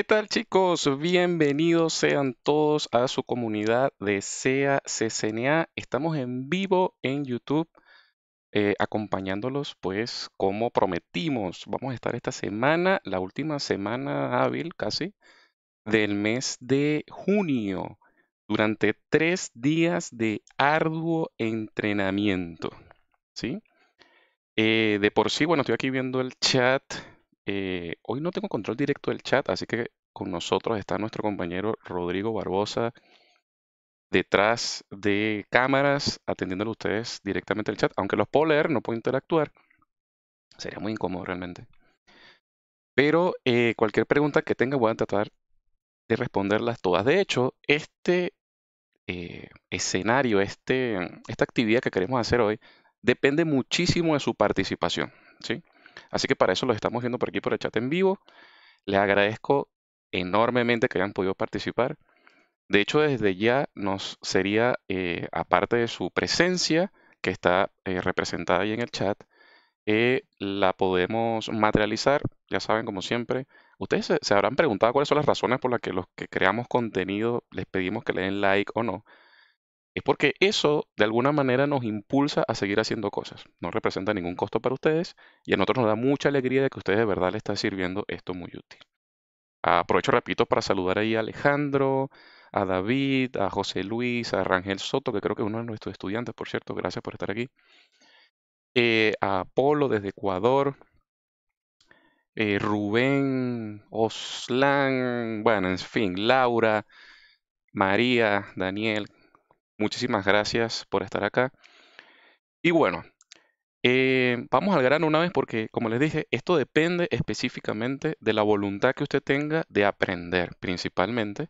¿Qué tal chicos? Bienvenidos sean todos a su comunidad de SEA CCNA. Estamos en vivo en YouTube eh, acompañándolos pues como prometimos. Vamos a estar esta semana, la última semana hábil casi, del mes de junio, durante tres días de arduo entrenamiento. ¿Sí? Eh, de por sí, bueno, estoy aquí viendo el chat eh, hoy no tengo control directo del chat, así que con nosotros está nuestro compañero Rodrigo Barbosa detrás de cámaras, atendiéndole a ustedes directamente el chat. Aunque los puedo leer, no puedo interactuar. Sería muy incómodo realmente. Pero eh, cualquier pregunta que tenga voy a tratar de responderlas todas. De hecho, este eh, escenario, este, esta actividad que queremos hacer hoy, depende muchísimo de su participación. ¿sí? Así que para eso los estamos viendo por aquí por el chat en vivo. Les agradezco enormemente que hayan podido participar. De hecho, desde ya nos sería, eh, aparte de su presencia, que está eh, representada ahí en el chat, eh, la podemos materializar, ya saben, como siempre. Ustedes se, habrán preguntado cuáles son las razones por las que los que creamos contenido les pedimos que le den like o no porque eso de alguna manera nos impulsa a seguir haciendo cosas. No representa ningún costo para ustedes y a nosotros nos da mucha alegría de que ustedes de verdad les está sirviendo esto muy útil. Aprovecho, repito, para saludar ahí a Alejandro, a David, a José Luis, a Rangel Soto, que creo que es uno de nuestros estudiantes, por cierto, gracias por estar aquí. Eh, a Polo desde Ecuador, eh, Rubén, Oslan, bueno, en fin, Laura, María, Daniel, Muchísimas gracias por estar acá. Y bueno, eh, vamos al grano una vez porque, como les dije, esto depende específicamente de la voluntad que usted tenga de aprender, principalmente,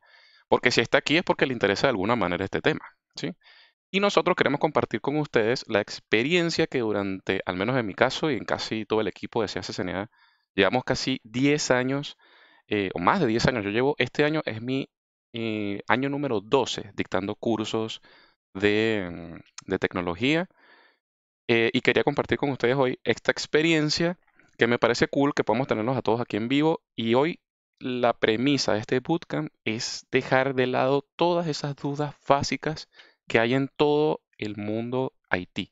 porque si está aquí es porque le interesa de alguna manera este tema, ¿sí? Y nosotros queremos compartir con ustedes la experiencia que durante, al menos en mi caso y en casi todo el equipo de CSCNA, llevamos casi 10 años, eh, o más de 10 años, yo llevo, este año es mi año número 12 dictando cursos de, mm, tecnología. Eh, y quería compartir con ustedes hoy esta experiencia que me parece cool que podamos tenerlos a todos aquí en vivo. Y hoy la premisa de este bootcamp es dejar de lado todas esas dudas básicas que hay en todo el mundo IT.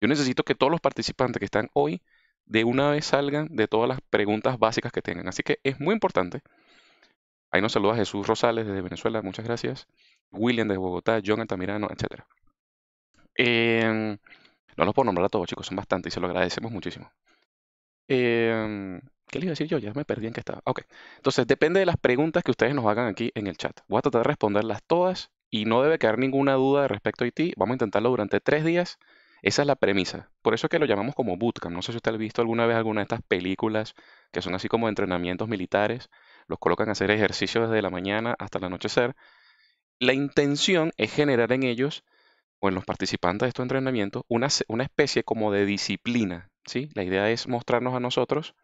Yo necesito que todos los participantes que están hoy de una vez salgan de todas las preguntas básicas que tengan. Así que es muy importante Ahí nos saluda Jesús Rosales desde Venezuela, muchas gracias. William desde Bogotá, John Altamirano, etc. Em, no los puedo nombrar a todos, chicos, son bastantes y se lo agradecemos muchísimo. Em, ¿Qué les iba a decir yo? Ya me perdí en qué estaba. Ok. Entonces, depende de las preguntas que ustedes nos hagan aquí en el chat. Voy a tratar de responderlas todas y no debe quedar ninguna duda respecto a IT. Vamos a intentarlo durante tres días. Esa es la premisa. Por eso es que lo llamamos como bootcamp. No sé si usted ha visto alguna vez alguna de estas películas que son así como entrenamientos militares los colocan a hacer ejercicio desde la mañana hasta el anochecer. La intención es generar en ellos o en los participantes de estos entrenamientos una, especie como de disciplina. ¿sí? La idea es mostrarnos a nosotros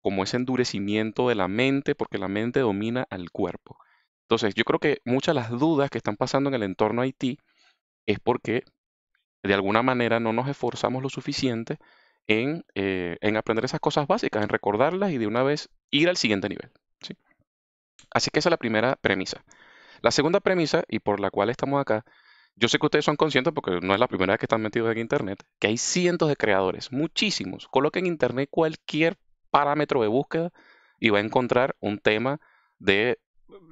como ese endurecimiento de la mente, porque la mente domina al cuerpo. Entonces, yo creo que muchas de las dudas que están pasando en el entorno Haití es porque de alguna manera no nos esforzamos lo suficiente eh, en aprender esas cosas básicas, en recordarlas y de una vez ir al siguiente nivel. Así que esa es la primera premisa. La segunda premisa, y por la cual estamos acá, yo sé que ustedes son conscientes porque no es la primera vez que están metidos en Internet, que hay cientos de creadores, muchísimos. Coloquen en Internet cualquier parámetro de búsqueda y va a encontrar un tema de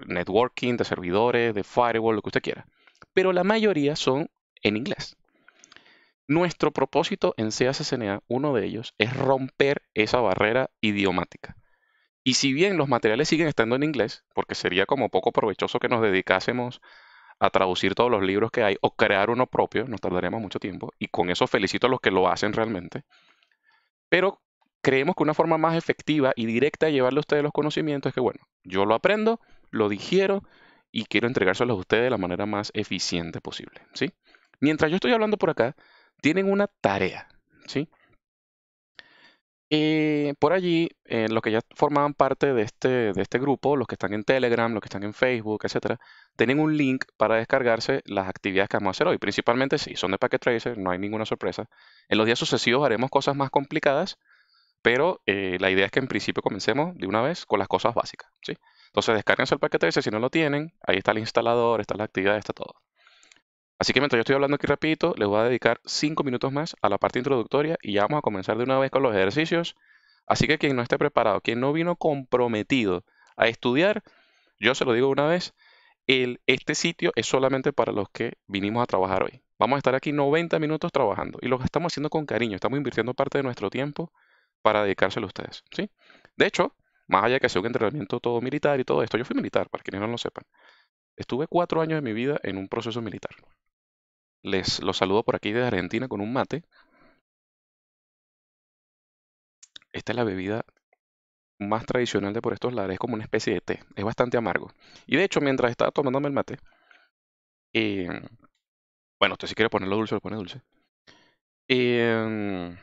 networking, de servidores, de firewall, lo que usted quiera. Pero la mayoría son en inglés. Nuestro propósito en CSSNA, uno de ellos, es romper esa barrera idiomática. Y si bien los materiales siguen estando en inglés, porque sería como poco provechoso que nos dedicásemos a traducir todos los libros que hay o crear uno propio, nos tardaríamos mucho tiempo, y con eso felicito a los que lo hacen realmente. Pero creemos que una forma más efectiva y directa de llevarle a ustedes los conocimientos es que, bueno, yo lo aprendo, lo digiero y quiero entregárselos a ustedes de la manera más eficiente posible, ¿sí? Mientras yo estoy hablando por acá, tienen una tarea, ¿sí? Y por allí, en eh, los que ya formaban parte de este, de este grupo, los que están en Telegram, los que están en Facebook, etcétera, tienen un link para descargarse las actividades que vamos a hacer hoy. Principalmente, si son de Packet Tracer, no hay ninguna sorpresa. En los días sucesivos haremos cosas más complicadas, pero eh, la idea es que en principio comencemos de una vez con las cosas básicas. ¿sí? Entonces, descárguense el Packet Tracer si no lo tienen. Ahí está el instalador, está la actividad, está todo. Así que mientras yo estoy hablando aquí rapidito, les voy a dedicar cinco minutos más a la parte introductoria y ya vamos a comenzar de una vez con los ejercicios. Así que quien no esté preparado, quien no vino comprometido a estudiar, yo se lo digo una vez, este sitio es solamente para los que vinimos a trabajar hoy. Vamos a estar aquí 90 minutos trabajando y lo estamos haciendo con cariño, estamos invirtiendo parte de nuestro tiempo para dedicárselo a ustedes. ¿sí? De hecho, más allá de que sea un entrenamiento todo militar y todo esto, yo fui militar, para quienes no lo sepan. Estuve cuatro años de mi vida en un proceso militar. Les lo saludo por aquí desde Argentina con un mate. Esta es la bebida más tradicional de por estos lares, es como una especie de té, es bastante amargo. Y de hecho, mientras estaba tomándome el mate, em, bueno, usted si quiere ponerlo dulce, lo pone dulce. Em,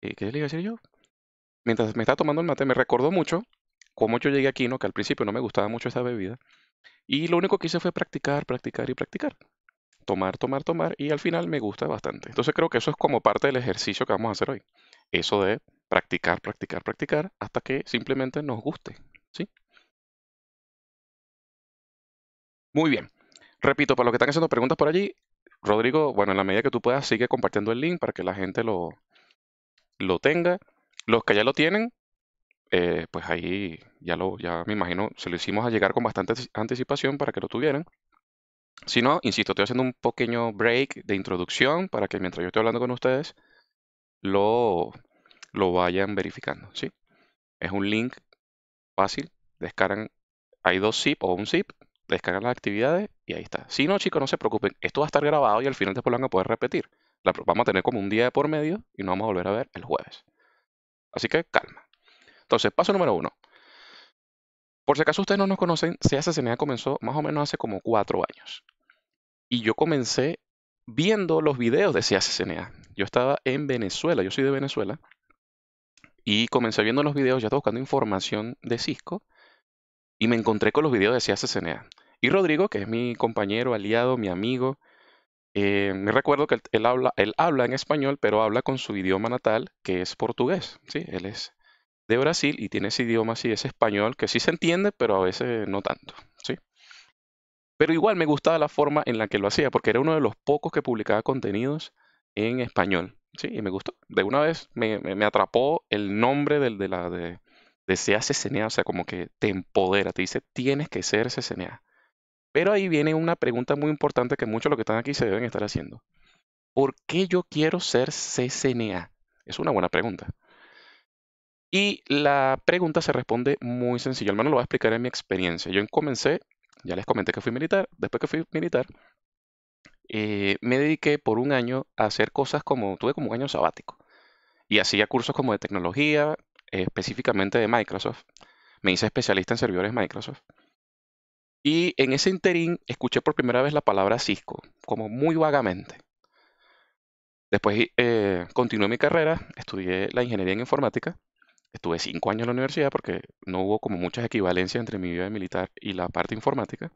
eh, ¿Qué le iba a decir yo? Mientras me estaba tomando el mate, me recordó mucho cómo yo llegué aquí, que al principio no me gustaba mucho esa bebida, y lo único que hice fue practicar, practicar y practicar. Tomar, tomar, tomar y al final me gusta bastante. Entonces creo que eso es como parte del ejercicio que vamos a hacer hoy. Eso de practicar, practicar, practicar hasta que simplemente nos guste. ¿sí? Muy bien. Repito, para los que están haciendo preguntas por allí, Rodrigo, bueno, en la medida que tú puedas, sigue compartiendo el link para que la gente lo, lo tenga. Los que ya lo tienen, eh, pues ahí ya lo, ya me imagino, se lo hicimos a llegar con bastante anticipación para que lo tuvieran. Si no, insisto, estoy haciendo un pequeño break de introducción para que mientras yo estoy hablando con ustedes lo, lo vayan verificando, ¿sí? Es un link fácil, descargan, hay dos zip o un zip, descargan las actividades y ahí está. Si no, chicos, no se preocupen, esto va a estar grabado y al final después lo van a poder repetir. La, vamos a tener como un día de por medio y no vamos a volver a ver el jueves. Así que calma. Entonces, paso número uno. Por si acaso ustedes no nos conocen, CSCNA comenzó más o menos hace como cuatro años. Y yo comencé viendo los videos de CSCNA. Yo estaba en Venezuela, yo soy de Venezuela. Y comencé viendo los videos, ya estaba buscando información de Cisco. Y me encontré con los videos de CSCNA. Y Rodrigo, que es mi compañero, aliado, mi amigo. Eh, me recuerdo que él, habla, él habla en español, pero habla con su idioma natal, que es portugués. ¿sí? Él es de Brasil y tiene ese idioma así, ese español que sí se entiende, pero a veces no tanto, ¿sí? Pero igual me gustaba la forma en la que lo hacía, porque era uno de los pocos que publicaba contenidos en español, ¿sí? Y me gustó. De una vez me, atrapó el nombre del, de la de, de CCNA, o sea, como que te empodera, te dice tienes que ser CCNA. Pero ahí viene una pregunta muy importante que muchos de los que están aquí se deben estar haciendo. ¿Por qué yo quiero ser CCNA? Es una buena pregunta. Y la pregunta se responde muy sencillo, al lo voy a explicar en mi experiencia. Yo comencé, ya les comenté que fui militar, después que fui militar, eh, me dediqué por un año a hacer cosas como, tuve como un año sabático, y hacía cursos como de tecnología, específicamente de Microsoft. Me hice especialista en servidores Microsoft. Y en ese interín escuché por primera vez la palabra Cisco, como muy vagamente. Después eh, continué mi carrera, estudié la ingeniería en informática estuve cinco años en la universidad porque no hubo como muchas equivalencias entre mi vida militar y la parte informática.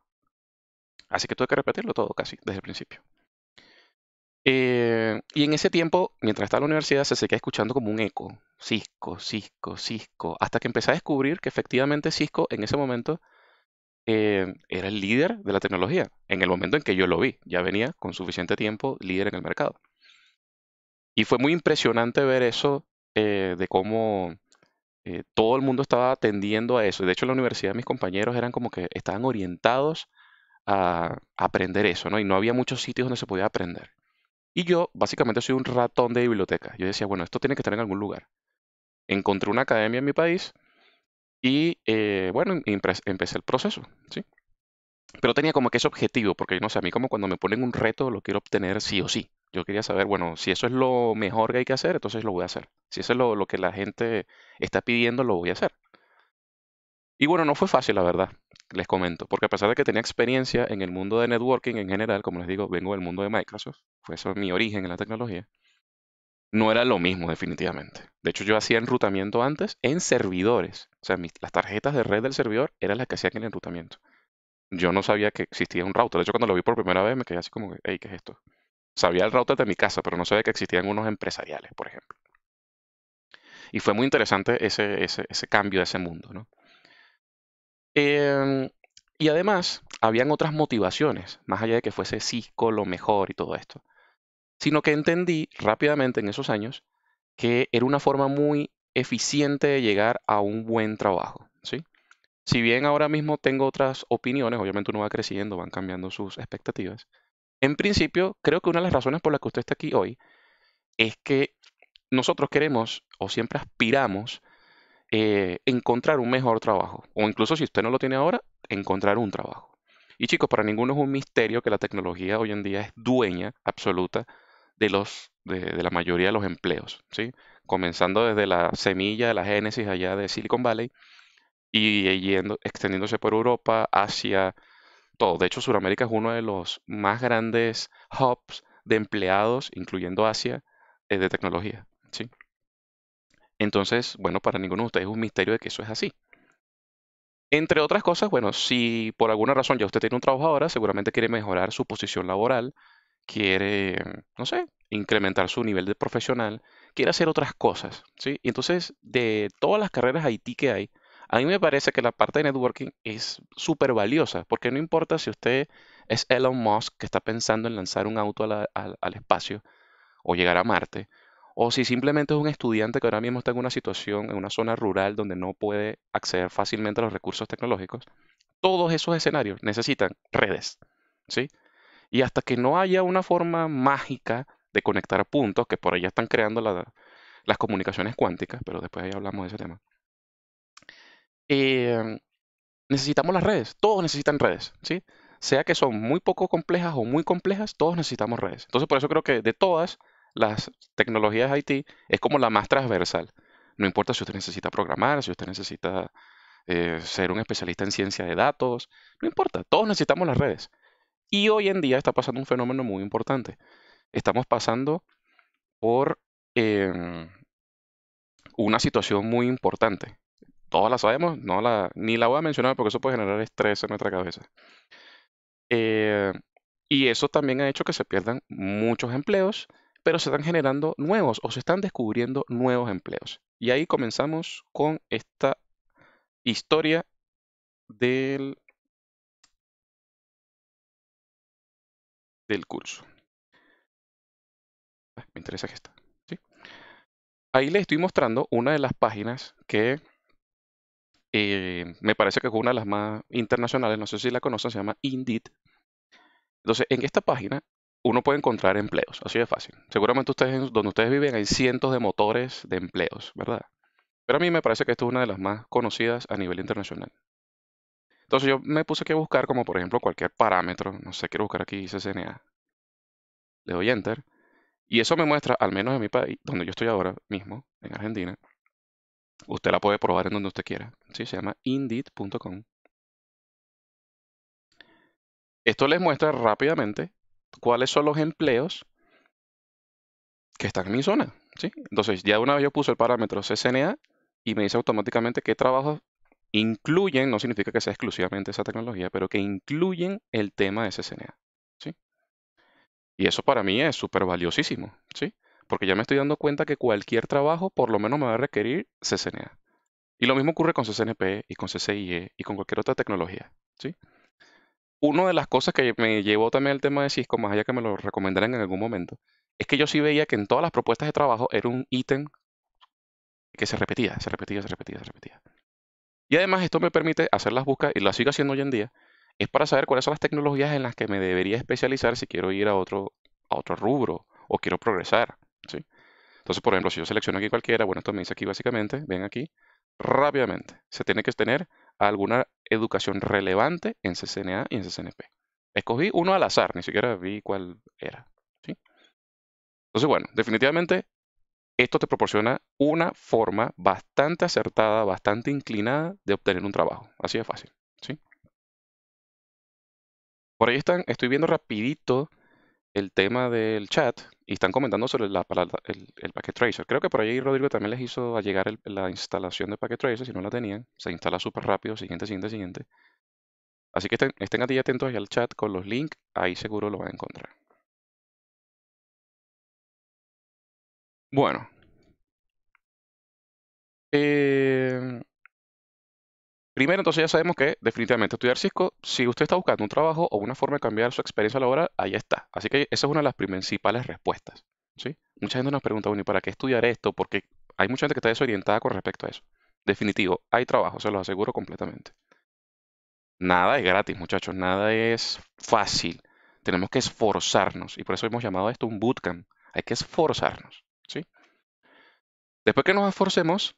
Así que tuve que repetirlo todo casi desde el principio. Eh, y en ese tiempo, mientras estaba en la universidad, se seguía escuchando como un eco. Cisco, Cisco, Cisco. Hasta que empecé a descubrir que efectivamente Cisco en ese momento eh, era el líder de la tecnología. En el momento en que yo lo vi, ya venía con suficiente tiempo líder en el mercado. Y fue muy impresionante ver eso eh, de cómo eh, todo el mundo estaba atendiendo a eso. De hecho, en la universidad mis compañeros eran como que estaban orientados a aprender eso, ¿no? Y no había muchos sitios donde se podía aprender. Y yo básicamente soy un ratón de biblioteca. Yo decía, bueno, esto tiene que estar en algún lugar. Encontré una academia en mi país y, eh, bueno, empecé el proceso, ¿sí? Pero tenía como que ese objetivo, porque no sé, a mí como cuando me ponen un reto lo quiero obtener sí o sí. Yo quería saber, bueno, si eso es lo mejor que hay que hacer, entonces lo voy a hacer. Si eso es lo, que la gente está pidiendo, lo voy a hacer. Y bueno, no fue fácil, la verdad, les comento, porque a pesar de que tenía experiencia en el mundo de networking en general, como les digo, vengo del mundo de Microsoft, fue eso mi origen en la tecnología, no era lo mismo definitivamente. De hecho, yo hacía enrutamiento antes en servidores. O sea, las tarjetas de red del servidor eran las que hacían el enrutamiento. Yo no sabía que existía un router. De hecho, cuando lo vi por primera vez me quedé así como, hey, ¿qué es esto? Sabía el router de mi casa, pero no sabía que existían unos empresariales, por ejemplo. Y fue muy interesante ese, cambio de ese mundo, ¿no? Em, y además, habían otras motivaciones, más allá de que fuese Cisco lo mejor y todo esto. Sino que entendí rápidamente en esos años que era una forma muy eficiente de llegar a un buen trabajo, ¿sí? Si bien ahora mismo tengo otras opiniones, obviamente uno va creciendo, van cambiando sus expectativas, en principio, creo que una de las razones por las que usted está aquí hoy es que nosotros queremos o siempre aspiramos eh, encontrar un mejor trabajo. O incluso si usted no lo tiene ahora, encontrar un trabajo. Y chicos, para ninguno es un misterio que la tecnología hoy en día es dueña absoluta de, los, de, la mayoría de los empleos. ¿sí? Comenzando desde la semilla de la génesis allá de Silicon Valley y extendiéndose por Europa, Asia, de hecho, Sudamérica es uno de los más grandes hubs de empleados, incluyendo Asia, eh, de tecnología. Entonces, bueno, para ninguno de ustedes es un misterio de que eso es así. Entre otras cosas, bueno, si por alguna razón ya usted tiene un trabajo ahora, seguramente quiere mejorar su posición laboral, quiere, no sé, incrementar su nivel de profesional, quiere hacer otras cosas, ¿sí? Y entonces, de todas las carreras IT que hay, a mí me parece que la parte de networking es súper valiosa, porque no importa si usted es Elon Musk que está pensando en lanzar un auto al espacio o llegar a Marte, o si simplemente es un estudiante que ahora mismo está en una situación, en una zona rural donde no puede acceder fácilmente a los recursos tecnológicos, todos esos escenarios necesitan redes, ¿sí? Y hasta que no haya una forma mágica de conectar puntos, que por ahí están creando las comunicaciones cuánticas, pero después ahí hablamos de ese tema, Em, necesitamos las redes, todos necesitan redes, ¿sí? Sea que son muy poco complejas o muy complejas, todos necesitamos redes. Entonces, por eso creo que de todas las tecnologías IT es como la más transversal. No importa si usted necesita programar, si usted necesita eh, ser un especialista en ciencia de datos, no importa, todos necesitamos las redes. Y hoy en día está pasando un fenómeno muy importante. Estamos pasando por em, una situación muy importante Todas la sabemos, no la, ni la voy a mencionar porque eso puede generar estrés en nuestra cabeza. Eh, y eso también ha hecho que se pierdan muchos empleos, pero se están generando nuevos o se están descubriendo nuevos empleos. Y ahí comenzamos con esta historia del, curso. Ah, me interesa que está. Ahí les estoy mostrando una de las páginas que eh, me parece que es una de las más internacionales, no sé si la conocen, se llama Indeed. Entonces, en esta página uno puede encontrar empleos, así de fácil. Seguramente ustedes, donde ustedes viven, hay cientos de motores de empleos, ¿verdad? Pero a mí me parece que esta es una de las más conocidas a nivel internacional. Entonces yo me puse a buscar como por ejemplo cualquier parámetro, no sé, quiero buscar aquí CCNA. Le doy enter. Y eso me muestra, al menos en mi país, donde yo estoy ahora mismo, en Argentina, Usted la puede probar en donde usted quiera. ¿sí? Se llama indeed.com. Esto les muestra rápidamente cuáles son los empleos que están en mi zona. ¿sí? Entonces, ya una vez yo puse el parámetro CCNA y me dice automáticamente qué trabajos incluyen, no significa que sea exclusivamente esa tecnología, pero que incluyen el tema de CCNA. ¿sí? Y eso para mí es súper valiosísimo. ¿sí? porque ya me estoy dando cuenta que cualquier trabajo por lo menos me va a requerir CCNA. Y lo mismo ocurre con CCNP y con CCIE y con cualquier otra tecnología. ¿sí? Una de las cosas que me llevó también al tema de Cisco, más allá que me lo recomendaran en algún momento, es que yo sí veía que en todas las propuestas de trabajo era un ítem que se repetía, se repetía, se repetía, se repetía. Y además esto me permite hacer las búsquedas, y las sigo haciendo hoy en día, es para saber cuáles son las tecnologías en las que me debería especializar si quiero ir a otro, a otro rubro o quiero progresar. Entonces, por ejemplo, si yo selecciono aquí cualquiera, bueno, esto me dice aquí básicamente, ven aquí, rápidamente, se tiene que tener alguna educación relevante en CCNA y en CCNP. Escogí uno al azar, ni siquiera vi cuál era. ¿sí? Entonces, bueno, definitivamente esto te proporciona una forma bastante acertada, bastante inclinada de obtener un trabajo. Así de fácil. ¿sí? Por ahí están, estoy viendo rapidito el tema del chat y están comentando sobre el, Packet Tracer. Creo que por ahí Rodrigo también les hizo llegar la instalación de Packet Tracer, si no la tenían. Se instala súper rápido, siguiente, siguiente, siguiente. Así que estén, atentos ahí al chat con los links, ahí seguro lo van a encontrar. Bueno. Eh, Primero, entonces ya sabemos que definitivamente estudiar Cisco, si usted está buscando un trabajo o una forma de cambiar su experiencia laboral, ahí está. Así que esa es una de las principales respuestas. ¿sí? Mucha gente nos pregunta, bueno, ¿y para qué estudiar esto? Porque hay mucha gente que está desorientada con respecto a eso. Definitivo, hay trabajo, se los aseguro completamente. Nada es gratis, muchachos, nada es fácil. Tenemos que esforzarnos y por eso hemos llamado a esto un bootcamp. Hay que esforzarnos. ¿sí? Después que nos esforcemos,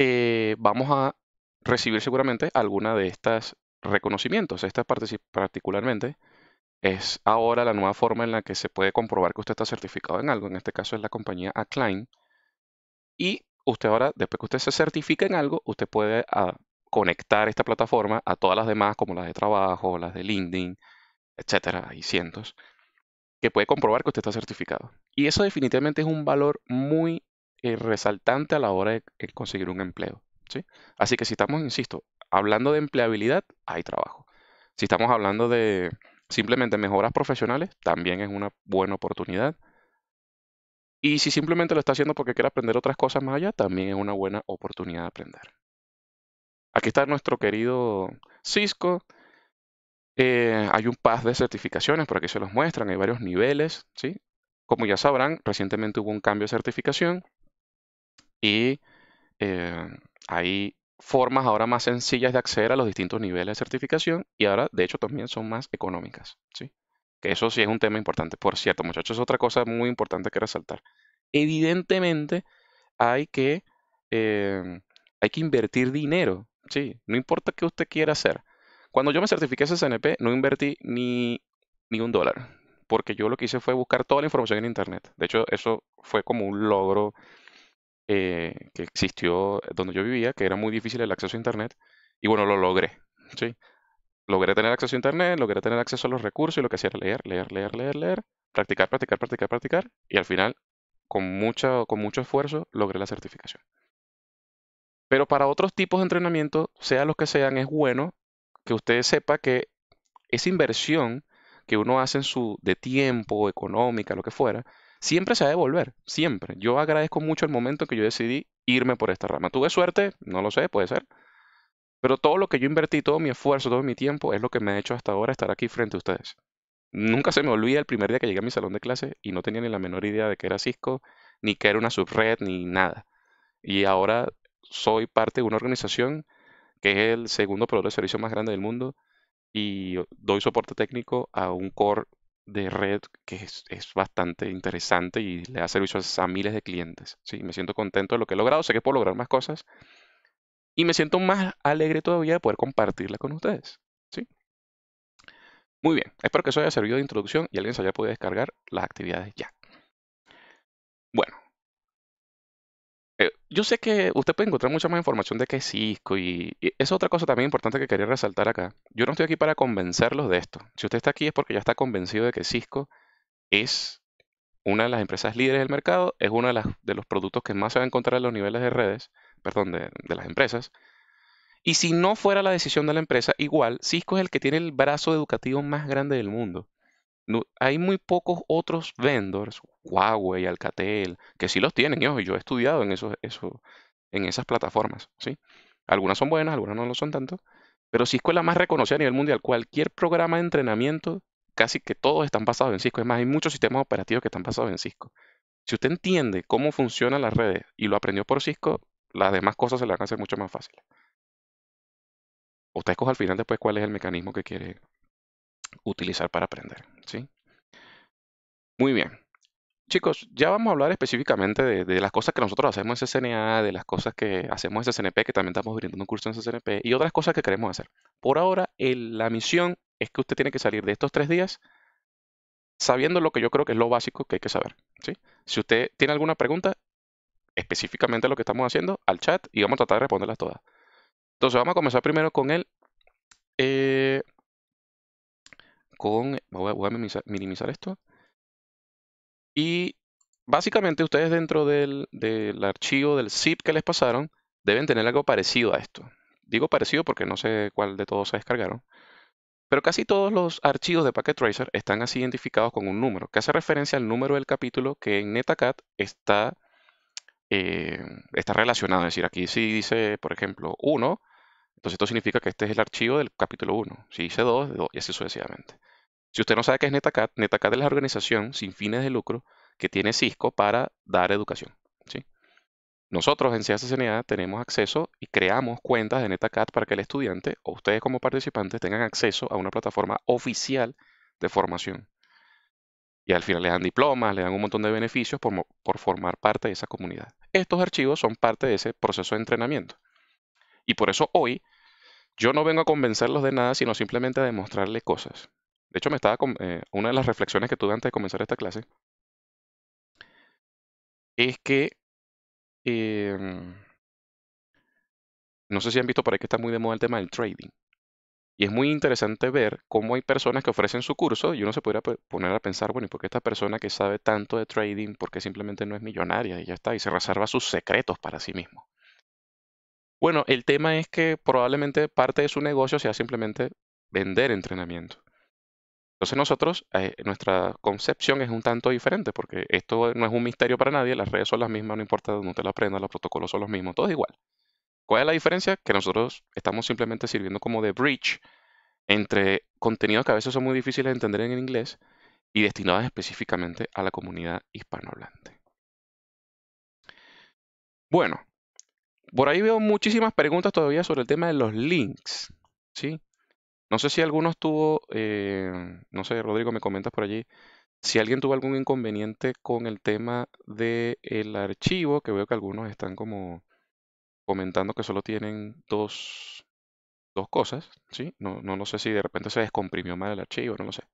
eh, vamos a recibir seguramente alguna de estas reconocimientos. Esta particularmente es ahora la nueva forma en la que se puede comprobar que usted está certificado en algo. En este caso es la compañía Acclaim. Y usted ahora, después que usted se certifica en algo, usted puede ah, conectar esta plataforma a todas las demás, como las de trabajo, las de LinkedIn, etcétera, hay cientos, que puede comprobar que usted está certificado. Y eso definitivamente es un valor muy eh, resaltante a la hora de, eh, conseguir un empleo. ¿sí? Así que si estamos, insisto, hablando de empleabilidad, hay trabajo. Si estamos hablando de simplemente mejoras profesionales, también es una buena oportunidad. Y si simplemente lo está haciendo porque quiere aprender otras cosas más allá, también es una buena oportunidad de aprender. Aquí está nuestro querido Cisco. Eh, hay un pas de certificaciones, por aquí se los muestran, hay varios niveles, ¿sí? Como ya sabrán, recientemente hubo un cambio de certificación y eh, hay formas ahora más sencillas de acceder a los distintos niveles de certificación y ahora, de hecho, también son más económicas. ¿sí? Que eso sí es un tema importante. Por cierto, muchachos, es otra cosa muy importante que resaltar. Evidentemente, hay que, eh, hay que invertir dinero. ¿sí? No importa qué usted quiera hacer. Cuando yo me certifiqué CNP no invertí ni, ni un dólar porque yo lo que hice fue buscar toda la información en internet. De hecho, eso fue como un logro eh, que existió donde yo vivía, que era muy difícil el acceso a Internet, y bueno, lo logré, ¿sí? Logré tener acceso a Internet, logré tener acceso a los recursos y lo que hacía era leer, leer, leer, leer, leer, practicar, practicar, practicar, practicar, y al final, con, mucho con mucho esfuerzo, logré la certificación. Pero para otros tipos de entrenamiento, sea los que sean, es bueno que ustedes sepa que esa inversión que uno hace en su, de tiempo, económica, lo que fuera, siempre se va a devolver, siempre. Yo agradezco mucho el momento que yo decidí irme por esta rama. Tuve suerte, no lo sé, puede ser. Pero todo lo que yo invertí, todo mi esfuerzo, todo mi tiempo, es lo que me ha hecho hasta ahora estar aquí frente a ustedes. Nunca se me olvida el primer día que llegué a mi salón de clase y no tenía ni la menor idea de que era Cisco, ni que era una subred, ni nada. Y ahora soy parte de una organización que es el segundo proveedor de servicio más grande del mundo y doy soporte técnico a un core de red que es, bastante interesante y le da servicios a miles de clientes. Sí, me siento contento de lo que he logrado, sé que puedo lograr más cosas y me siento más alegre todavía de poder compartirla con ustedes. ¿sí? Muy bien, espero que eso haya servido de introducción y alguien se haya podido descargar las actividades ya. Bueno, eh, yo sé que usted puede encontrar mucha más información de que Cisco y, es otra cosa también importante que quería resaltar acá. Yo no estoy aquí para convencerlos de esto. Si usted está aquí es porque ya está convencido de que Cisco es una de las empresas líderes del mercado, es uno de, los productos que más se va a encontrar en los niveles de redes, perdón, de las empresas. Y si no fuera la decisión de la empresa, igual Cisco es el que tiene el brazo educativo más grande del mundo hay muy pocos otros vendors, Huawei, Alcatel, que sí los tienen. Yo, yo he estudiado en, en esas plataformas. ¿sí? Algunas son buenas, algunas no lo son tanto. Pero Cisco es la más reconocida a nivel mundial. Cualquier programa de entrenamiento, casi que todos están basados en Cisco. Es más, hay muchos sistemas operativos que están basados en Cisco. Si usted entiende cómo funcionan las redes y lo aprendió por Cisco, las demás cosas se le van a hacer mucho más fáciles. Usted escoge al final después cuál es el mecanismo que quiere utilizar para aprender. ¿sí? Muy bien. Chicos, ya vamos a hablar específicamente de, las cosas que nosotros hacemos en de las cosas que hacemos en CCNP, que también estamos brindando un curso en CCNP, y otras cosas que queremos hacer. Por ahora, la misión es que usted tiene que salir de estos tres días sabiendo lo que yo creo que es lo básico que hay que saber. Si usted tiene alguna pregunta, específicamente lo que estamos haciendo, al chat y vamos a tratar de responderlas todas. Entonces vamos a comenzar primero con el, eh, voy a, minimizar, esto. Y básicamente ustedes dentro del, archivo del zip que les pasaron deben tener algo parecido a esto. Digo parecido porque no sé cuál de todos se descargaron. Pero casi todos los archivos de Packet Tracer están así identificados con un número, que hace referencia al número del capítulo que en NetAcat está, eh, está relacionado. Es decir, aquí si dice, por ejemplo, 1, entonces esto significa que este es el archivo del capítulo 1. Si hice 2, y así sucesivamente. Si usted no sabe qué es NetaCat, NetaCat es la organización sin fines de lucro que tiene Cisco para dar educación. ¿sí? Nosotros en CSCNA tenemos acceso y creamos cuentas de NetaCat para que el estudiante o ustedes como participantes tengan acceso a una plataforma oficial de formación. Y al final le dan diplomas, le dan un montón de beneficios por formar parte de esa comunidad. Estos archivos son parte de ese proceso de entrenamiento. Y por eso hoy yo no vengo a convencerlos de nada, sino simplemente a demostrarles cosas. De hecho, me estaba con, eh, una de las reflexiones que tuve antes de comenzar esta clase es que em, no sé si han visto por ahí que está muy de moda el tema del trading. Y es muy interesante ver cómo hay personas que ofrecen su curso y uno se pudiera poner a pensar, bueno, ¿y por qué esta persona que sabe tanto de trading, por qué simplemente no es millonaria y ya está? Y se reserva sus secretos para sí mismo. Bueno, el tema es que probablemente parte de su negocio sea simplemente vender entrenamiento. Entonces nosotros, eh, nuestra concepción es un tanto diferente, porque esto no es un misterio para nadie, las redes son las mismas, no importa dónde te la aprenda, los protocolos son los mismos, todo es igual. ¿Cuál es la diferencia? Que nosotros estamos simplemente sirviendo como de bridge entre contenidos que a veces son muy difíciles de entender en inglés y destinados específicamente a la comunidad hispanohablante. Bueno, por ahí veo muchísimas preguntas todavía sobre el tema de los links, ¿sí? No sé si algunos tuvo, eh, no sé, Rodrigo, me comentas por allí, si alguien tuvo algún inconveniente con el tema del archivo, que veo que algunos están como comentando que solo tienen dos, cosas, ¿sí? No, no, no sé si de repente se descomprimió mal el archivo, no lo sé.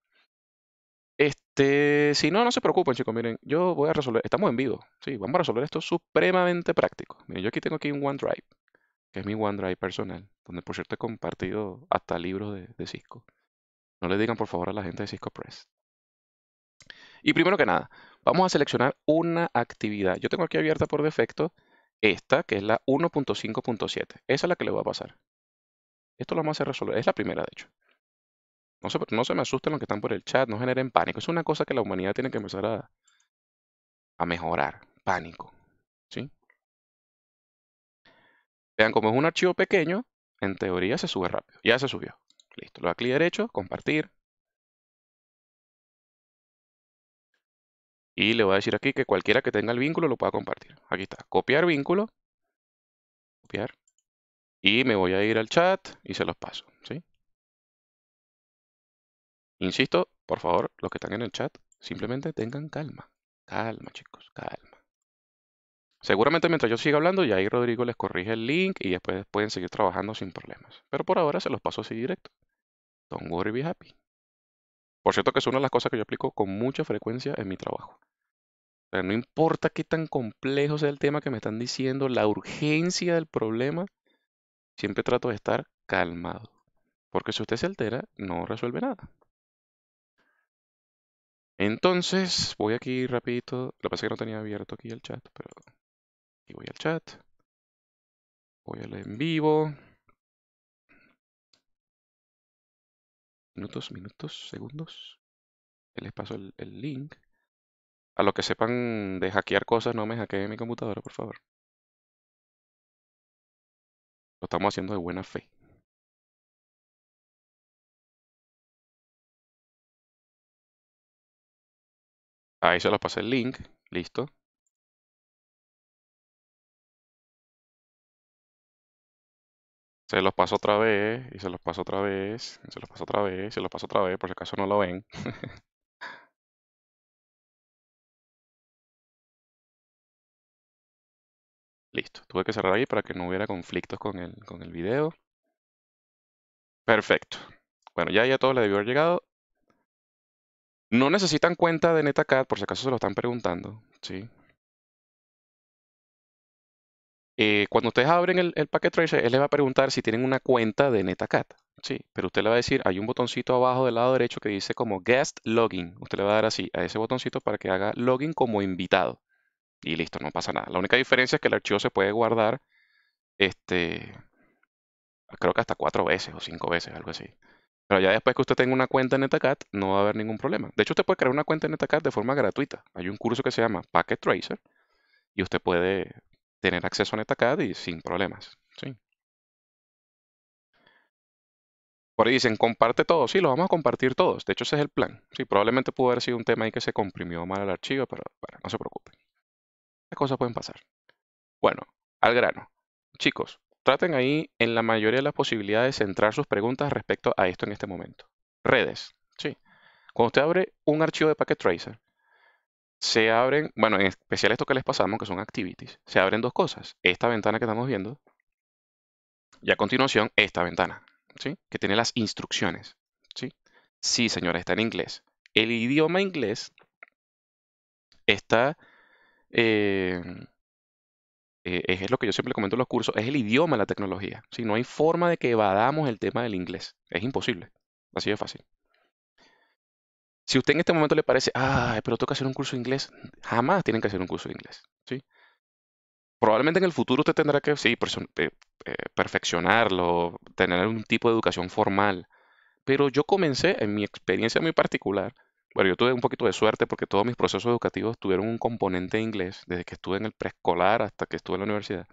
Este, si no, no se preocupen, chicos. Miren, yo voy a resolver. Estamos en vivo. Sí, vamos a resolver esto supremamente práctico. Miren, yo aquí tengo aquí un OneDrive, que es mi OneDrive personal, donde por cierto he compartido hasta libros de, Cisco. No le digan por favor a la gente de Cisco Press. Y primero que nada, vamos a seleccionar una actividad. Yo tengo aquí abierta por defecto esta, que es la 1.5.7. Esa es la que le voy a pasar. Esto lo vamos a hacer resolver. Es la primera, de hecho. No se, me asusten los que están por el chat, no generen pánico. Es una cosa que la humanidad tiene que empezar a, mejorar. Pánico. ¿Sí? Vean, como es un archivo pequeño, en teoría se sube rápido. Ya se subió. Listo. Lo a clic derecho, compartir. Y le voy a decir aquí que cualquiera que tenga el vínculo lo pueda compartir. Aquí está. Copiar vínculo. Copiar. Y me voy a ir al chat y se los paso. ¿sí? Insisto, por favor, los que están en el chat, simplemente tengan calma. Calma, chicos, calma. Seguramente mientras yo siga hablando, ya ahí Rodrigo les corrige el link y después pueden seguir trabajando sin problemas. Pero por ahora se los paso así directo. Don't worry, be happy. Por cierto que es una de las cosas que yo aplico con mucha frecuencia en mi trabajo. no importa qué tan complejo sea el tema que me están diciendo, la urgencia del problema, siempre trato de estar calmado. Porque si usted se altera, no resuelve nada. Entonces, voy aquí rapidito. Lo que pasa es que no tenía abierto aquí el chat, pero aquí voy al chat. Voy al en vivo. Minutos, minutos, segundos. Les paso el, link. A los que sepan de hackear cosas, no me hackeen mi computadora, por favor. Lo estamos haciendo de buena fe. Ahí se los pasé el link. Listo. Se los paso otra vez, y se los paso otra vez, y se los paso otra vez, y se los paso otra vez, por si acaso no lo ven. Listo, tuve que cerrar ahí para que no hubiera conflictos con el, con el video. Perfecto. Bueno, ya, ya todo le debió haber llegado. No necesitan cuenta de Netacat, por si acaso se lo están preguntando. ¿sí? Eh, cuando ustedes abren el, el, Packet Tracer, él les va a preguntar si tienen una cuenta de Netacat. Sí, pero usted le va a decir, hay un botoncito abajo del lado derecho que dice como Guest Login. Usted le va a dar así a ese botoncito para que haga login como invitado. Y listo, no pasa nada. La única diferencia es que el archivo se puede guardar, este, creo que hasta cuatro veces o cinco veces, algo así. Pero ya después que usted tenga una cuenta en Netacad, no va a haber ningún problema. De hecho, usted puede crear una cuenta en Netacad de forma gratuita. Hay un curso que se llama Packet Tracer y usted puede tener acceso a Netacad y sin problemas. ¿sí? Por ahí dicen, comparte todo. Sí, lo vamos a compartir todos. De hecho, ese es el plan. Sí, probablemente pudo haber sido un tema ahí que se comprimió mal el archivo, pero no se preocupen. Las cosas pueden pasar. Bueno, al grano. Chicos, Traten ahí, en la mayoría de las posibilidades, de centrar sus preguntas respecto a esto en este momento. Redes, sí. Cuando usted abre un archivo de Packet Tracer, se abren, bueno, en especial esto que les pasamos, que son activities, se abren dos cosas. Esta ventana que estamos viendo y a continuación esta ventana, ¿sí? Que tiene las instrucciones, ¿sí? Sí, señora, está en inglés. El idioma inglés está... Eh, eh, es lo que yo siempre comento en los cursos, es el idioma la tecnología. No hay forma de que evadamos el tema del inglés. Es imposible. Así de fácil. Si usted en este momento le parece, ah, pero toca hacer un curso de inglés, jamás tienen que hacer un curso de inglés. Probablemente en el futuro usted tendrá que, sí, eh, eh, perfeccionarlo, tener algún tipo de educación formal. Pero yo comencé, en mi experiencia muy particular, bueno, yo tuve un poquito de suerte porque todos mis procesos educativos tuvieron un componente de inglés, desde que estuve en el preescolar hasta que estuve en la universidad.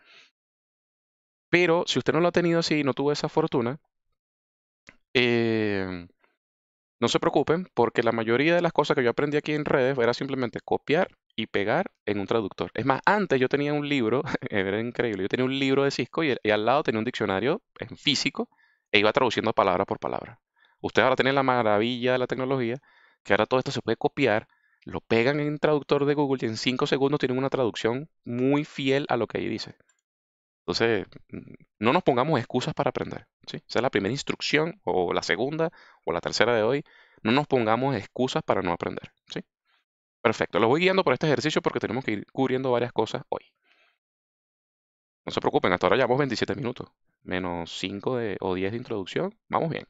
Pero si usted no lo ha tenido así y no tuvo esa fortuna, eh, no se preocupen porque la mayoría de las cosas que yo aprendí aquí en redes era simplemente copiar y pegar en un traductor. Es más, antes yo tenía un libro, era increíble, yo tenía un libro de Cisco y, al lado tenía un diccionario en físico e iba traduciendo palabra por palabra. Usted ahora tiene la maravilla de la tecnología que ahora todo esto se puede copiar, lo pegan en un traductor de Google y en 5 segundos tienen una traducción muy fiel a lo que ahí dice. Entonces, mm, no nos pongamos excusas para aprender. ¿sí? Esa es la primera instrucción, o la segunda, o la tercera de hoy. No nos pongamos excusas para no aprender. ¿sí? Perfecto, los voy guiando por este ejercicio porque tenemos que ir cubriendo varias cosas hoy. No se preocupen, hasta ahora llevamos 27 minutos, menos 5 o 10 de introducción. Vamos bien.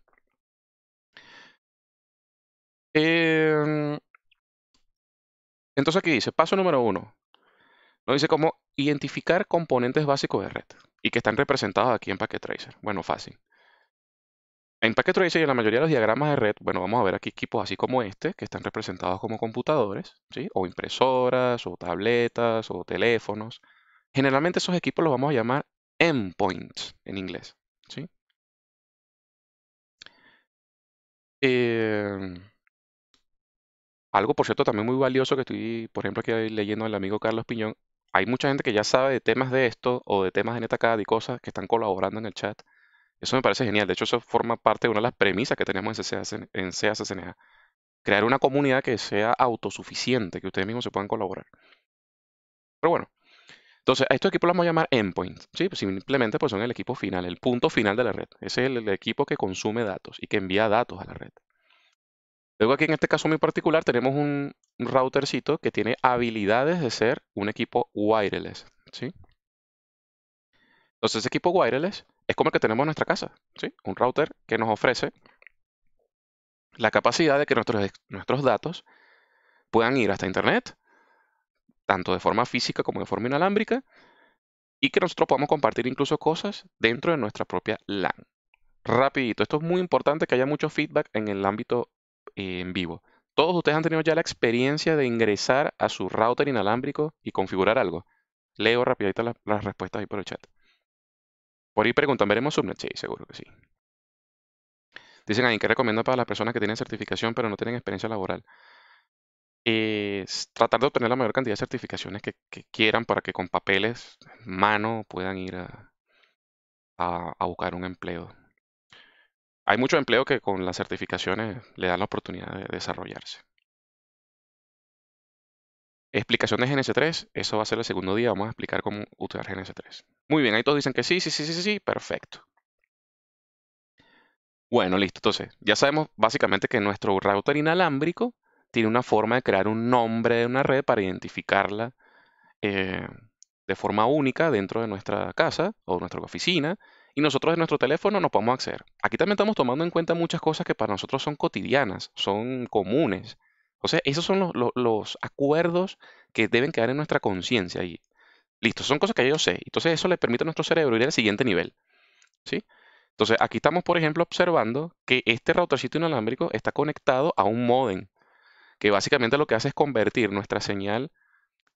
Em, entonces aquí dice, paso número uno. Nos dice cómo identificar componentes básicos de red y que están representados aquí en Packet Tracer. Bueno, fácil. En Packet Tracer y en la mayoría de los diagramas de red, bueno, vamos a ver aquí equipos así como este, que están representados como computadores, ¿sí? o impresoras, o tabletas, o teléfonos. Generalmente esos equipos los vamos a llamar endpoints en inglés. ¿sí? Em, algo, por cierto, también muy valioso que estoy, por ejemplo, aquí leyendo el amigo Carlos Piñón. Hay mucha gente que ya sabe de temas de esto o de temas de NetAcad y cosas que están colaborando en el chat. Eso me parece genial. De hecho, eso forma parte de una de las premisas que tenemos en CACCNA. Crear una comunidad que sea autosuficiente, que ustedes mismos se puedan colaborar. Pero bueno, entonces a estos equipos los vamos a llamar endpoints. ¿sí? Pues simplemente pues son el equipo final, el punto final de la red. Ese es el equipo que consume datos y que envía datos a la red. Luego aquí en este caso muy particular tenemos un routercito que tiene habilidades de ser un equipo wireless, ¿sí? Entonces ese equipo wireless es como el que tenemos en nuestra casa, ¿sí? Un router que nos ofrece la capacidad de que nuestros, nuestros datos puedan ir hasta internet, tanto de forma física como de forma inalámbrica, y que nosotros podamos compartir incluso cosas dentro de nuestra propia LAN. Rapidito, esto es muy importante que haya mucho feedback en el ámbito en vivo. Todos ustedes han tenido ya la experiencia de ingresar a su router inalámbrico y configurar algo. Leo rapidito las respuestas ahí por el chat. Por ahí preguntan, ¿veremos subnet? seguro que sí. Dicen ahí que recomiendo para las personas que tienen certificación pero no tienen experiencia laboral. Eh, tratar de obtener la mayor cantidad de certificaciones que, quieran para que con papeles mano puedan ir a buscar un empleo hay mucho empleo que con las certificaciones le dan la oportunidad de desarrollarse. ¿Explicación de GNS3, eso va a ser el segundo día, vamos a explicar cómo utilizar GNS3. Muy bien, ahí todos dicen que sí, sí, sí, sí, sí, perfecto. Bueno, listo, entonces ya sabemos básicamente que nuestro router inalámbrico tiene una forma de crear un nombre de una red para identificarla eh, de forma única dentro de nuestra casa o nuestra oficina y nosotros en nuestro teléfono nos podemos acceder. Aquí también estamos tomando en cuenta muchas cosas que para nosotros son cotidianas, son comunes. Entonces, esos son los, acuerdos que deben quedar en nuestra conciencia. Y listo, son cosas que yo sé. Entonces, eso le permite a nuestro cerebro ir al siguiente nivel. ¿Sí? Entonces, aquí estamos, por ejemplo, observando que este routercito inalámbrico está conectado a un modem, que básicamente lo que hace es convertir nuestra señal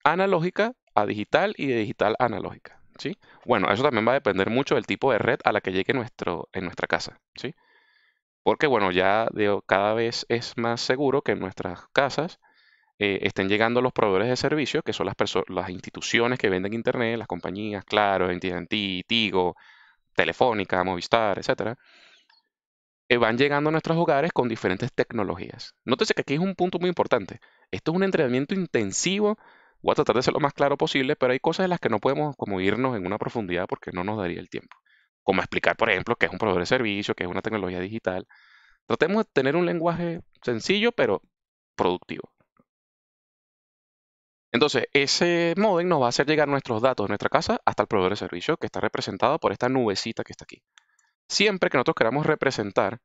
analógica a digital y de digital a analógica. Bueno, eso también va a depender mucho del tipo de red a la que llegue nuestro, en nuestra casa, ¿sí? Porque, bueno, ya cada vez es más seguro que en nuestras casas eh, estén llegando los proveedores de servicios, que son las, las instituciones que venden Internet, las compañías, claro, AT&T, Tigo, Telefónica, Movistar, etcétera, eh, van llegando a nuestros hogares con diferentes tecnologías. Nótese que aquí es un punto muy importante. Esto es un entrenamiento intensivo Voy a tratar de ser lo más claro posible, pero hay cosas en las que no podemos como irnos en una profundidad porque no nos daría el tiempo. Como explicar, por ejemplo, que es un proveedor de servicio, que es una tecnología digital. Tratemos de tener un lenguaje sencillo, pero productivo. Entonces, ese modem nos va a hacer llegar nuestros datos de nuestra casa hasta el proveedor de servicio que está representado por esta nubecita que está aquí. Siempre que nosotros queramos representar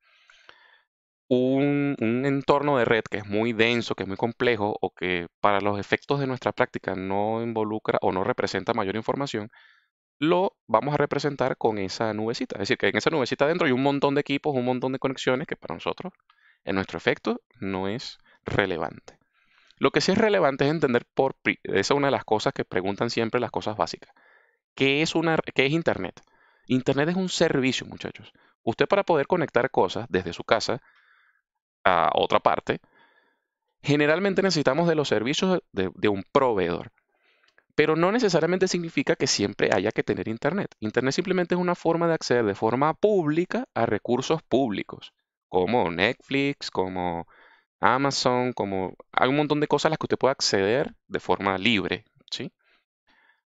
un, entorno de red que es muy denso, que es muy complejo o que para los efectos de nuestra práctica no involucra o no representa mayor información, lo vamos a representar con esa nubecita. Es decir, que en esa nubecita dentro hay un montón de equipos, un montón de conexiones que para nosotros, en nuestro efecto, no es relevante. Lo que sí es relevante es entender por... Esa es una de las cosas que preguntan siempre las cosas básicas. ¿Qué es, una, qué es Internet? Internet es un servicio, muchachos. Usted para poder conectar cosas desde su casa a otra parte, generalmente necesitamos de los servicios de, un proveedor. Pero no necesariamente significa que siempre haya que tener Internet. Internet simplemente es una forma de acceder de forma pública a recursos públicos, como Netflix, como Amazon, como hay un montón de cosas a las que usted puede acceder de forma libre, ¿sí?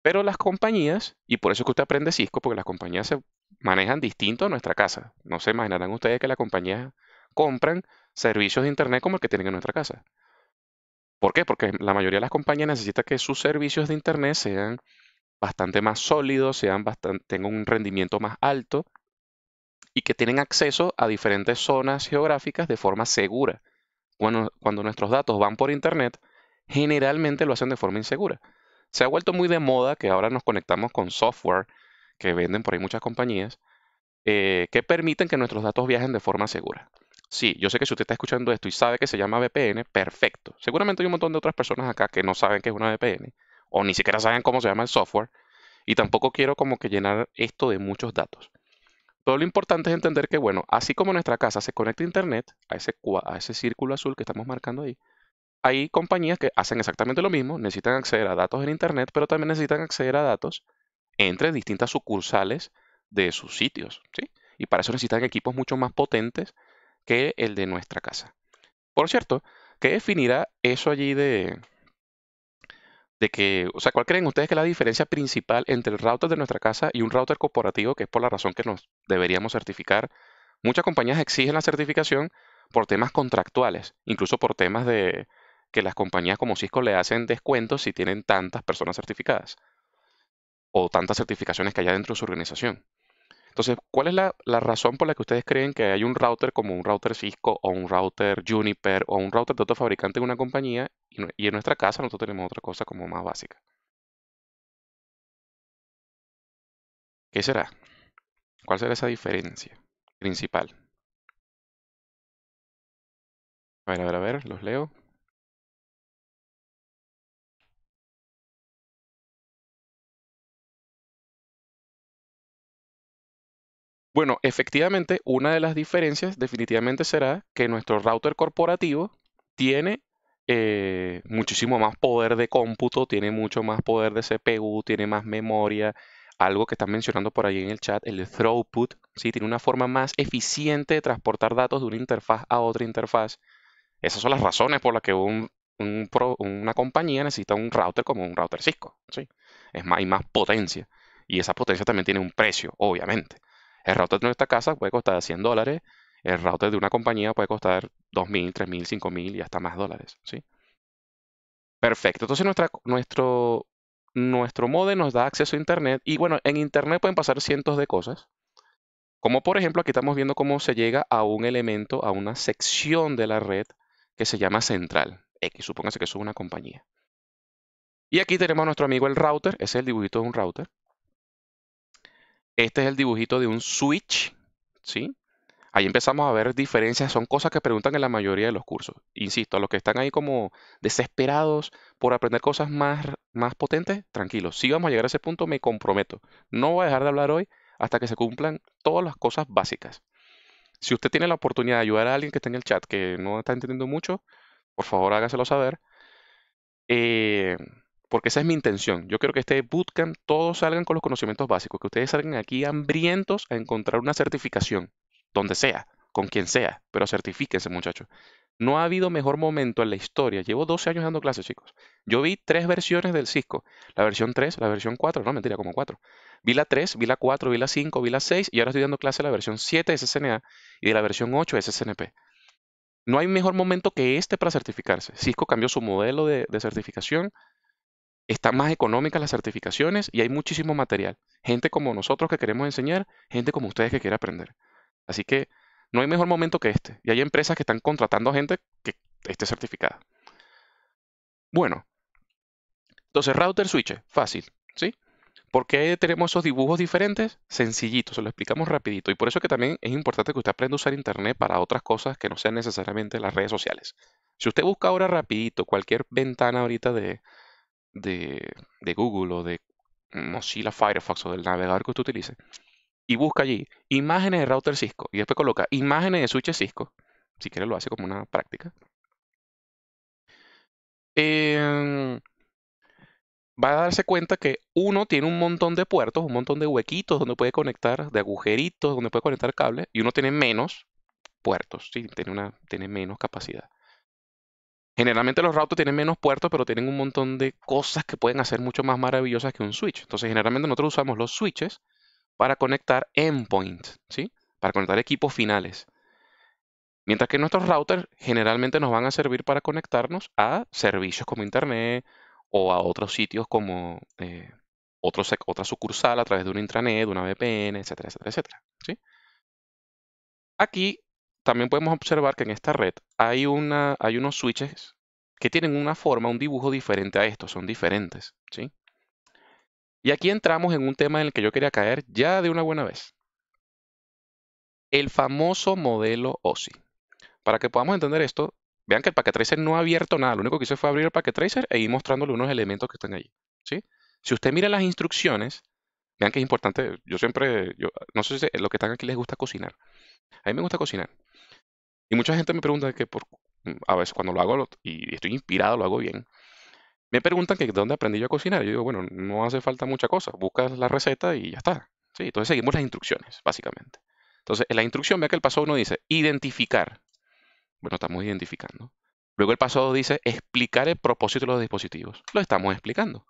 Pero las compañías, y por eso es que usted aprende Cisco, porque las compañías se manejan distinto a nuestra casa. No se imaginarán ustedes que las compañías compran servicios de Internet como el que tienen en nuestra casa. ¿Por qué? Porque la mayoría de las compañías necesita que sus servicios de Internet sean bastante más sólidos, sean bastante, tengan un rendimiento más alto y que tienen acceso a diferentes zonas geográficas de forma segura. Cuando, cuando nuestros datos van por Internet, generalmente lo hacen de forma insegura. Se ha vuelto muy de moda que ahora nos conectamos con software que venden por ahí muchas compañías eh, que permiten que nuestros datos viajen de forma segura. Sí, yo sé que si usted está escuchando esto y sabe que se llama VPN, perfecto. Seguramente hay un montón de otras personas acá que no saben qué es una VPN o ni siquiera saben cómo se llama el software y tampoco quiero como que llenar esto de muchos datos. Pero lo importante es entender que, bueno, así como nuestra casa se conecta a Internet, a ese, a ese círculo azul que estamos marcando ahí, hay compañías que hacen exactamente lo mismo, necesitan acceder a datos en Internet, pero también necesitan acceder a datos entre distintas sucursales de sus sitios, ¿sí? Y para eso necesitan equipos mucho más potentes que el de nuestra casa. Por cierto, ¿qué definirá eso allí de, de que, o sea, ¿cuál creen ustedes que es la diferencia principal entre el router de nuestra casa y un router corporativo, que es por la razón que nos deberíamos certificar? Muchas compañías exigen la certificación por temas contractuales, incluso por temas de que las compañías como Cisco le hacen descuentos si tienen tantas personas certificadas o tantas certificaciones que haya dentro de su organización. Entonces, ¿cuál es la, razón por la que ustedes creen que hay un router como un router Cisco o un router Juniper o un router de otro fabricante de una compañía y, y en nuestra casa nosotros tenemos otra cosa como más básica? ¿Qué será? ¿Cuál será esa diferencia principal? A ver, a ver, a ver, los leo. Bueno, efectivamente, una de las diferencias definitivamente será que nuestro router corporativo tiene eh, muchísimo más poder de cómputo, tiene mucho más poder de CPU, tiene más memoria, algo que están mencionando por ahí en el chat, el throughput, ¿sí? tiene una forma más eficiente de transportar datos de una interfaz a otra interfaz. Esas son las razones por las que una compañía necesita un router como un router Cisco. ¿sí? Es más, hay más potencia. Y esa potencia también tiene un precio, obviamente. El router de nuestra casa puede costar 100 dólares, el router de una compañía puede costar 2.000, 3.000, 5.000 y hasta más dólares. ¿sí? Perfecto, entonces nuestra, nuestro, nuestro modem nos da acceso a Internet y bueno, en Internet pueden pasar cientos de cosas. Como por ejemplo, aquí estamos viendo cómo se llega a un elemento, a una sección de la red que se llama central. X, supóngase que es una compañía. Y aquí tenemos a nuestro amigo el router, ese es el dibujito de un router. Este es el dibujito de un switch, ¿sí? Ahí empezamos a ver diferencias, son cosas que preguntan en la mayoría de los cursos. Insisto, a los que están ahí como desesperados por aprender cosas más, más potentes, tranquilos, si vamos a llegar a ese punto, me comprometo. No voy a dejar de hablar hoy hasta que se cumplan todas las cosas básicas. Si usted tiene la oportunidad de ayudar a alguien que está en el chat que no está entendiendo mucho, por favor hágaselo saber. Eh, porque esa es mi intención. Yo quiero que este bootcamp todos salgan con los conocimientos básicos, que ustedes salgan aquí hambrientos a encontrar una certificación, donde sea, con quien sea, pero certifíquense, muchachos. No ha habido mejor momento en la historia. Llevo 12 años dando clases, chicos. Yo vi tres versiones del Cisco. La versión 3, la versión 4, no, mentira, como 4. Vi la 3, vi la 4, vi la 5, vi la 6 y ahora estoy dando clase de la versión 7 de SSNA y de la versión 8 de SSNP. No hay mejor momento que este para certificarse. Cisco cambió su modelo de certificación, está más económicas las certificaciones y hay muchísimo material. Gente como nosotros que queremos enseñar, gente como ustedes que quiere aprender. Así que no hay mejor momento que este. Y hay empresas que están contratando a gente que esté certificada. Bueno, entonces router switch, fácil, ¿sí? ¿Por qué tenemos esos dibujos diferentes? Sencillito, se lo explicamos rapidito. Y por eso que también es importante que usted aprenda a usar Internet para otras cosas que no sean necesariamente las redes sociales. Si usted busca ahora rapidito cualquier ventana ahorita de, de, Google o de Mozilla Firefox o del navegador que usted utilice y busca allí imágenes de router Cisco y después coloca imágenes de switch Cisco, si quiere lo hace como una práctica, em, va a darse cuenta que uno tiene un montón de puertos, un montón de huequitos donde puede conectar, de agujeritos donde puede conectar cables, y uno tiene menos puertos, tiene, una, tiene menos capacidad. Generalmente los routers tienen menos puertos, pero tienen un montón de cosas que pueden hacer mucho más maravillosas que un switch. Entonces, generalmente nosotros usamos los switches para conectar endpoints, ¿sí? Para conectar equipos finales. Mientras que nuestros routers generalmente nos van a servir para conectarnos a servicios como Internet o a otros sitios como eh, otra sucursal a través de un intranet, una VPN, etcétera, etcétera, etcétera. ¿sí? Aquí también podemos observar que en esta red hay, una, hay unos switches que tienen una forma, un dibujo diferente a estos, son diferentes. ¿sí? Y aquí entramos en un tema en el que yo quería caer ya de una buena vez. El famoso modelo OSI. Para que podamos entender esto, vean que el packet tracer no ha abierto nada. Lo único que hice fue abrir el packet tracer e ir mostrándole unos elementos que están allí. Si usted mira las instrucciones, vean que es importante. Yo siempre, no sé si lo que están aquí les gusta cocinar. A mí me gusta cocinar. Y mucha gente me pregunta que por, mm, a veces cuando lo hago y estoy inspirado, lo hago bien. Me preguntan que dónde aprendí yo a cocinar. Yo digo, bueno, no hace falta mucha cosa. Buscas la receta y ya está. ¿Sí? Entonces seguimos las instrucciones, básicamente. Entonces, en la instrucción, vea que el paso uno dice identificar. Bueno, estamos identificando. Luego el paso 2 dice explicar el propósito de los dispositivos. Lo estamos explicando.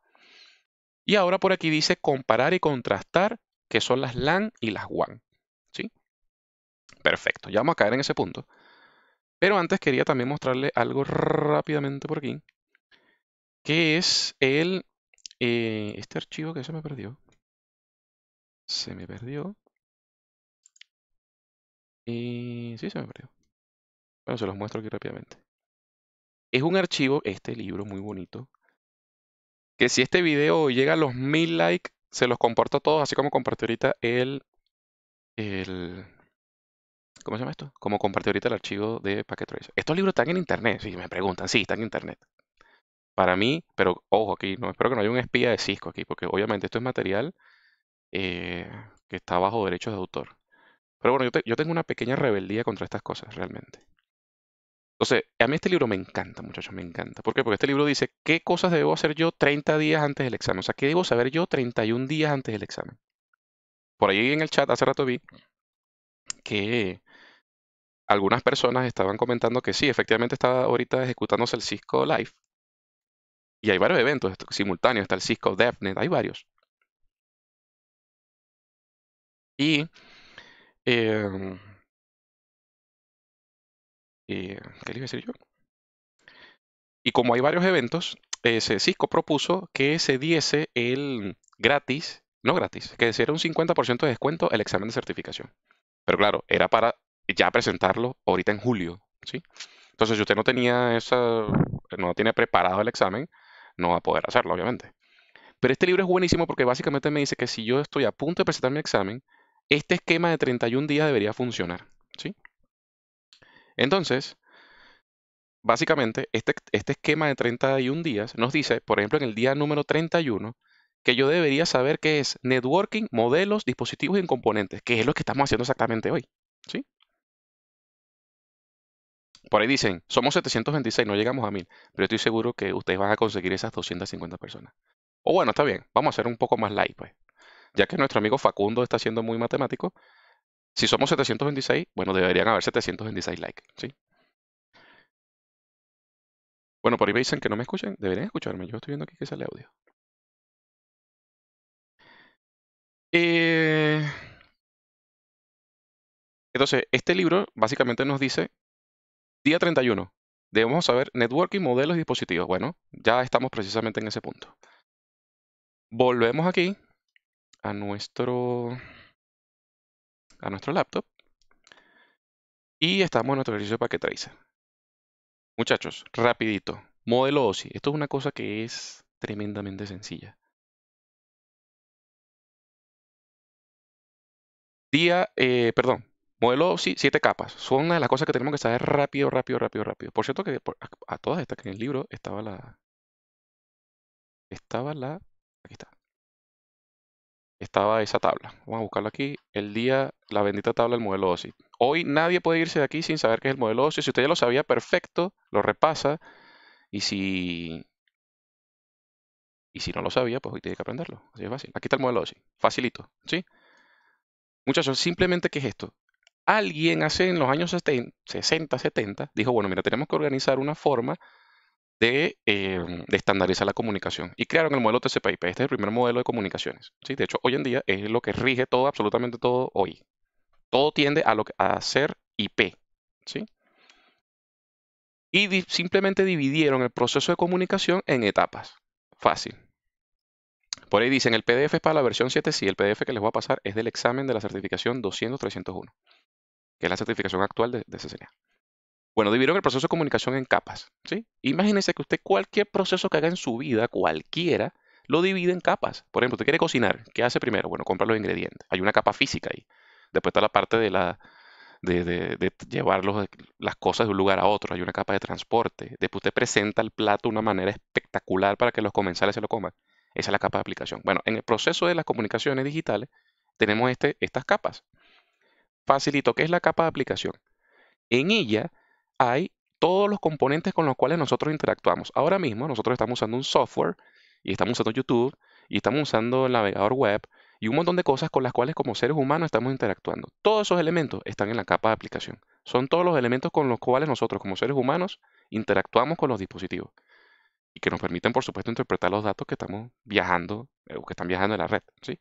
Y ahora por aquí dice comparar y contrastar, que son las LAN y las WAN. ¿Sí? Perfecto, ya vamos a caer en ese punto. Pero antes quería también mostrarle algo rápidamente por aquí, que es el... Eh, este archivo que se me perdió. Se me perdió. Y... Eh, sí, se me perdió. Bueno, se los muestro aquí rápidamente. Es un archivo, este libro muy bonito, que si este video llega a los mil likes, se los comparto a todos, así como compartí ahorita el, el, ¿Cómo se llama esto? Como compartir ahorita el archivo de Packet Tracer. Estos libros están en internet, si me preguntan. Sí, están en internet. Para mí, pero ojo aquí, no espero que no haya un espía de Cisco aquí, porque obviamente esto es material eh, que está bajo derechos de autor. Pero bueno, yo, yo tengo una pequeña rebeldía contra estas cosas, realmente. Entonces, a mí este libro me encanta, muchachos, me encanta. ¿Por qué? Porque este libro dice, ¿qué cosas debo hacer yo 30 días antes del examen? O sea, ¿qué debo saber yo 31 días antes del examen? Por ahí en el chat hace rato vi que algunas personas estaban comentando que sí, efectivamente está ahorita ejecutándose el Cisco Live. Y hay varios eventos simultáneos, está el Cisco DevNet, hay varios. Y em, ¿Qué iba a decir yo? Y como hay varios eventos, ese Cisco propuso que se diese el gratis, no gratis, que se diera un 50% de descuento el examen de certificación. Pero claro, era para ya presentarlo ahorita en julio, ¿sí? Entonces, si usted no tenía esa, no tiene preparado el examen, no va a poder hacerlo, obviamente. Pero este libro es buenísimo porque básicamente me dice que si yo estoy a punto de presentar mi examen, este esquema de 31 días debería funcionar, ¿sí? Entonces, básicamente, este, este esquema de 31 días nos dice, por ejemplo, en el día número 31, que yo debería saber qué es networking, modelos, dispositivos y componentes, que es lo que estamos haciendo exactamente hoy. ¿sí? Por ahí dicen, somos 726, no llegamos a 1000, pero estoy seguro que ustedes van a conseguir esas 250 personas. O bueno, está bien, vamos a hacer un poco más light, pues. Ya que nuestro amigo Facundo está siendo muy matemático, si somos 726, bueno, deberían haber 726 likes, ¿sí? Bueno, por ahí me dicen que no me escuchen, deberían escucharme, yo estoy viendo aquí que sale audio. Eh, entonces, este libro básicamente nos dice Día 31. Debemos saber networking, modelos y dispositivos. Bueno, ya estamos precisamente en ese punto. Volvemos aquí a nuestro, a nuestro laptop y estamos en nuestro ejercicio de Packet Tracer. Muchachos, rapidito. Modelo OSI. Esto es una cosa que es tremendamente sencilla. Día, eh, perdón, Modelo, OSI, siete capas. Son de las cosas que tenemos que saber rápido, rápido, rápido, rápido. Por cierto que a, todas estas que en el libro estaba la... Estaba la... Aquí está. Estaba esa tabla. Vamos a buscarla aquí. El día, la bendita tabla del modelo OSI. Hoy nadie puede irse de aquí sin saber qué es el modelo OSI. Si usted ya lo sabía, perfecto, lo repasa. Y si... Y si no lo sabía, pues hoy tiene que aprenderlo. Así es fácil. Aquí está el modelo OSI. Facilito, ¿sí? Muchachos, simplemente, ¿qué es esto? alguien hace en los años 60, 70, dijo, bueno, mira, tenemos que organizar una forma de, em, estandarizar la comunicación. Y crearon el modelo TCP/IP. Este es el primer modelo de comunicaciones. De hecho, hoy en día es lo que rige todo, absolutamente todo hoy. Todo tiende a, lo que, a ser IP. ¿sí? Y simplemente dividieron el proceso de comunicación en etapas. Fácil. Por ahí dicen, el PDF es para la versión 7, sí, el PDF que les voy a pasar es del examen de la certificación 200-301 que es la certificación actual de, de Bueno, dividieron el proceso de comunicación en capas. ¿sí? Imagínense que usted cualquier proceso que haga en su vida, cualquiera, lo divide en capas. Por ejemplo, usted quiere cocinar, ¿qué hace primero? Bueno, compra los ingredientes. Hay una capa física ahí. Después está la parte de la de, de llevar las cosas de un lugar a otro. Hay una capa de transporte. Después usted presenta el plato de una manera espectacular para que los comensales se lo coman. Esa es la capa de aplicación. Bueno, en el proceso de las comunicaciones digitales tenemos este, estas capas. Facilito, ¿qué es la capa de aplicación? En ella hay todos los componentes con los cuales nosotros interactuamos. Ahora mismo nosotros estamos usando un software y estamos usando YouTube y estamos usando el navegador web y un montón de cosas con las cuales como seres humanos estamos interactuando. Todos esos elementos están en la capa de aplicación. Son todos los elementos con los cuales nosotros como seres humanos interactuamos con los dispositivos y que nos permiten, por supuesto, interpretar los datos que estamos viajando eh, o que están viajando en la red. ¿sí?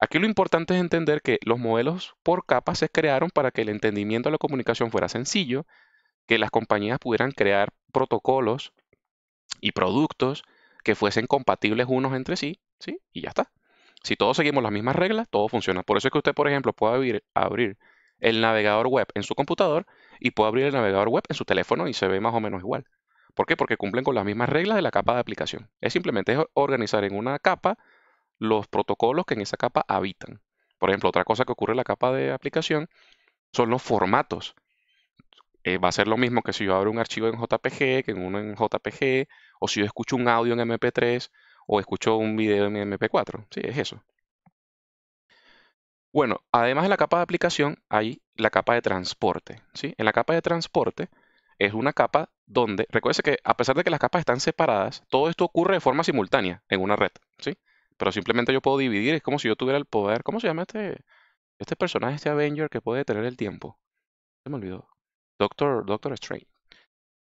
Aquí lo importante es entender que los modelos por capas se crearon para que el entendimiento de la comunicación fuera sencillo, que las compañías pudieran crear protocolos y productos que fuesen compatibles unos entre sí, ¿sí? Y ya está. Si todos seguimos las mismas reglas, todo funciona. Por eso es que usted, por ejemplo, puede abrir, abrir el navegador web en su computador y puede abrir el navegador web en su teléfono y se ve más o menos igual. ¿Por qué? Porque cumplen con las mismas reglas de la capa de aplicación. Es simplemente organizar en una capa los protocolos que en esa capa habitan. Por ejemplo, otra cosa que ocurre en la capa de aplicación son los formatos. Eh, va a ser lo mismo que si yo abro un archivo en JPG, que en uno en JPG, o si yo escucho un audio en MP3, o escucho un video en MP4. Sí, es eso. Bueno, además de la capa de aplicación, hay la capa de transporte. ¿sí? En la capa de transporte es una capa donde, recuerde que a pesar de que las capas están separadas, todo esto ocurre de forma simultánea en una red. ¿sí? Pero simplemente yo puedo dividir, es como si yo tuviera el poder. ¿Cómo se llama este, este personaje, este Avenger que puede tener el tiempo? Se me olvidó. Doctor, Doctor Strange.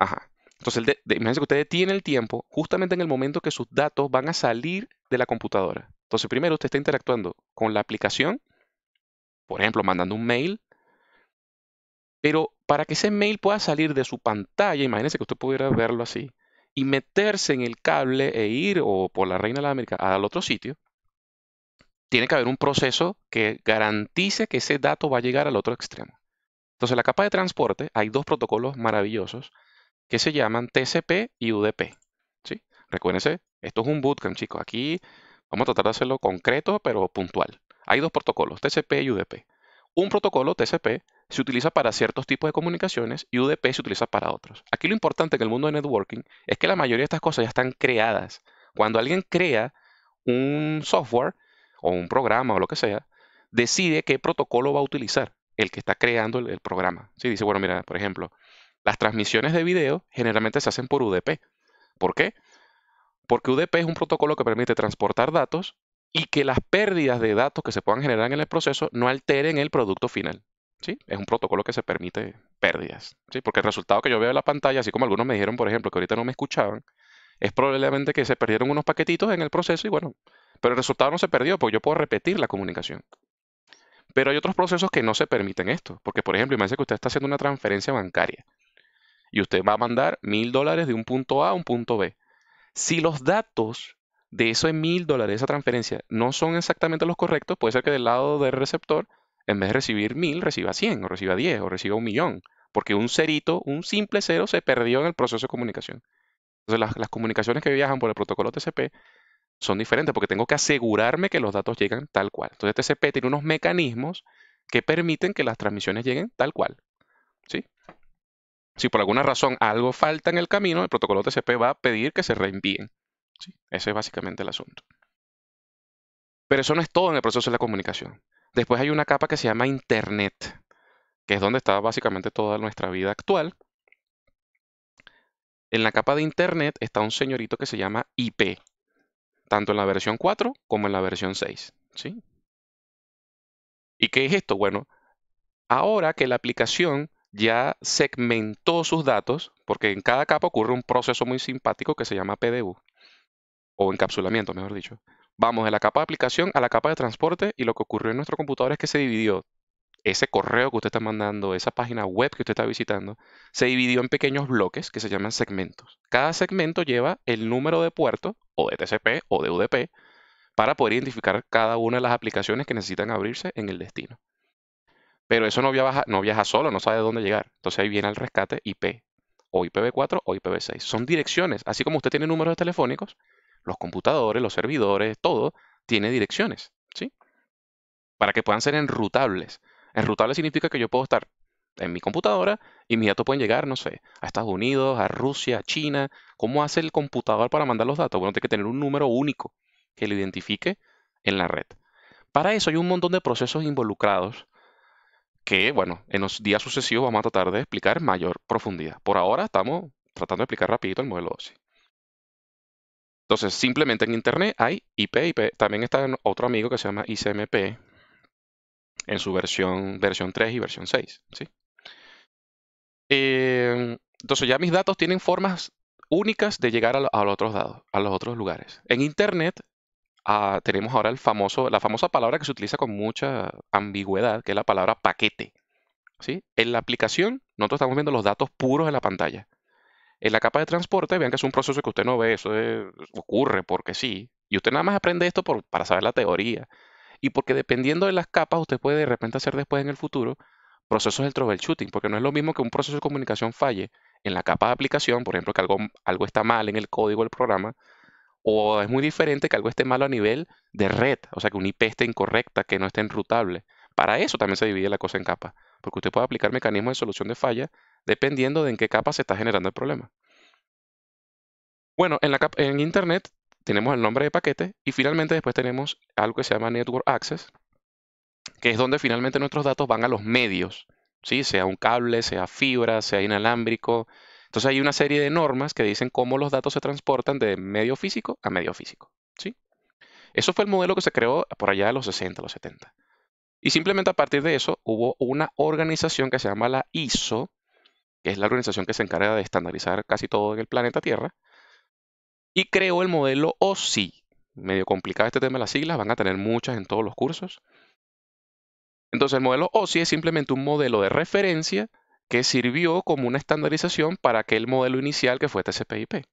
Ajá. Entonces, imagínense que usted detiene el tiempo justamente en el momento que sus datos van a salir de la computadora. Entonces, primero usted está interactuando con la aplicación, por ejemplo, mandando un mail, pero para que ese mail pueda salir de su pantalla, imagínense que usted pudiera verlo así y meterse en el cable e ir o por la Reina de la América al otro sitio, tiene que haber un proceso que garantice que ese dato va a llegar al otro extremo. Entonces, la capa de transporte, hay dos protocolos maravillosos que se llaman TCP y UDP. ¿sí? Recuérdense, esto es un bootcamp, chicos. Aquí vamos a tratar de hacerlo concreto, pero puntual. Hay dos protocolos, TCP y UDP. Un protocolo TCP se utiliza para ciertos tipos de comunicaciones y UDP se utiliza para otros. Aquí lo importante en el mundo de networking es que la mayoría de estas cosas ya están creadas. Cuando alguien crea un software o un programa o lo que sea, decide qué protocolo va a utilizar el que está creando el, programa. Si Dice, bueno, mira, por ejemplo, las transmisiones de video generalmente se hacen por UDP. ¿Por qué? Porque UDP es un protocolo que permite transportar datos y que las pérdidas de datos que se puedan generar en el proceso no alteren el producto final. ¿sí? Es un protocolo que se permite pérdidas. ¿sí? Porque el resultado que yo veo en la pantalla, así como algunos me dijeron, por ejemplo, que ahorita no me escuchaban, es probablemente que se perdieron unos paquetitos en el proceso y bueno, pero el resultado no se perdió, porque yo puedo repetir la comunicación. Pero hay otros procesos que no se permiten esto. Porque, por ejemplo, imagínese que usted está haciendo una transferencia bancaria y usted va a mandar mil dólares de un punto A a un punto B. Si los datos de esos mil dólares, esa transferencia, no son exactamente los correctos, puede ser que del lado del receptor, en vez de recibir mil, reciba 100 o reciba 10 o reciba un millón, porque un cerito, un simple cero se perdió en el proceso de comunicación. Entonces las, comunicaciones que viajan por el protocolo TCP son diferentes porque tengo que asegurarme que los datos llegan tal cual. Entonces TCP tiene unos mecanismos que permiten que las transmisiones lleguen tal cual. Si por alguna razón algo falta en el camino, el protocolo TCP va a pedir que se reenvíen. Ese es básicamente el asunto. Pero eso no es todo en el proceso de la comunicación. Después hay una capa que se llama Internet, que es donde está básicamente toda nuestra vida actual. En la capa de Internet está un señorito que se llama IP, tanto en la versión 4 como en la versión 6. ¿sí? ¿Y qué es esto? Bueno, ahora que la aplicación ya segmentó sus datos, porque en cada capa ocurre un proceso muy simpático que se llama PDU o encapsulamiento, mejor dicho. Vamos de la capa de aplicación a la capa de transporte y lo que ocurrió en nuestro computador es que se dividió ese correo que usted está mandando, esa página web que usted está visitando, se dividió en pequeños bloques que se llaman segmentos. Cada segmento lleva el número de puerto o de TCP o de UDP para poder identificar cada una de las aplicaciones que necesitan abrirse en el destino. Pero eso no viaja, solo, no sabe dónde llegar. Entonces ahí viene al rescate IP, o IPv4 o IPv6. Son direcciones, así como usted tiene números telefónicos, los computadores, los servidores, todo tiene direcciones, ¿sí? Para que puedan ser enrutables. Enrutable significa que yo puedo estar en mi computadora y mis datos pueden llegar, no sé, a Estados Unidos, a Rusia, a China. ¿Cómo hace el computador para mandar los datos? Bueno, tiene que tener un número único que lo identifique en la red. Para eso hay un montón de procesos involucrados que, bueno, en los días sucesivos vamos a tratar de explicar en mayor profundidad. Por ahora estamos tratando de explicar rapidito el modelo OSI. Entonces, simplemente en Internet hay IP, IP. También está otro amigo que se llama ICMP en su versión, versión 3 y versión 6. Em, entonces, ya mis datos tienen formas únicas de llegar a, los otros datos, a los otros lugares. En Internet ah, tenemos ahora la famosa palabra que se utiliza con mucha ambigüedad, que es la palabra paquete. ¿sí? En la aplicación, nosotros estamos viendo los datos puros en la pantalla. En la capa de transporte, vean que es un proceso que usted no ve, eso ocurre porque sí. Y usted nada más aprende esto para saber la teoría. Y porque dependiendo de las capas, usted puede de repente hacer después en el futuro procesos del troubleshooting, porque no es lo mismo que un proceso de comunicación falle en la capa de aplicación, por ejemplo, que algo, está mal en el código del programa, o es muy diferente que algo esté malo a nivel de red, o sea, que un IP esté incorrecta, que no esté enrutable. Para eso también se divide la cosa en capas, porque usted puede aplicar mecanismos de solución de falla dependiendo de en qué capa se está generando el problema. Bueno, en, Internet tenemos el nombre de paquete y finalmente después tenemos algo que se llama Network Access, que es donde finalmente nuestros datos van a los medios, ¿sí? sea un cable, sea fibra, sea inalámbrico. Entonces hay una serie de normas que dicen cómo los datos se transportan de medio físico a medio físico. ¿sí? Eso fue el modelo que se creó por allá de los 60, los 70. Y simplemente a partir de eso hubo una organización que se llama la ISO, que es la organización que se encarga de estandarizar casi todo en el planeta Tierra, y creó el modelo OSI. Medio complicado este tema de las siglas, van a tener muchas en todos los cursos. Entonces el modelo OSI es simplemente un modelo de referencia que sirvió como una estandarización para aquel modelo inicial que fue TCP/IP.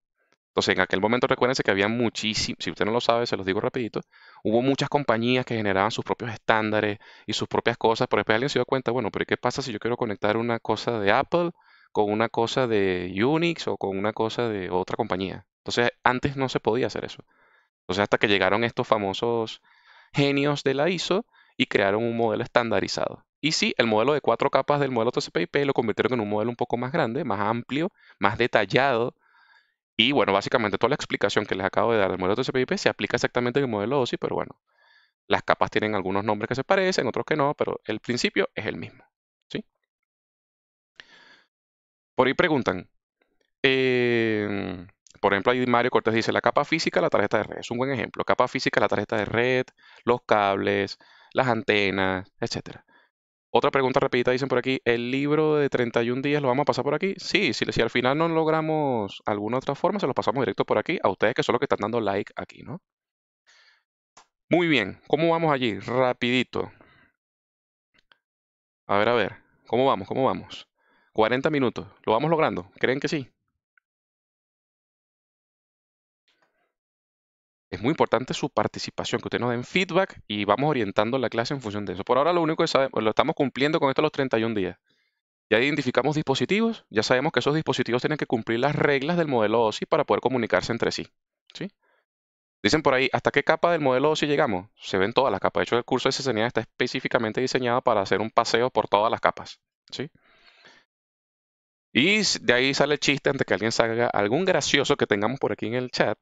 Entonces, en aquel momento recuérdense que había muchísimos, si usted no lo sabe, se los digo rapidito, hubo muchas compañías que generaban sus propios estándares y sus propias cosas, pero después alguien se dio cuenta, bueno, pero ¿qué pasa si yo quiero conectar una cosa de Apple con una cosa de Unix o con una cosa de otra compañía. Entonces, antes no se podía hacer eso. Entonces, hasta que llegaron estos famosos genios de la ISO y crearon un modelo estandarizado. Y sí, el modelo de cuatro capas del modelo TCP/IP lo convirtieron en un modelo un poco más grande, más amplio, más detallado. Y bueno, básicamente toda la explicación que les acabo de dar del modelo TCP/IP se aplica exactamente en el modelo OSI, pero bueno, las capas tienen algunos nombres que se parecen, otros que no, pero el principio es el mismo. Por ahí preguntan. Em, por ejemplo, ahí Mario Cortés dice, la capa física, la tarjeta de red. Es un buen ejemplo. Capa física, la tarjeta de red, los cables, las antenas, etc. Otra pregunta repetida dicen por aquí, ¿el libro de 31 días lo vamos a pasar por aquí? Sí, si, si al final no logramos alguna otra forma, se lo pasamos directo por aquí a ustedes que son los que están dando like aquí, ¿no? Muy bien, ¿cómo vamos allí? Rapidito. A ver, a ver, ¿cómo vamos? ¿Cómo vamos? 40 minutos. ¿Lo vamos logrando? ¿Creen que sí? Es muy importante su participación, que ustedes nos den feedback y vamos orientando la clase en función de eso. Por ahora lo único que sabemos, lo estamos cumpliendo con esto los 31 días. Ya identificamos dispositivos, ya sabemos que esos dispositivos tienen que cumplir las reglas del modelo OSI para poder comunicarse entre sí. ¿sí? Dicen por ahí, ¿hasta qué capa del modelo OSI llegamos? Se ven todas las capas. De hecho, el curso de CCNA e está específicamente diseñado para hacer un paseo por todas las capas. ¿sí? Y de ahí sale el chiste, antes que alguien salga algún gracioso que tengamos por aquí en el chat,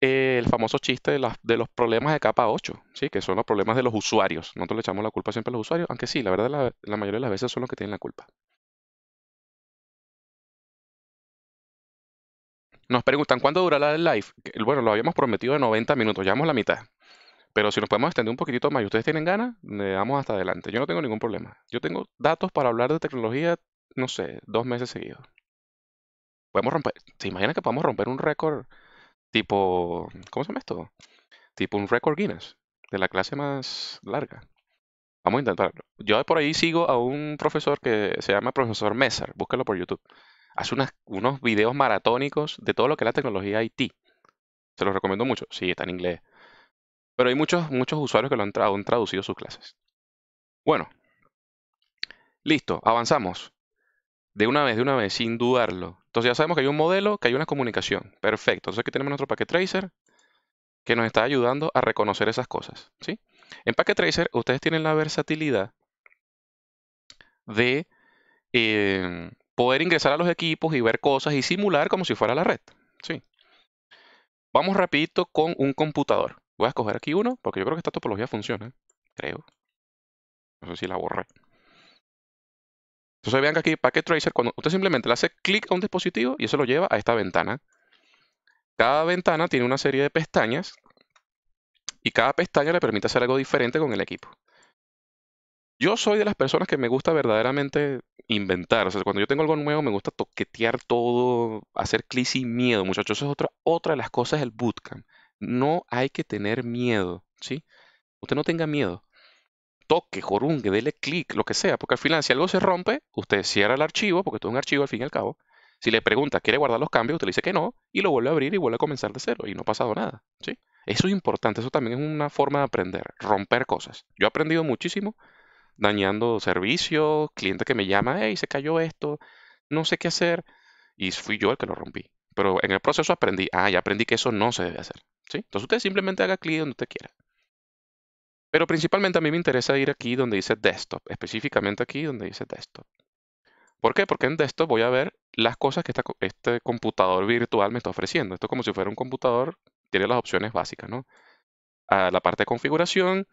eh, el famoso chiste de, los problemas de capa 8, ¿sí? que son los problemas de los usuarios. Nosotros le echamos la culpa siempre a los usuarios, aunque sí, la verdad la, mayoría de las veces son los que tienen la culpa. Nos preguntan, ¿cuándo durará el live? Bueno, lo habíamos prometido de 90 minutos, ya llevamos la mitad. Pero si nos podemos extender un poquitito más y ustedes tienen ganas, le damos hasta adelante. Yo no tengo ningún problema. Yo tengo datos para hablar de tecnología no sé, dos meses seguidos. Podemos romper, ¿se imagina que podemos romper un récord tipo, ¿cómo se llama esto? Tipo un récord Guinness, de la clase más larga. Vamos a intentarlo. Yo por ahí sigo a un profesor que se llama profesor Messer, búscalo por YouTube. Hace unos videos maratónicos de todo lo que es la tecnología IT. Se los recomiendo mucho. Sí, está en inglés. Pero hay muchos, muchos usuarios que lo han, han traducido sus clases. Bueno. Listo, avanzamos. De una vez, de una vez, sin dudarlo. Entonces ya sabemos que hay un modelo, que hay una comunicación. Perfecto. Entonces aquí tenemos nuestro packet tracer que nos está ayudando a reconocer esas cosas. ¿sí? En packet tracer ustedes tienen la versatilidad de em, poder ingresar a los equipos y ver cosas y simular como si fuera la red. ¿sí? Vamos rapidito con un computador. Voy a escoger aquí uno porque yo creo que esta topología funciona. Creo. No sé si la borré. Entonces vean que aquí Packet Tracer, cuando usted simplemente le hace clic a un dispositivo y eso lo lleva a esta ventana. Cada ventana tiene una serie de pestañas y cada pestaña le permite hacer algo diferente con el equipo. Yo soy de las personas que me gusta verdaderamente inventar. O sea, cuando yo tengo algo nuevo, me gusta toquetear todo, hacer clic sin miedo, muchachos. Eso es otra, otra de las cosas del bootcamp. No hay que tener miedo, ¿sí? Usted no tenga miedo toque, jorungue, dele clic, lo que sea, porque al final si algo se rompe, usted cierra el archivo, porque todo es un archivo al fin y al cabo. Si le pregunta, ¿quiere guardar los cambios? Usted dice que no, y lo vuelve a abrir y vuelve a comenzar de cero, y no ha pasado nada. ¿sí? Eso es importante, eso también es una forma de aprender, romper cosas. Yo he aprendido muchísimo dañando servicios, clientes que me llama, hey, se cayó esto, no sé qué hacer, y fui yo el que lo rompí. Pero en el proceso aprendí, ah, ya aprendí que eso no se debe hacer. ¿sí? Entonces usted simplemente haga clic donde usted quiera. Pero principalmente a mí me interesa ir aquí donde dice desktop, específicamente aquí donde dice desktop. ¿Por qué? Porque en desktop voy a ver las cosas que este computador virtual me está ofreciendo. Esto como si fuera un computador, tiene las opciones básicas, ¿no? A la parte de configuración,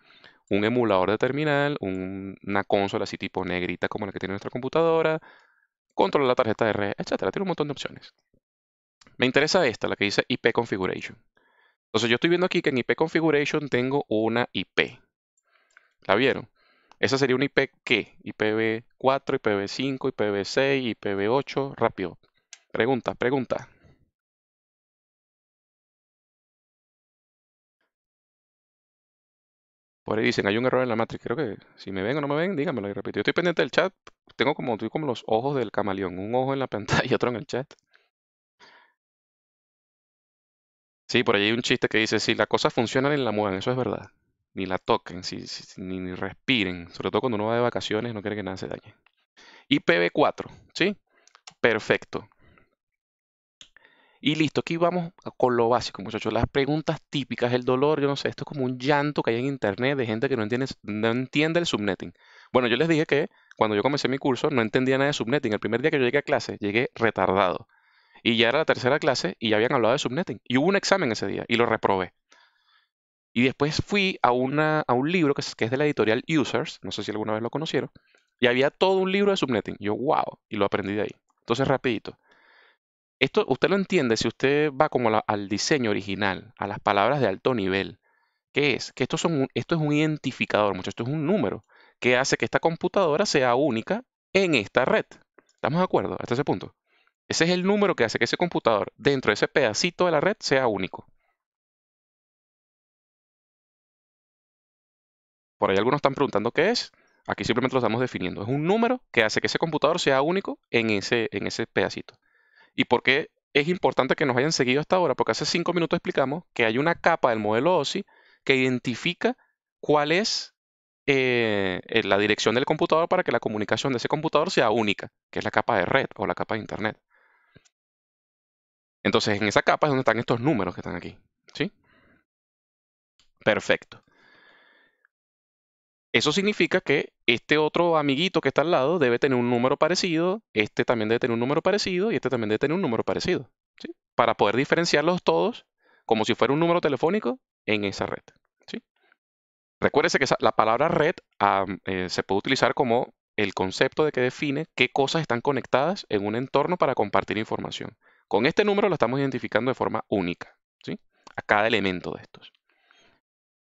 un emulador de terminal, una consola así tipo negrita como la que tiene nuestra computadora, controlar la tarjeta de red, etcétera. Tiene un montón de opciones. Me interesa esta, la que dice IP Configuration. Entonces yo estoy viendo aquí que en IP Configuration tengo una IP. ¿La vieron? Esa sería un IP que, IPv4, IPv5, IPv6, IPv8, rápido. Pregunta, pregunta. Por ahí dicen, hay un error en la matriz. Creo que si me ven o no me ven, díganmelo y repito. Yo estoy pendiente del chat. Tengo como, estoy como los ojos del camaleón. Un ojo en la pantalla y otro en el chat. Sí, por ahí hay un chiste que dice, si las cosas funcionan en la mueven. Eso es verdad ni la toquen, ni, respiren. Sobre todo cuando uno va de vacaciones, no quiere que nada se dañe. IPv4, ¿sí? Perfecto. Y listo, aquí vamos con lo básico, muchachos. Las preguntas típicas, el dolor, yo no sé, esto es como un llanto que hay en internet de gente que no entiende, no entiende el subnetting. Bueno, yo les dije que cuando yo comencé mi curso no entendía nada de subnetting. El primer día que yo llegué a clase, llegué retardado. Y ya era la tercera clase y ya habían hablado de subnetting. Y hubo un examen ese día y lo reprobé. Y después fui a, a un libro que es, de la editorial Users, no sé si alguna vez lo conocieron, y había todo un libro de subnetting. Yo, wow, y lo aprendí de ahí. Entonces, rapidito. Esto usted lo entiende si usted va como al diseño original, a las palabras de alto nivel. ¿Qué es? Que esto, son esto es un identificador, mucho esto es un número que hace que esta computadora sea única en esta red. ¿Estamos de acuerdo hasta ese punto? Ese es el número que hace que ese computador dentro de ese pedacito de la red sea único. Por ahí algunos están preguntando qué es. Aquí simplemente lo estamos definiendo. Es un número que hace que ese computador sea único en ese, en ese pedacito. ¿Y por qué es importante que nos hayan seguido hasta ahora? Porque hace cinco minutos explicamos que hay una capa del modelo OSI que identifica cuál es eh, la dirección del computador para que la comunicación de ese computador sea única, que es la capa de red o la capa de internet. Entonces, en esa capa es donde están estos números que están aquí. ¿Sí? Perfecto. Eso significa que este otro amiguito que está al lado debe tener un número parecido, este también debe tener un número parecido y este también debe tener un número parecido. Para poder diferenciarlos todos como si fuera un número telefónico en esa red. ¿sí? Recuérdese que la palabra red eh, se puede utilizar como el concepto de que define qué cosas están conectadas en un entorno para compartir información. Con este número lo estamos identificando de forma única, ¿sí? a cada elemento de estos.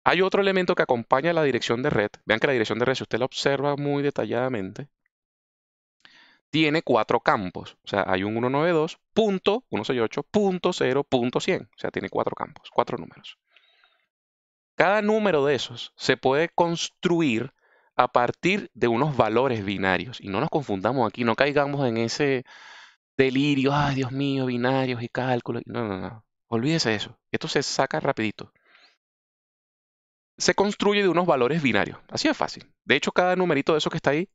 Hay otro elemento que acompaña la dirección de red. Vean que la dirección de red, si usted la observa muy detalladamente, tiene cuatro campos. O sea, hay un 192.168.0.100. O sea, tiene cuatro campos, cuatro números. Cada número de esos se puede construir a partir de unos valores binarios. Y no nos confundamos aquí, no caigamos en ese delirio, ay Dios mío, binarios y cálculos. No, no, no. Olvídese eso. Esto se saca rapidito se construye de unos valores binarios. Así es fácil. De hecho, cada numerito de eso que está ahí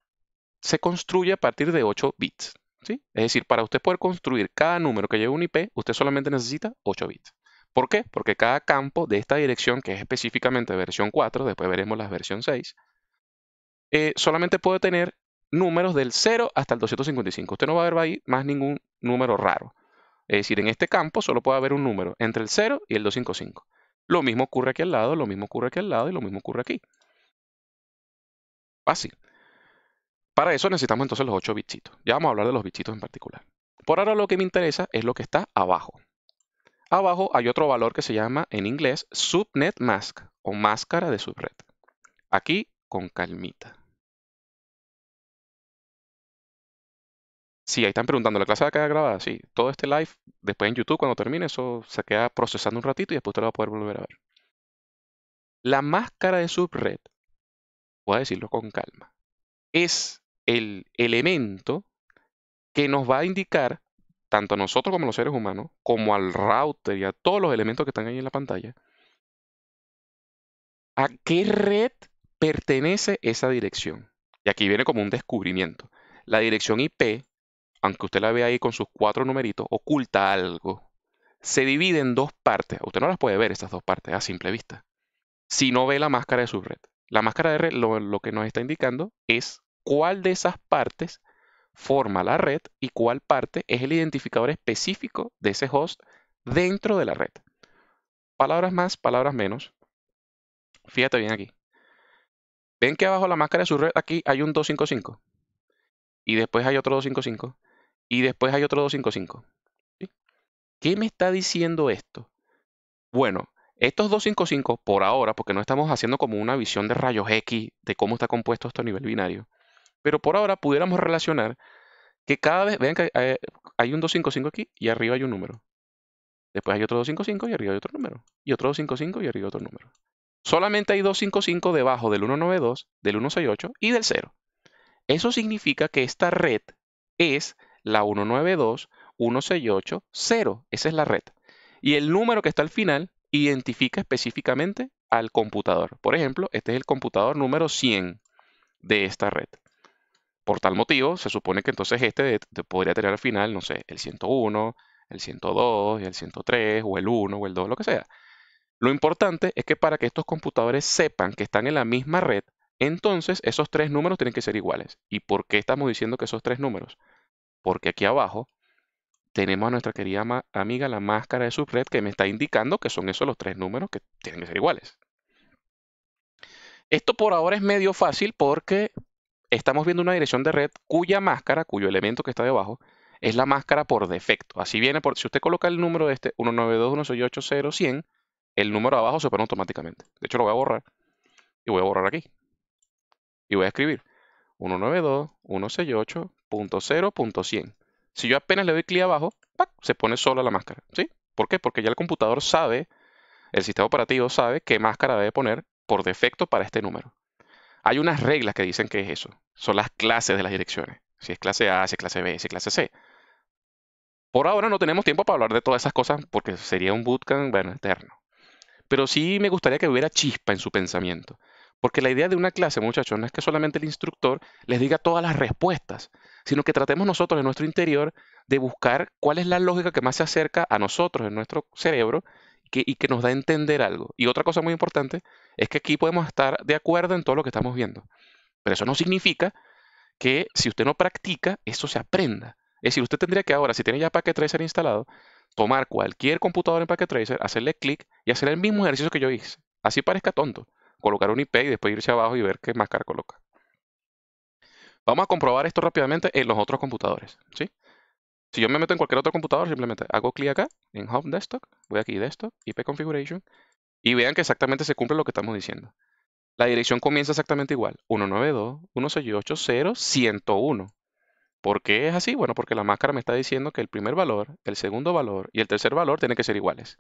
se construye a partir de 8 bits. ¿sí? Es decir, para usted poder construir cada número que lleve un IP, usted solamente necesita 8 bits. ¿Por qué? Porque cada campo de esta dirección, que es específicamente versión 4, después veremos la versión 6, eh, solamente puede tener números del 0 hasta el 255. Usted no va a ver ahí más ningún número raro. Es decir, en este campo solo puede haber un número entre el 0 y el 255. Lo mismo ocurre aquí al lado, lo mismo ocurre aquí al lado y lo mismo ocurre aquí. Así. Para eso necesitamos entonces los 8 bichitos. Ya vamos a hablar de los bichitos en particular. Por ahora lo que me interesa es lo que está abajo. Abajo hay otro valor que se llama en inglés subnet mask o máscara de subred. Aquí con calmita. Sí, ahí están preguntando, ¿la clase va a quedar grabada? Sí, todo este live, después en YouTube, cuando termine, eso se queda procesando un ratito y después te lo va a poder volver a ver. La máscara de subred, voy a decirlo con calma, es el elemento que nos va a indicar, tanto a nosotros como a los seres humanos, como al router y a todos los elementos que están ahí en la pantalla, a qué red pertenece esa dirección. Y aquí viene como un descubrimiento. La dirección IP aunque usted la vea ahí con sus cuatro numeritos, oculta algo. Se divide en dos partes. Usted no las puede ver estas dos partes a simple vista. Si no ve la máscara de su red. La máscara de red lo, que nos está indicando es cuál de esas partes forma la red y cuál parte es el identificador específico de ese host dentro de la red. Palabras más, palabras menos. Fíjate bien aquí. Ven que abajo la máscara de su red aquí hay un 255 y después hay otro 255 y después hay otro 255. ¿Qué me está diciendo esto? Bueno, estos 255 por ahora, porque no estamos haciendo como una visión de rayos X de cómo está compuesto esto a nivel binario, pero por ahora pudiéramos relacionar que cada vez, vean que eh, hay un 255 aquí y arriba hay un número. Después hay otro 255 y arriba hay otro número. Y otro 255 y arriba hay otro número. Solamente hay 255 debajo del 192, del 168 y del 0. Eso significa que esta red es la 192.168.0. Esa es la red. Y el número que está al final identifica específicamente al computador. Por ejemplo, este es el computador número 100 de esta red. Por tal motivo, se supone que entonces este podría tener al final, no sé, el 101, el 102, el 103, o el 1, o el 2, lo que sea. Lo importante es que para que estos computadores sepan que están en la misma red, entonces esos tres números tienen que ser iguales. ¿Y por qué estamos diciendo que esos tres números? porque aquí abajo tenemos a nuestra querida amiga la máscara de subred que me está indicando que son esos los tres números que tienen que ser iguales. Esto por ahora es medio fácil porque estamos viendo una dirección de red cuya máscara, cuyo elemento que está debajo, es la máscara por defecto. Así viene, por, si usted coloca el número de este 192.168.0.100, el número de abajo se pone automáticamente. De hecho, lo voy a borrar. Y voy a borrar aquí. Y voy a escribir 192.168 .0.100. Si yo apenas le doy clic abajo, se pone sola la máscara. ¿sí? ¿Por qué? Porque ya el computador sabe, el sistema operativo sabe qué máscara debe poner por defecto para este número. Hay unas reglas que dicen que es eso. Son las clases de las direcciones. Si es clase A, si es clase B, si es clase C. Por ahora no tenemos tiempo para hablar de todas esas cosas porque sería un bootcamp, eterno. Pero sí me gustaría que hubiera chispa en su pensamiento. Porque la idea de una clase, muchachos, no es que solamente el instructor les diga todas las respuestas, sino que tratemos nosotros en nuestro interior de buscar cuál es la lógica que más se acerca a nosotros, en nuestro cerebro, y que nos da a entender algo. Y otra cosa muy importante es que aquí podemos estar de acuerdo en todo lo que estamos viendo. Pero eso no significa que si usted no practica, eso se aprenda. Es decir, usted tendría que ahora, si tiene ya Packet Tracer instalado, tomar cualquier computador en Packet Tracer, hacerle clic y hacer el mismo ejercicio que yo hice. Así parezca tonto colocar un IP y después irse abajo y ver qué máscara coloca. Vamos a comprobar esto rápidamente en los otros computadores. ¿sí? Si yo me meto en cualquier otro computador, simplemente hago clic acá en Home Desktop, voy aquí Desktop, IP Configuration, y vean que exactamente se cumple lo que estamos diciendo. La dirección comienza exactamente igual, 192.168.0.101. ¿Por qué es así? Bueno, porque la máscara me está diciendo que el primer valor, el segundo valor y el tercer valor tienen que ser iguales.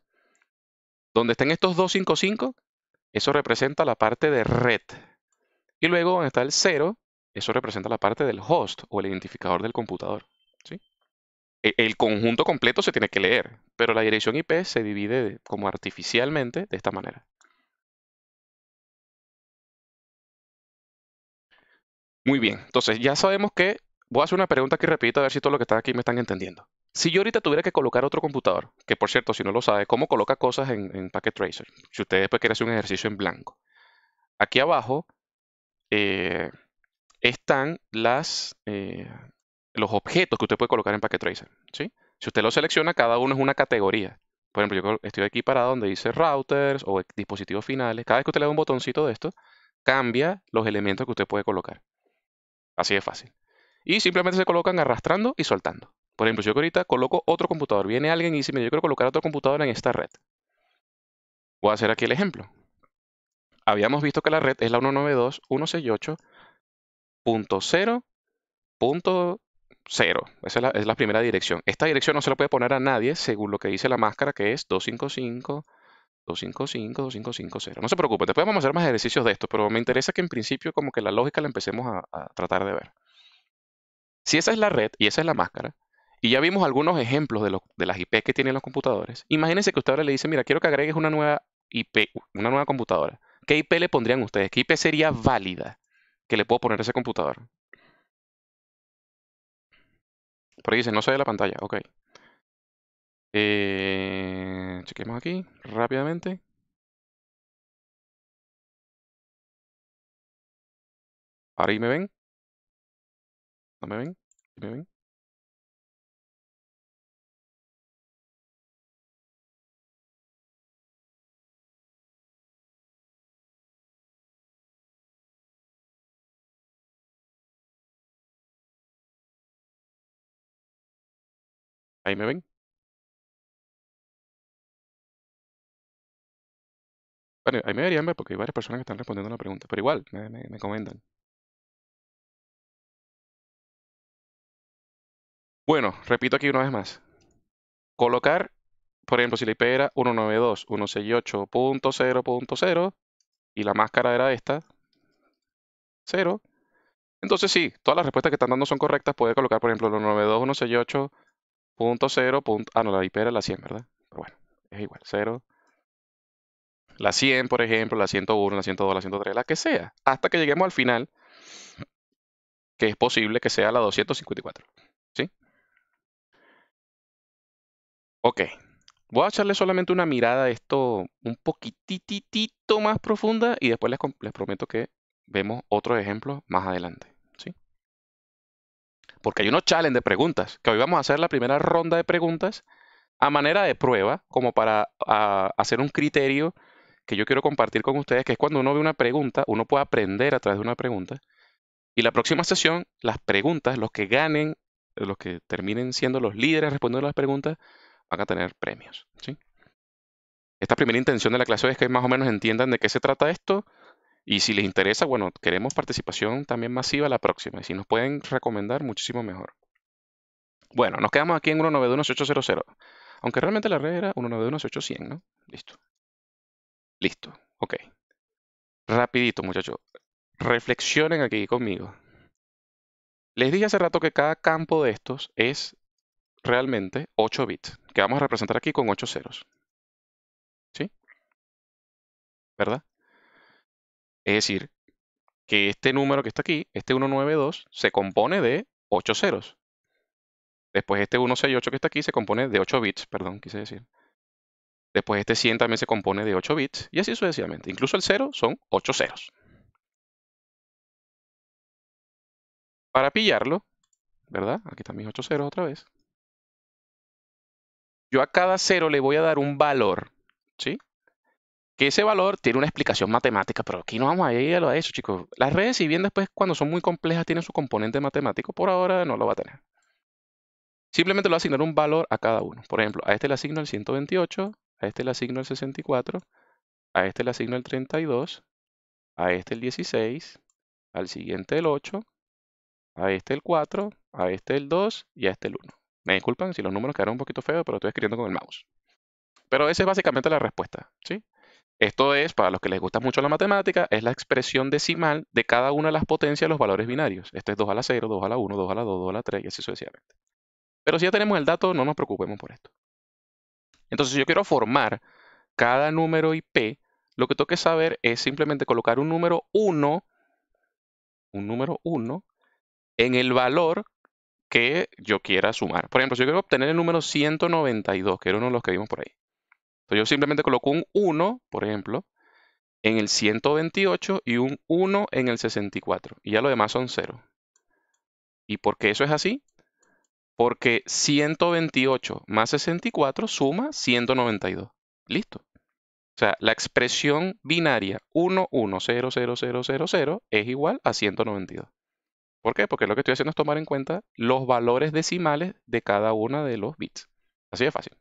Donde estén estos 255, eso representa la parte de red. Y luego donde está el 0, eso representa la parte del host o el identificador del computador. ¿sí? E, el conjunto completo se tiene que leer, pero la dirección IP se divide como artificialmente de esta manera. Muy bien, entonces ya sabemos que voy a hacer una pregunta aquí repito a ver si todo lo que está aquí me están entendiendo. Si yo ahorita tuviera que colocar otro computador, que por cierto, si no lo sabe, ¿cómo coloca cosas en, Packet Tracer? Si usted después quiere hacer un ejercicio en blanco. Aquí abajo eh, están las, eh, los objetos que usted puede colocar en Packet Tracer. Si usted los selecciona, cada uno es una categoría. Por ejemplo, yo estoy aquí parado donde dice routers o dispositivos finales. Cada vez que usted le da un botoncito de esto, cambia los elementos que usted puede colocar. Así de fácil. Y simplemente se colocan arrastrando y soltando. Por ejemplo, si yo ahorita coloco otro computador, viene alguien y dice, me yo quiero colocar otro computador en esta red. Voy a hacer aquí el ejemplo. Habíamos visto que la red es la 192.168.0.0. Esa es la, primera dirección. Esta dirección no se la puede poner a nadie según lo que dice la máscara, que es 255.255.255.0. No se preocupen, después vamos a hacer más ejercicios de esto, pero me interesa que en principio como que la lógica la empecemos a tratar de ver. Si esa es la red y esa es la máscara, y ya vimos algunos ejemplos de, de las IP que tienen los computadores. Imagínense que usted ahora le dice, mira, quiero que agregues una nueva IP, una nueva computadora. ¿Qué IP le pondrían ustedes? ¿Qué IP sería válida que le puedo poner a ese computador? Por ahí dice, no se ve la pantalla. Ok. Eh, chequemos aquí rápidamente. Ahora ahí me ven. ¿No me ven? ¿Me ven? ¿Ahí me ven? Bueno, ahí me verían porque hay varias personas que están respondiendo la pregunta, pero igual, me, comentan. Bueno, repito aquí una vez más. Colocar, por ejemplo, si la IP era 192.168.0.0 y la máscara era esta, 0, entonces sí, todas las respuestas que están dando son correctas. Puede colocar, por ejemplo, el Punto cero, punto, ah, no, la IP era la 100, ¿verdad? Pero bueno, es igual, 0. La 100, por ejemplo, la 101, la 102, la 103, la que sea. Hasta que lleguemos al final, que es posible que sea la 254. ¿Sí? Ok. Voy a echarle solamente una mirada a esto un poquititito más profunda y después les, les prometo que vemos otros ejemplos más adelante porque hay unos challenge de preguntas, que hoy vamos a hacer la primera ronda de preguntas a manera de prueba, como para hacer un criterio que yo quiero compartir con ustedes, que es cuando uno ve una pregunta, uno puede aprender a través de una pregunta. Y la próxima sesión, las preguntas, los que ganen, los que terminen siendo los líderes respondiendo las preguntas, van a tener premios. Esta primera intención de la clase es que más o menos entiendan de qué se trata esto, y si les interesa, bueno, queremos participación también masiva la próxima. Y si nos pueden recomendar, muchísimo mejor. Bueno, nos quedamos aquí en 191.800. Aunque realmente la red era 191.8100, ¿no? Listo. Listo. Ok. Rapidito, muchachos. Reflexionen aquí conmigo. Les dije hace rato que cada campo de estos es realmente 8 bits, que vamos a representar aquí con 8 ceros. ¿Sí? ¿Verdad? Es decir, que este número que está aquí, este 192, se compone de 8 ceros. Después este 168 que está aquí se compone de 8 bits, perdón, quise decir. Después este 100 también se compone de 8 bits y así sucesivamente. Incluso el 0 son 8 ceros. Para pillarlo, ¿verdad? Aquí también mis 8 ceros otra vez. Yo a cada cero le voy a dar un valor, ¿sí? que ese valor tiene una explicación matemática, pero aquí no vamos a ir a eso, chicos. Las redes, si bien después cuando son muy complejas tienen su componente matemático, por ahora no lo va a tener. Simplemente lo va a asignar un valor a cada uno. Por ejemplo, a este le asigno el 128, a este le asigno el 64, a este le asigno el 32, a este el 16, al siguiente el 8, a este el 4, a este el 2 y a este el 1. Me disculpan si los números quedaron un poquito feos, pero estoy escribiendo con el mouse. Pero esa es básicamente la respuesta, ¿sí? Esto es, para los que les gusta mucho la matemática, es la expresión decimal de cada una de las potencias de los valores binarios. Esto es 2 a la 0, 2 a la 1, 2 a la 2, 2 a la 3 y así sucesivamente. Pero si ya tenemos el dato, no nos preocupemos por esto. Entonces, si yo quiero formar cada número IP, lo que tengo que saber es simplemente colocar un número 1, un número 1, en el valor que yo quiera sumar. Por ejemplo, si yo quiero obtener el número 192, que era uno de los que vimos por ahí, yo simplemente coloco un 1, por ejemplo, en el 128 y un 1 en el 64. Y ya lo demás son 0. ¿Y por qué eso es así? Porque 128 más 64 suma 192. Listo. O sea, la expresión binaria 1, es igual a 192. ¿Por qué? Porque lo que estoy haciendo es tomar en cuenta los valores decimales de cada uno de los bits. Así de fácil.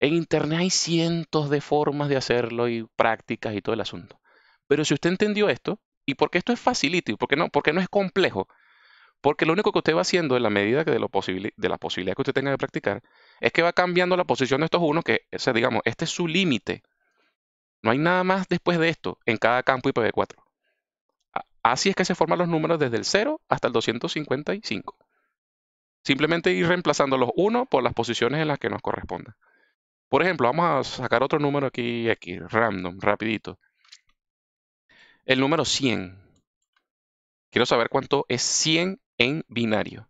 En Internet hay cientos de formas de hacerlo y prácticas y todo el asunto. Pero si usted entendió esto, y porque esto es facilito, y porque no, porque no es complejo, porque lo único que usted va haciendo en la medida de, de la posibilidad que usted tenga de practicar, es que va cambiando la posición de estos unos, que, digamos, este es su límite. No hay nada más después de esto en cada campo IPv4. Así es que se forman los números desde el 0 hasta el 255. Simplemente ir reemplazando los 1 por las posiciones en las que nos corresponda. Por ejemplo, vamos a sacar otro número aquí, aquí, random, rapidito. El número 100. Quiero saber cuánto es 100 en binario.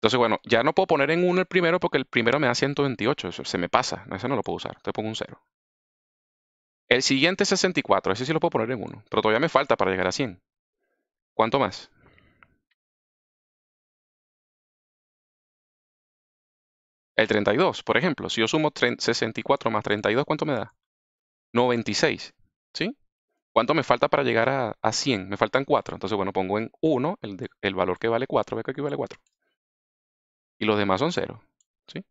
Entonces, bueno, ya no puedo poner en 1 el primero porque el primero me da 128. se me pasa. Ese no lo puedo usar. Te pongo un 0. El siguiente es 64. Ese sí lo puedo poner en 1. Pero todavía me falta para llegar a 100. ¿Cuánto más? El 32, por ejemplo, si yo sumo 64 más 32, ¿cuánto me da? 96, ¿sí? ¿Cuánto me falta para llegar a, 100? Me faltan 4. Entonces, bueno, pongo en 1 el, el valor que vale 4. Ve que aquí vale 4. Y los demás son 0. ¿sí?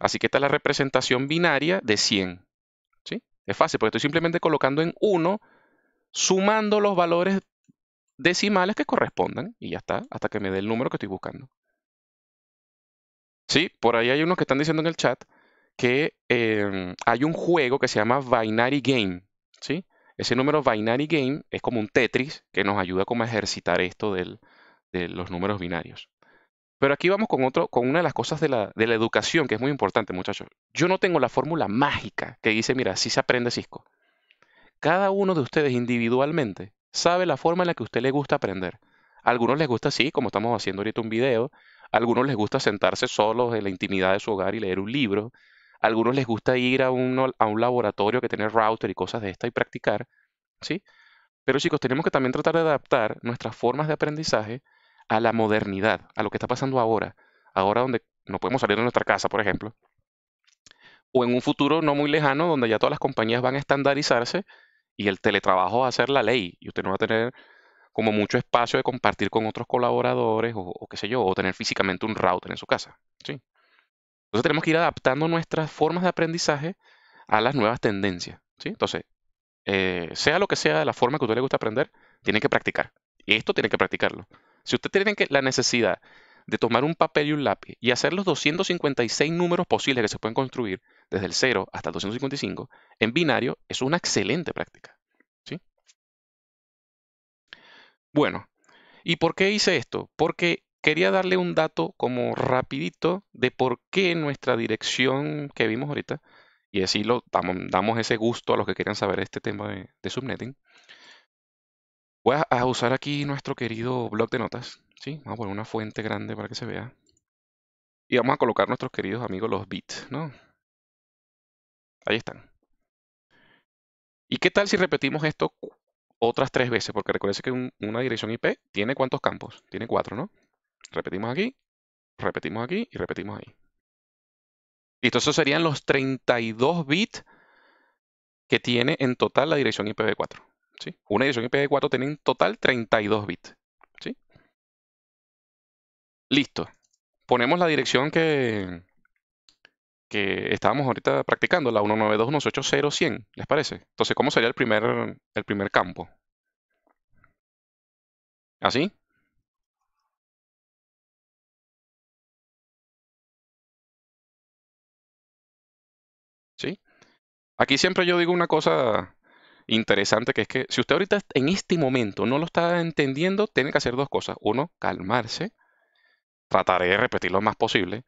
Así que esta es la representación binaria de 100. ¿sí? Es fácil porque estoy simplemente colocando en 1, sumando los valores decimales que correspondan. Y ya está, hasta que me dé el número que estoy buscando. Sí, por ahí hay unos que están diciendo en el chat que em, hay un juego que se llama Binary Game, ¿sí? Ese número Binary Game es como un Tetris que nos ayuda como a ejercitar esto de los números binarios. Pero aquí vamos con, otro, con una de las cosas de la, educación que es muy importante, muchachos. Yo no tengo la fórmula mágica que dice, mira, si se aprende Cisco. Cada uno de ustedes individualmente sabe la forma en la que a usted le gusta aprender. A algunos les gusta así, como estamos haciendo ahorita un video, algunos les gusta sentarse solos en la intimidad de su hogar y leer un libro. algunos les gusta ir a, a un laboratorio que tiene router y cosas de esta y practicar. ¿sí? Pero chicos, tenemos que también tratar de adaptar nuestras formas de aprendizaje a la modernidad, a lo que está pasando ahora. Ahora donde no podemos salir de nuestra casa, por ejemplo. O en un futuro no muy lejano donde ya todas las compañías van a estandarizarse y el teletrabajo va a ser la ley y usted no va a tener como mucho espacio de compartir con otros colaboradores o, qué sé yo, o tener físicamente un router en su casa. ¿sí? Entonces tenemos que ir adaptando nuestras formas de aprendizaje a las nuevas tendencias. ¿sí? Entonces, eh, sea lo que sea de la forma que a usted le gusta aprender, tiene que practicar. Y esto tiene que practicarlo. Si usted tiene que, la necesidad de tomar un papel y un lápiz y hacer los 256 números posibles que se pueden construir desde el 0 hasta el 255 en binario, es una excelente práctica. Bueno, ¿y por qué hice esto? Porque quería darle un dato como rapidito de por qué nuestra dirección que vimos ahorita, y así lo damos, ese gusto a los que quieran saber este tema de, subnetting. Voy a, usar aquí nuestro querido blog de notas, ¿sí? Vamos a poner una fuente grande para que se vea. Y vamos a colocar nuestros queridos amigos los bits, ¿no? Ahí están. ¿Y qué tal si repetimos esto otras tres veces, porque recuerden que una dirección IP tiene cuántos campos, tiene cuatro, ¿no? Repetimos aquí, repetimos aquí y repetimos ahí. Y esos serían los 32 bits que tiene en total la dirección IPv4. ¿sí? Una dirección IPv4 tiene en total 32 bits. ¿sí? Listo. Ponemos la dirección que, que estábamos ahorita practicando, la 192.180.100, ¿les parece? Entonces, ¿cómo sería el primer, el primer campo? ¿Así? ¿Sí? Aquí siempre yo digo una cosa interesante, que es que si usted ahorita en este momento no lo está entendiendo, tiene que hacer dos cosas. Uno, calmarse, trataré de repetir lo más posible.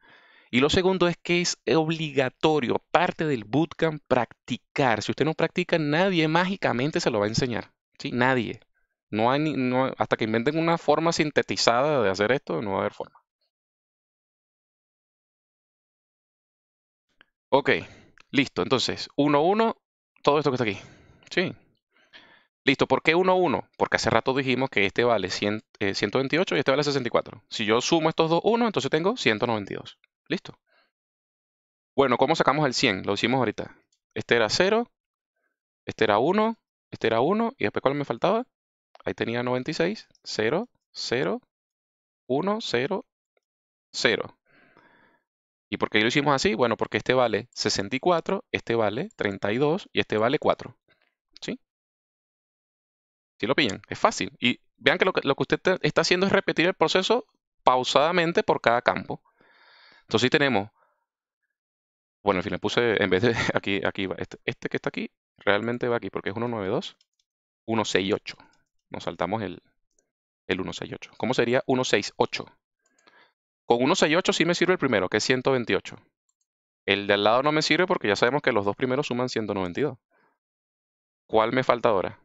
Y lo segundo es que es obligatorio, parte del bootcamp, practicar. Si usted no practica, nadie mágicamente se lo va a enseñar. ¿sí? Nadie. No hay, hasta que inventen una forma sintetizada de hacer esto, no va a haber forma. Ok, listo. Entonces, 1-1, todo esto que está aquí. Sí. Listo, ¿por qué 1-1? Porque hace rato dijimos que este vale 128 eh, y este vale 64. Si yo sumo estos dos 1, entonces tengo 192. Listo. Bueno, ¿cómo sacamos el 100? Lo hicimos ahorita. Este era 0, este era 1, este era 1, y después ¿cuál me faltaba? Ahí tenía 96, 0, 0, 1, 0, 0. ¿Y por qué lo hicimos así? Bueno, porque este vale 64, este vale 32 y este vale 4. ¿Sí? ¿Sí lo pillan? Es fácil. Y vean que lo que, lo que usted está haciendo es repetir el proceso pausadamente por cada campo. Entonces si tenemos, bueno, al le puse, en vez de aquí, aquí este, este, que está aquí, realmente va aquí, porque es 192, 168. Nos saltamos el, el 168. ¿Cómo sería 168? Con 168 sí me sirve el primero, que es 128. El de al lado no me sirve porque ya sabemos que los dos primeros suman 192. ¿Cuál me falta ahora?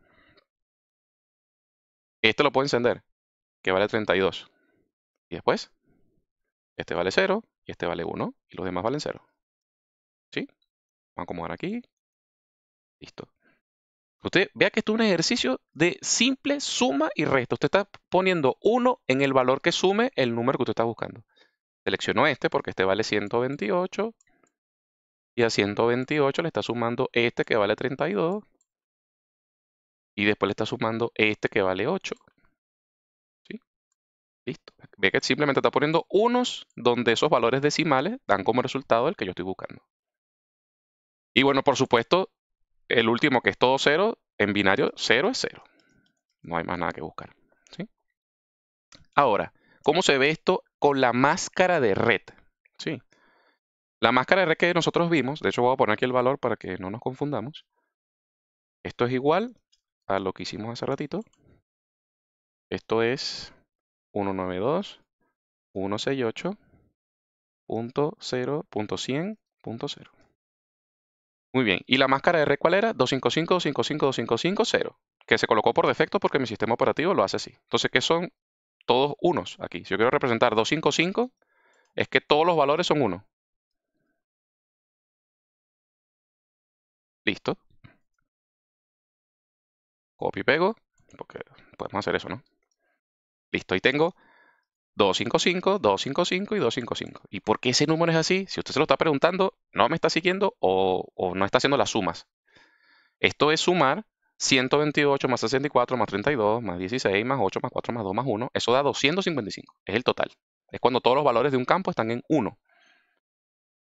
Este lo puedo encender, que vale 32. Y después, este vale 0, este vale 1 y los demás valen 0. ¿Sí? Vamos a acomodar aquí. Listo. Usted vea que esto es un ejercicio de simple suma y resto. Usted está poniendo 1 en el valor que sume el número que usted está buscando. Selecciono este porque este vale 128. Y a 128 le está sumando este que vale 32. Y después le está sumando este que vale 8. Listo. Ve que simplemente está poniendo unos donde esos valores decimales dan como resultado el que yo estoy buscando. Y bueno, por supuesto, el último que es todo cero, en binario cero es cero. No hay más nada que buscar. Ahora, ¿cómo se ve esto con la máscara de red? ¿Sí? La máscara de red que nosotros vimos, de hecho voy a poner aquí el valor para que no nos confundamos. Esto es igual a lo que hicimos hace ratito. Esto es 192 Muy bien, ¿y la máscara de red cuál era? 255.255.255.0. que se colocó por defecto porque mi sistema operativo lo hace así. Entonces, ¿qué son todos unos aquí? Si yo quiero representar 255, es que todos los valores son 1. Listo. Copio y pego, porque podemos hacer eso, ¿no? Listo, y tengo 255, 255 y 255. ¿Y por qué ese número es así? Si usted se lo está preguntando, no me está siguiendo o, o no está haciendo las sumas. Esto es sumar 128 más 64 más 32 más 16 más 8 más 4 más 2 más 1. Eso da 255. Es el total. Es cuando todos los valores de un campo están en 1.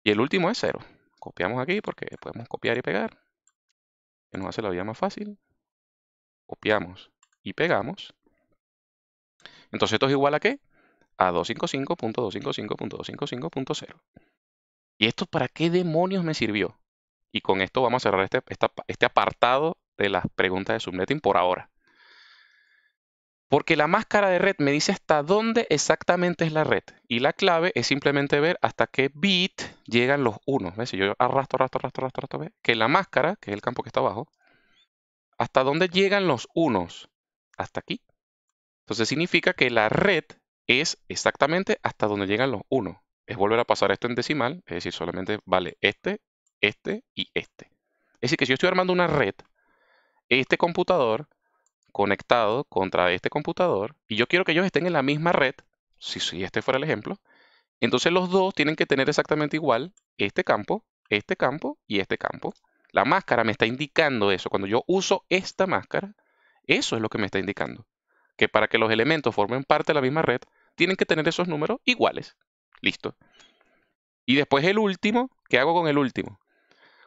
Y el último es 0. Copiamos aquí porque podemos copiar y pegar. Que nos hace la vida más fácil. Copiamos y pegamos. Entonces esto es igual a qué? A 255.255.255.0. ¿Y esto para qué demonios me sirvió? Y con esto vamos a cerrar este, este, apartado de las preguntas de subnetting por ahora. Porque la máscara de red me dice hasta dónde exactamente es la red. Y la clave es simplemente ver hasta qué bit llegan los unos. Si yo arrastro, arrastro, arrastro, arrastro, arrastro que la máscara, que es el campo que está abajo, hasta dónde llegan los unos. Hasta aquí. Entonces significa que la red es exactamente hasta donde llegan los 1. Es volver a pasar esto en decimal, es decir, solamente vale este, este y este. Es decir, que si yo estoy armando una red, este computador conectado contra este computador, y yo quiero que ellos estén en la misma red, si, si este fuera el ejemplo, entonces los dos tienen que tener exactamente igual este campo, este campo y este campo. La máscara me está indicando eso. Cuando yo uso esta máscara, eso es lo que me está indicando que para que los elementos formen parte de la misma red, tienen que tener esos números iguales. Listo. Y después el último, ¿qué hago con el último?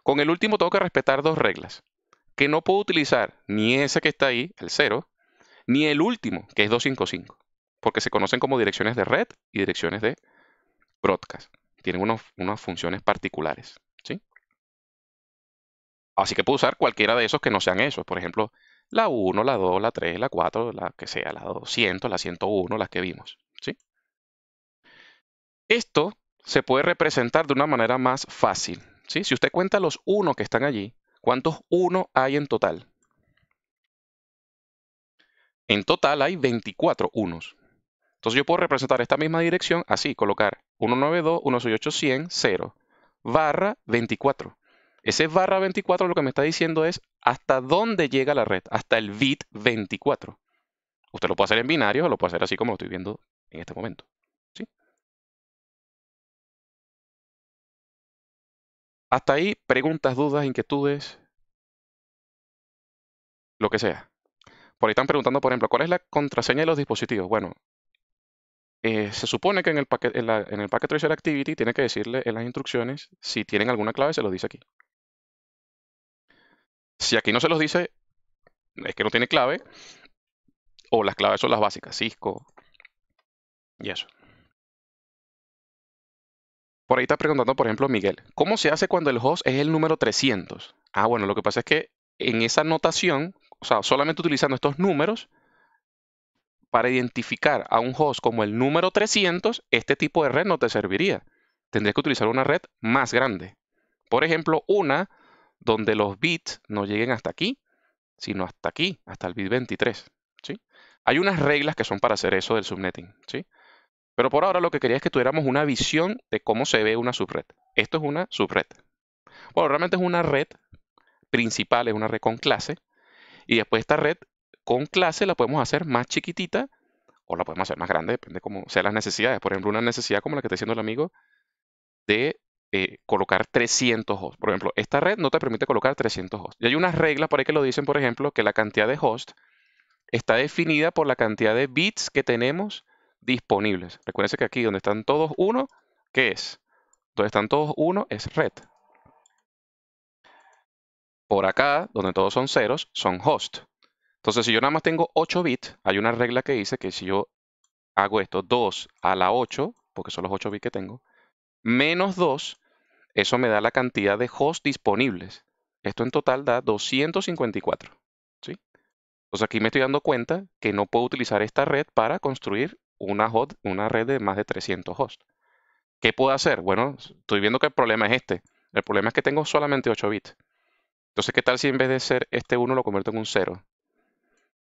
Con el último tengo que respetar dos reglas. Que no puedo utilizar ni ese que está ahí, el 0, ni el último, que es 255. Porque se conocen como direcciones de red y direcciones de broadcast. Tienen unas funciones particulares. ¿sí? Así que puedo usar cualquiera de esos que no sean esos. Por ejemplo, la 1, la 2, la 3, la 4, la que sea, la 200, la 101, las que vimos. ¿sí? Esto se puede representar de una manera más fácil. ¿sí? Si usted cuenta los 1 que están allí, ¿cuántos 1 hay en total? En total hay 24 unos. Entonces yo puedo representar esta misma dirección así, colocar 192, 168, 0, barra 24. Ese barra 24 lo que me está diciendo es hasta dónde llega la red, hasta el bit 24. Usted lo puede hacer en binario o lo puede hacer así como lo estoy viendo en este momento. ¿sí? Hasta ahí, preguntas, dudas, inquietudes, lo que sea. Por ahí están preguntando, por ejemplo, ¿cuál es la contraseña de los dispositivos? Bueno, eh, se supone que en el, paquete, en, Packet Tracer Activity tiene que decirle en las instrucciones si tienen alguna clave, se lo dice aquí. Si aquí no se los dice, es que no tiene clave. O las claves son las básicas, Cisco y eso. Por ahí está preguntando, por ejemplo, Miguel, ¿cómo se hace cuando el host es el número 300? Ah, bueno, lo que pasa es que en esa notación, o sea, solamente utilizando estos números, para identificar a un host como el número 300, este tipo de red no te serviría. Tendrías que utilizar una red más grande. Por ejemplo, una donde los bits no lleguen hasta aquí, sino hasta aquí, hasta el bit 23. ¿sí? Hay unas reglas que son para hacer eso del subnetting. ¿sí? Pero por ahora lo que quería es que tuviéramos una visión de cómo se ve una subred. Esto es una subred. Bueno, realmente es una red principal, es una red con clase. Y después esta red con clase la podemos hacer más chiquitita o la podemos hacer más grande, depende de cómo sean las necesidades. Por ejemplo, una necesidad como la que está diciendo el amigo de eh, colocar 300 hosts. Por ejemplo, esta red no te permite colocar 300 hosts. Y hay unas reglas por ahí que lo dicen, por ejemplo, que la cantidad de hosts está definida por la cantidad de bits que tenemos disponibles. Recuérdense que aquí donde están todos 1, ¿qué es? Donde están todos 1 es red. Por acá, donde todos son ceros, son hosts. Entonces, si yo nada más tengo 8 bits, hay una regla que dice que si yo hago esto 2 a la 8, porque son los 8 bits que tengo, menos 2, eso me da la cantidad de hosts disponibles. Esto en total da 254. ¿sí? Entonces aquí me estoy dando cuenta que no puedo utilizar esta red para construir una, una red de más de 300 hosts. ¿Qué puedo hacer? Bueno, estoy viendo que el problema es este. El problema es que tengo solamente 8 bits. Entonces, ¿qué tal si en vez de ser este 1 lo convierto en un 0?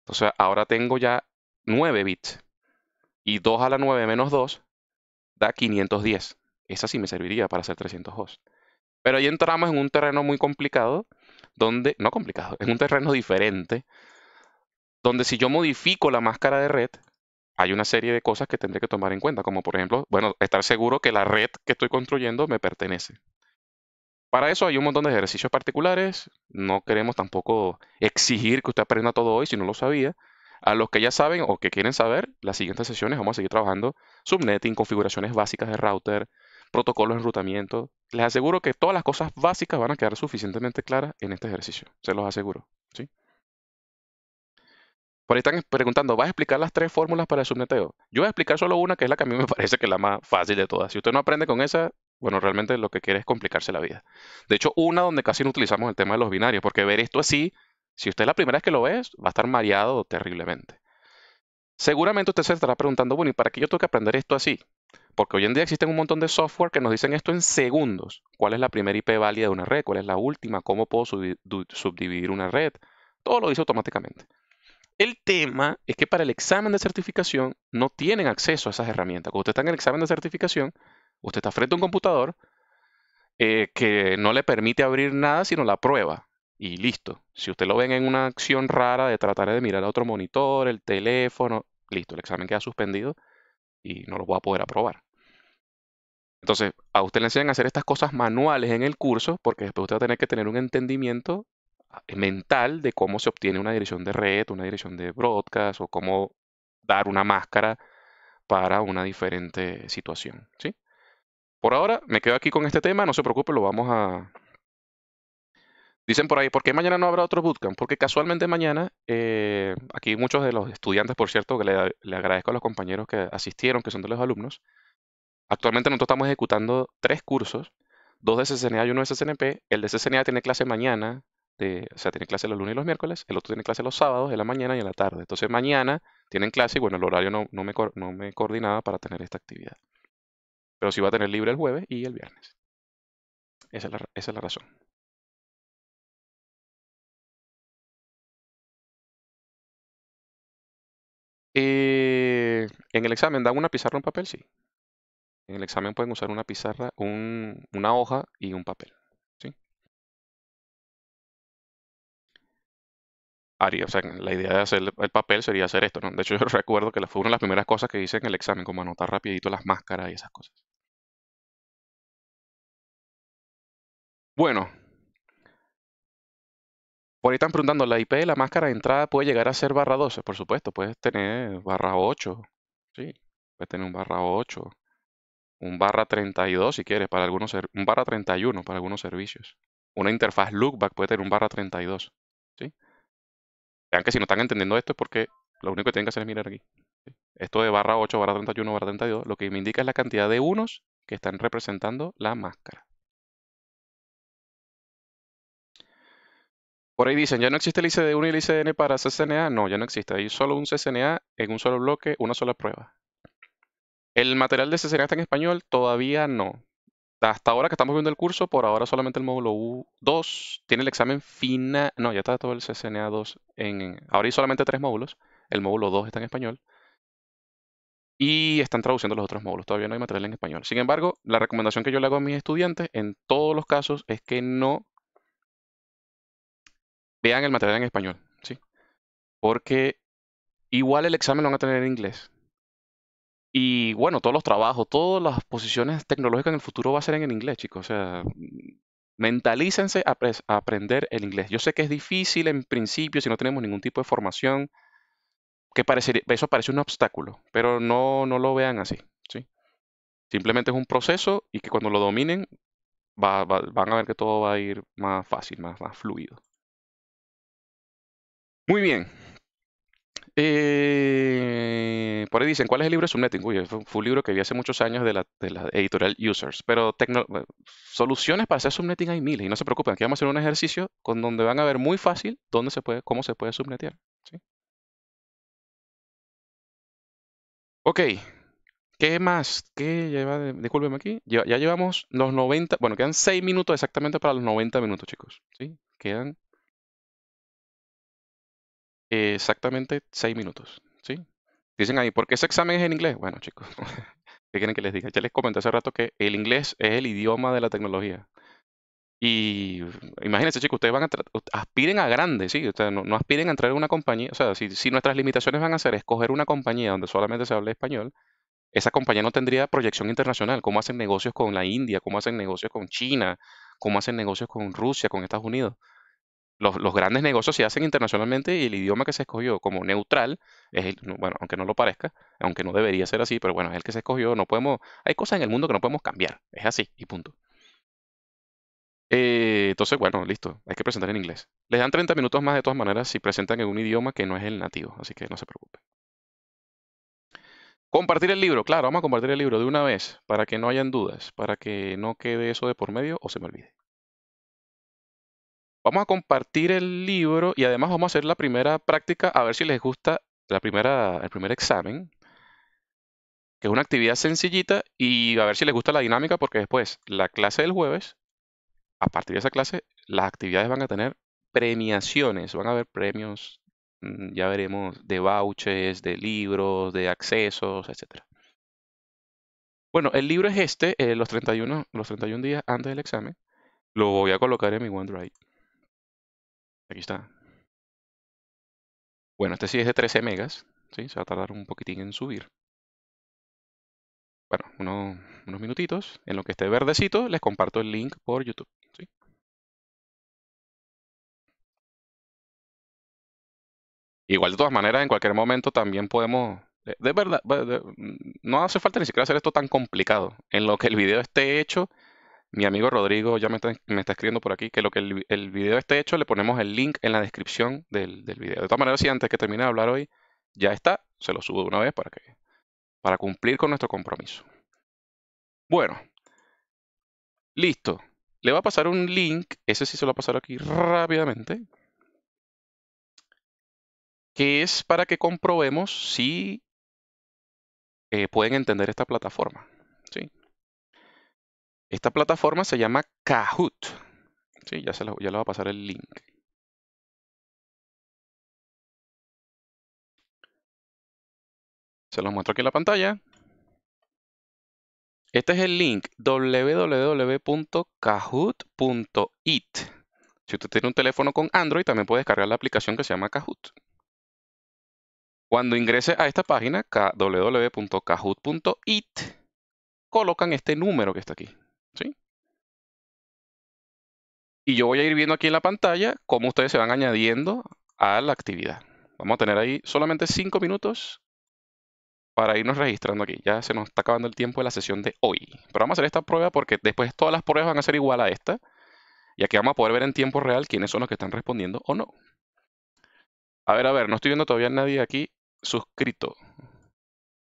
Entonces, ahora tengo ya 9 bits. Y 2 a la 9 menos 2 da 510. Esa sí me serviría para hacer 300 hosts. Pero ahí entramos en un terreno muy complicado, donde, no complicado, en un terreno diferente, donde si yo modifico la máscara de red, hay una serie de cosas que tendré que tomar en cuenta, como por ejemplo, bueno, estar seguro que la red que estoy construyendo me pertenece. Para eso hay un montón de ejercicios particulares, no queremos tampoco exigir que usted aprenda todo hoy si no lo sabía. A los que ya saben o que quieren saber, las siguientes sesiones vamos a seguir trabajando subnetting, configuraciones básicas de router, protocolos de enrutamiento. Les aseguro que todas las cosas básicas van a quedar suficientemente claras en este ejercicio, se los aseguro. ¿sí? Por ahí están preguntando, ¿vas a explicar las tres fórmulas para el subneteo? Yo voy a explicar solo una, que es la que a mí me parece que es la más fácil de todas. Si usted no aprende con esa, bueno, realmente lo que quiere es complicarse la vida. De hecho, una donde casi no utilizamos el tema de los binarios, porque ver esto así, si usted es la primera vez que lo ve, va a estar mareado terriblemente. Seguramente usted se estará preguntando, bueno, ¿y para qué yo tengo que aprender esto así? Porque hoy en día existen un montón de software que nos dicen esto en segundos. ¿Cuál es la primera IP válida de una red? ¿Cuál es la última? ¿Cómo puedo subdividir una red? Todo lo dice automáticamente. El tema es que para el examen de certificación no tienen acceso a esas herramientas. Cuando usted está en el examen de certificación, usted está frente a un computador eh, que no le permite abrir nada sino la prueba. Y listo. Si usted lo ven en una acción rara de tratar de mirar a otro monitor, el teléfono, listo, el examen queda suspendido y no lo voy a poder aprobar. Entonces, a usted le enseñan a hacer estas cosas manuales en el curso, porque después usted va a tener que tener un entendimiento ah, mental de cómo se obtiene una dirección de red, una dirección de broadcast, o cómo dar una máscara para una diferente situación. ¿sí? Por ahora me quedo aquí con este tema, no se preocupe, lo vamos a, Dicen por ahí, ¿por qué mañana no habrá otro bootcamp? Porque casualmente mañana, eh, aquí muchos de los estudiantes, por cierto, que le, agradezco a los compañeros que asistieron, que son de los alumnos, actualmente nosotros estamos ejecutando tres cursos, dos de CCNA y uno de CCNP. El de CCNA tiene clase mañana, o sea, tiene clase los lunes y los miércoles, el otro tiene clase los sábados, en la mañana y en la tarde. Entonces mañana tienen clase y bueno, el horario no, no me, coordinaba para tener esta actividad. Pero sí va a tener libre el jueves y el viernes. esa es la razón. Eh, en el examen, ¿dan una pizarra o un papel? Sí. En el examen pueden usar una pizarra, un, una hoja y un papel. ¿sí? o sea, la idea de hacer el papel sería hacer esto, ¿no? De hecho, yo recuerdo que fue una de las primeras cosas que hice en el examen, como anotar rapidito las máscaras y esas cosas. Bueno, por ahí están preguntando, la IP la máscara de entrada puede llegar a ser barra 12, por supuesto, puedes tener barra 8, sí, puedes tener un barra 8, un barra 32 si quieres, para algunos un barra 31 para algunos servicios. Una interfaz lookback puede tener un barra 32, ¿sí? Vean que si no están entendiendo esto es porque lo único que tienen que hacer es mirar aquí. Esto de barra 8, barra 31, barra 32, lo que me indica es la cantidad de unos que están representando la máscara. Por ahí dicen, ya no existe el ICD1 y el ICN para CCNA. No, ya no existe. Hay solo un CCNA en un solo bloque, una sola prueba. ¿El material de CCNA está en español? Todavía no. Hasta ahora que estamos viendo el curso, por ahora solamente el módulo U2 tiene el examen final. No, ya está todo el CCNA 2 en. Ahora hay solamente tres módulos. El módulo 2 está en español y están traduciendo los otros módulos. Todavía no hay material en español. Sin embargo, la recomendación que yo le hago a mis estudiantes en todos los casos es que no vean el material en español, ¿sí? Porque igual el examen lo van a tener en inglés. Y bueno, todos los trabajos, todas las posiciones tecnológicas en el futuro va a ser en inglés, chicos. O sea, mentalícense a, aprender el inglés. Yo sé que es difícil en principio si no tenemos ningún tipo de formación, que parecería, eso parece un obstáculo, pero no, no lo vean así. ¿sí? Simplemente es un proceso y que cuando lo dominen van a ver que todo va a ir más fácil, más fluido. Muy bien. Eh, por ahí dicen, ¿cuál es el libro de Subnetting? Uy, fue, un libro que vi hace muchos años de la, editorial Users. Pero eh, soluciones para hacer Subnetting hay miles. Y no se preocupen, aquí vamos a hacer un ejercicio con donde van a ver muy fácil dónde se puede, cómo se puede subnetear. ¿sí? Ok. ¿Qué más? ¿Qué lleva? De, aquí. Ya, llevamos los 90. Bueno, quedan 6 minutos exactamente para los 90 minutos, chicos. ¿sí? Quedan exactamente seis minutos. ¿sí? Dicen ahí, ¿por qué ese examen es en inglés? Bueno, chicos, ¿qué quieren que les diga? Ya les comenté hace rato que el inglés es el idioma de la tecnología. Y imagínense, chicos, ustedes van a aspiren a grande, sí, o no, aspiren a entrar en una compañía, o sea, si, nuestras limitaciones van a ser escoger una compañía donde solamente se hable español, esa compañía no tendría proyección internacional, cómo hacen negocios con la India, cómo hacen negocios con China, cómo hacen negocios con Rusia, con Estados Unidos los, grandes negocios se hacen internacionalmente y el idioma que se escogió como neutral, es bueno, aunque no lo parezca, aunque no debería ser así, pero bueno, es el que se escogió, no podemos, hay cosas en el mundo que no podemos cambiar, es así y punto. Eh, entonces, bueno, listo, hay que presentar en inglés. Les dan 30 minutos más de todas maneras si presentan en un idioma que no es el nativo, así que no se preocupen. Compartir el libro, claro, vamos a compartir el libro de una vez, para que no hayan dudas, para que no quede eso de por medio o se me olvide. Vamos a compartir el libro y además vamos a hacer la primera práctica a ver si les gusta la primera, el primer examen, que es una actividad sencillita y a ver si les gusta la dinámica porque después la clase del jueves, a partir de esa clase, las actividades van a tener premiaciones, van a haber premios, mm, ya veremos, de vouchers, de libros, de accesos, etc. Bueno, el libro es este, eh, los, 31, los 31 días antes del examen. Lo voy a colocar en mi OneDrive. Aquí está. Bueno, este sí es de 13 megas, ¿sí? se va a tardar un poquitín en subir. Bueno, unos minutitos. En lo que esté verdecito, les comparto el link por YouTube. ¿sí? Igual de todas maneras, en cualquier momento también podemos... De, verdad, no hace falta ni siquiera hacer esto tan complicado. En lo que el video esté hecho, mi amigo Rodrigo ya me está, escribiendo por aquí que lo que el, video esté hecho le ponemos el link en la descripción del, video. De todas maneras, si antes que termine de hablar hoy ya está, se lo subo de una vez para que para cumplir con nuestro compromiso. Bueno, listo. Le va a pasar un link, ese sí se lo va a pasar aquí rápidamente, que es para que comprobemos si eh, pueden entender esta plataforma. ¿sí? Esta plataforma se llama Kahoot. Sí, ya, se ya le voy a pasar el link. Se los muestro aquí en la pantalla. Este es el link www.kahoot.it. Si usted tiene un teléfono con Android, también puede descargar la aplicación que se llama Kahoot. Cuando ingrese a esta página, www.kahoot.it, colocan este número que está aquí. ¿Sí? Y yo voy a ir viendo aquí en la pantalla cómo ustedes se van añadiendo a la actividad. Vamos a tener ahí solamente 5 minutos para irnos registrando aquí. Ya se nos está acabando el tiempo de la sesión de hoy. Pero vamos a hacer esta prueba porque después todas las pruebas van a ser igual a esta. Y aquí vamos a poder ver en tiempo real quiénes son los que están respondiendo o no. A ver, a ver, no estoy viendo todavía nadie aquí suscrito.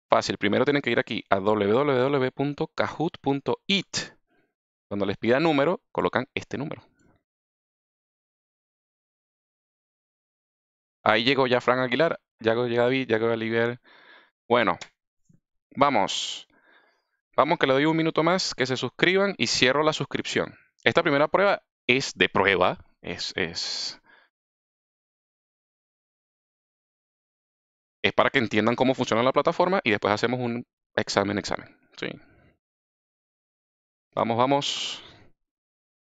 Fácil, primero tienen que ir aquí a www.kahoot.it cuando les pida número, colocan este número. Ahí llegó ya Frank Aguilar, ya llegó David, ya llegó Oliver. Bueno, vamos. Vamos que le doy un minuto más, que se suscriban y cierro la suscripción. Esta primera prueba es de prueba, es, es, es para que entiendan cómo funciona la plataforma y después hacemos un examen, examen. ¿sí? Vamos, vamos.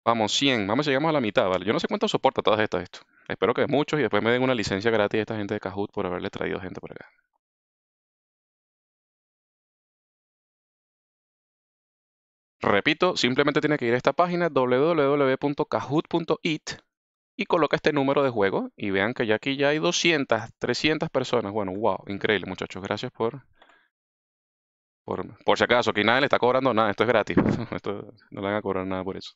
Vamos, 100. Vamos, llegamos a la mitad, ¿vale? Yo no sé cuánto soporta todas estas esto. Espero que muchos y después me den una licencia gratis a esta gente de Kahoot por haberle traído gente por acá. Repito, simplemente tiene que ir a esta página www.kahoot.it y coloca este número de juego y vean que ya aquí ya hay 200, 300 personas. Bueno, wow, increíble muchachos. Gracias por por, si acaso, aquí nadie le está cobrando nada, esto es gratis. no le van a cobrar nada por eso.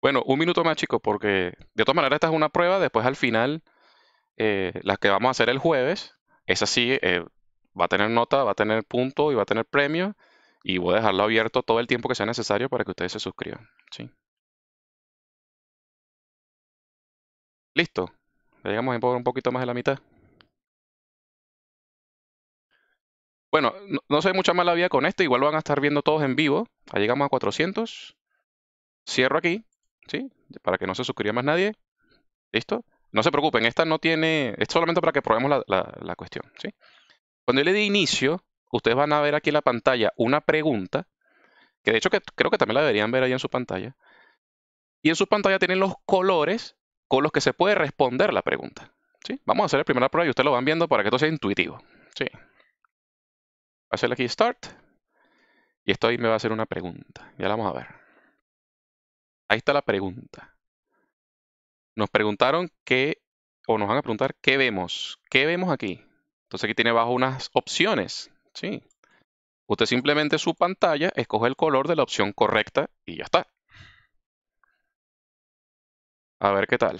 Bueno, un minuto más, chicos, porque de todas maneras esta es una prueba. Después al final, eh, las que vamos a hacer el jueves, esa sí eh, va a tener nota, va a tener punto y va a tener premio. Y voy a dejarlo abierto todo el tiempo que sea necesario para que ustedes se suscriban. Listo. Ya llegamos un poquito más de la mitad. Bueno, no, se soy mucha mala vía con esto. igual lo van a estar viendo todos en vivo. Ahí llegamos a 400. Cierro aquí, ¿sí? Para que no se suscriba más nadie. ¿Listo? No se preocupen, esta no tiene... Es solamente para que probemos la, cuestión, ¿sí? Cuando yo le di inicio, ustedes van a ver aquí en la pantalla una pregunta, que de hecho que, creo que también la deberían ver ahí en su pantalla. Y en su pantalla tienen los colores con los que se puede responder la pregunta. ¿sí? Vamos a hacer la primera prueba y ustedes lo van viendo para que todo sea intuitivo. ¿sí? Voy a hacerle aquí Start. Y esto ahí me va a hacer una pregunta. Ya la vamos a ver. Ahí está la pregunta. Nos preguntaron qué, o nos van a preguntar qué vemos. ¿Qué vemos aquí? Entonces aquí tiene bajo unas opciones. ¿sí? Usted simplemente su pantalla escoge el color de la opción correcta y ya está. A ver qué tal.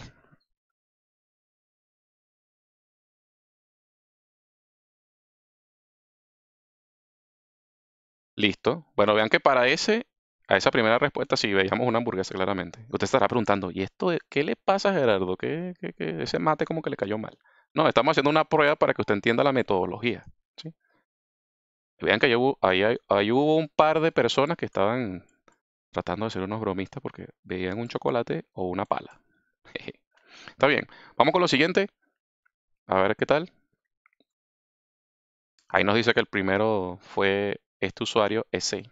Listo. Bueno, vean que para ese, a esa primera respuesta sí veíamos una hamburguesa claramente. Usted estará preguntando, ¿y esto qué le pasa a Gerardo? ¿Qué, ese mate como que le cayó mal? No, estamos haciendo una prueba para que usted entienda la metodología. ¿sí? Vean que ahí hubo un par de personas que estaban tratando de ser unos bromistas porque veían un chocolate o una pala. Está bien. Vamos con lo siguiente. A ver qué tal. Ahí nos dice que el primero fue este usuario ese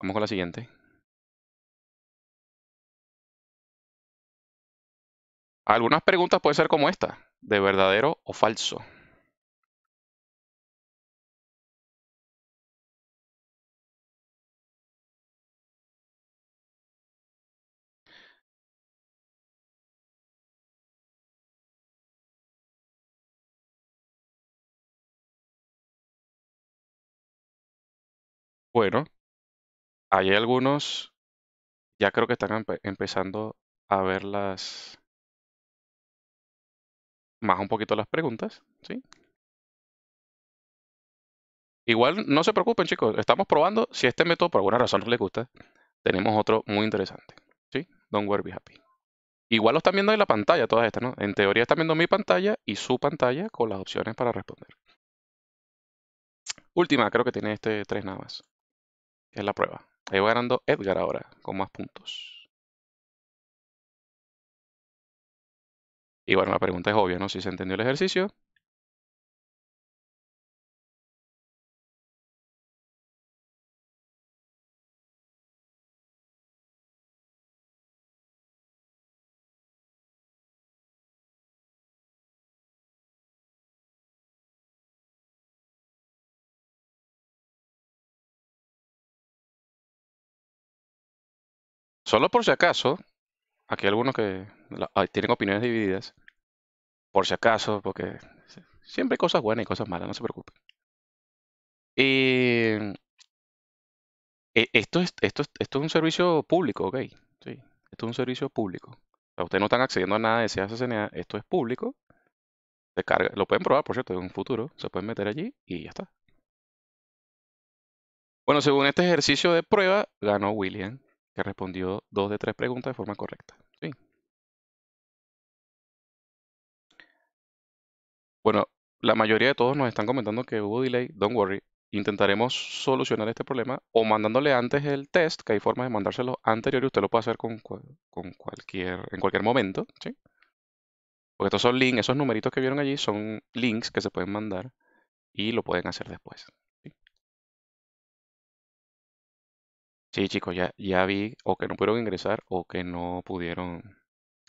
Vamos con la siguiente. Algunas preguntas pueden ser como esta, de verdadero o falso. Bueno, hay algunos, ya creo que están empezando a ver las, más un poquito las preguntas, ¿sí? Igual no se preocupen, chicos, estamos probando. Si este método por alguna razón no les gusta, tenemos otro muy interesante, ¿sí? Don't worry, be happy. Igual lo están viendo en la pantalla todas estas, ¿no? En teoría están viendo mi pantalla y su pantalla con las opciones para responder. Última, creo que tiene este tres nada más es la prueba. Ahí va ganando Edgar ahora, con más puntos. Y bueno, la pregunta es obvia, ¿no? Si se entendió el ejercicio, Solo por si acaso, aquí algunos que tienen opiniones divididas. Por si acaso, porque siempre hay cosas buenas y cosas malas, no se preocupen. E, esto es, esto, esto es un servicio público, ok. Sí, esto es un servicio público. ustedes no están accediendo a nada de CSNA, esto es público. lo pueden probar, por cierto, en un futuro. Se pueden meter allí y ya está. Bueno, según este ejercicio de prueba, ganó William que respondió dos de tres preguntas de forma correcta. ¿sí? Bueno, la mayoría de todos nos están comentando que hubo delay, don't worry. Intentaremos solucionar este problema o mandándole antes el test, que hay formas de mandárselo anterior y usted lo puede hacer con, con cualquier, en cualquier momento. ¿sí? Porque estos son links, esos numeritos que vieron allí son links que se pueden mandar y lo pueden hacer después. Sí, chicos, ya, vi o que no pudieron ingresar o que no pudieron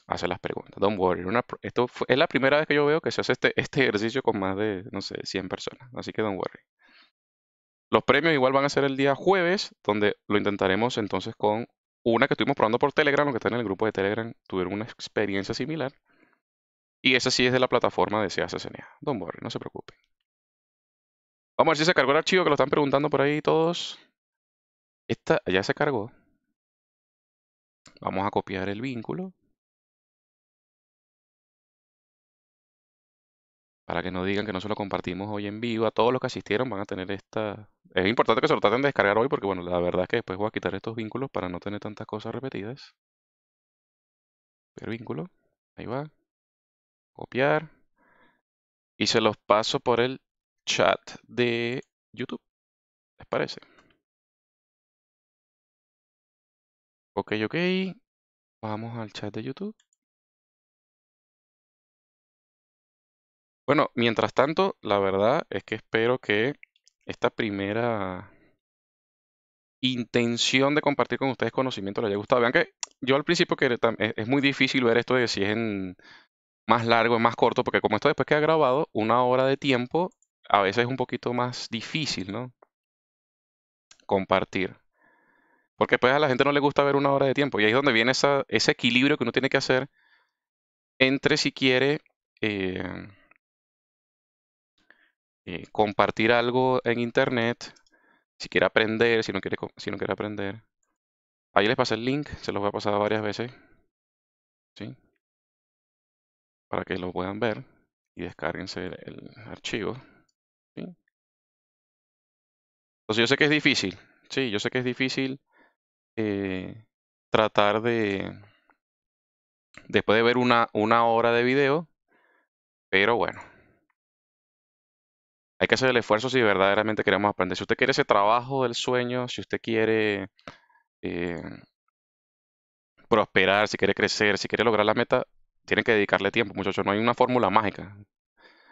hacer las preguntas. Don't worry. esto es la primera vez que yo veo que se hace este, este ejercicio con más de, no sé, 100 personas. Así que don't worry. Los premios igual van a ser el día jueves, donde lo intentaremos entonces con una que estuvimos probando por Telegram, los que están en el grupo de Telegram tuvieron una experiencia similar. Y esa sí es de la plataforma de CACCNA. Don't worry, no se preocupen. Vamos a ver si se cargó el archivo que lo están preguntando por ahí todos. Esta ya se cargó. Vamos a copiar el vínculo. Para que no digan que no se lo compartimos hoy en vivo. A todos los que asistieron van a tener esta... Es importante que se lo traten de descargar hoy porque, bueno, la verdad es que después voy a quitar estos vínculos para no tener tantas cosas repetidas. Copiar vínculo. Ahí va. Copiar. Y se los paso por el chat de YouTube. ¿Les parece? Ok, ok. Vamos al chat de YouTube. Bueno, mientras tanto, la verdad es que espero que esta primera intención de compartir con ustedes conocimiento les haya gustado. Vean que yo al principio que e, es muy difícil ver esto de si es en más largo, o más corto, porque como esto después ha grabado, una hora de tiempo a veces es un poquito más difícil, ¿no? Compartir. Porque pues a la gente no le gusta ver una hora de tiempo. Y ahí es donde viene ese equilibrio que uno tiene que hacer entre si quiere em, eh, compartir algo en internet, si quiere aprender, si no quiere, si no quiere aprender. Ahí les pasé el link, se los voy a pasar varias veces. ¿sí? Para que lo puedan ver y descarguense el, archivo. ¿sí? Entonces yo sé que es difícil. Sí, yo sé que es difícil eh, tratar de, después de ver una, una hora de video, pero bueno, hay que hacer el esfuerzo si verdaderamente queremos aprender. Si usted quiere ese trabajo del sueño, si usted quiere eh, prosperar, si quiere crecer, si quiere lograr la meta, tiene que dedicarle tiempo, muchachos. No hay una fórmula mágica.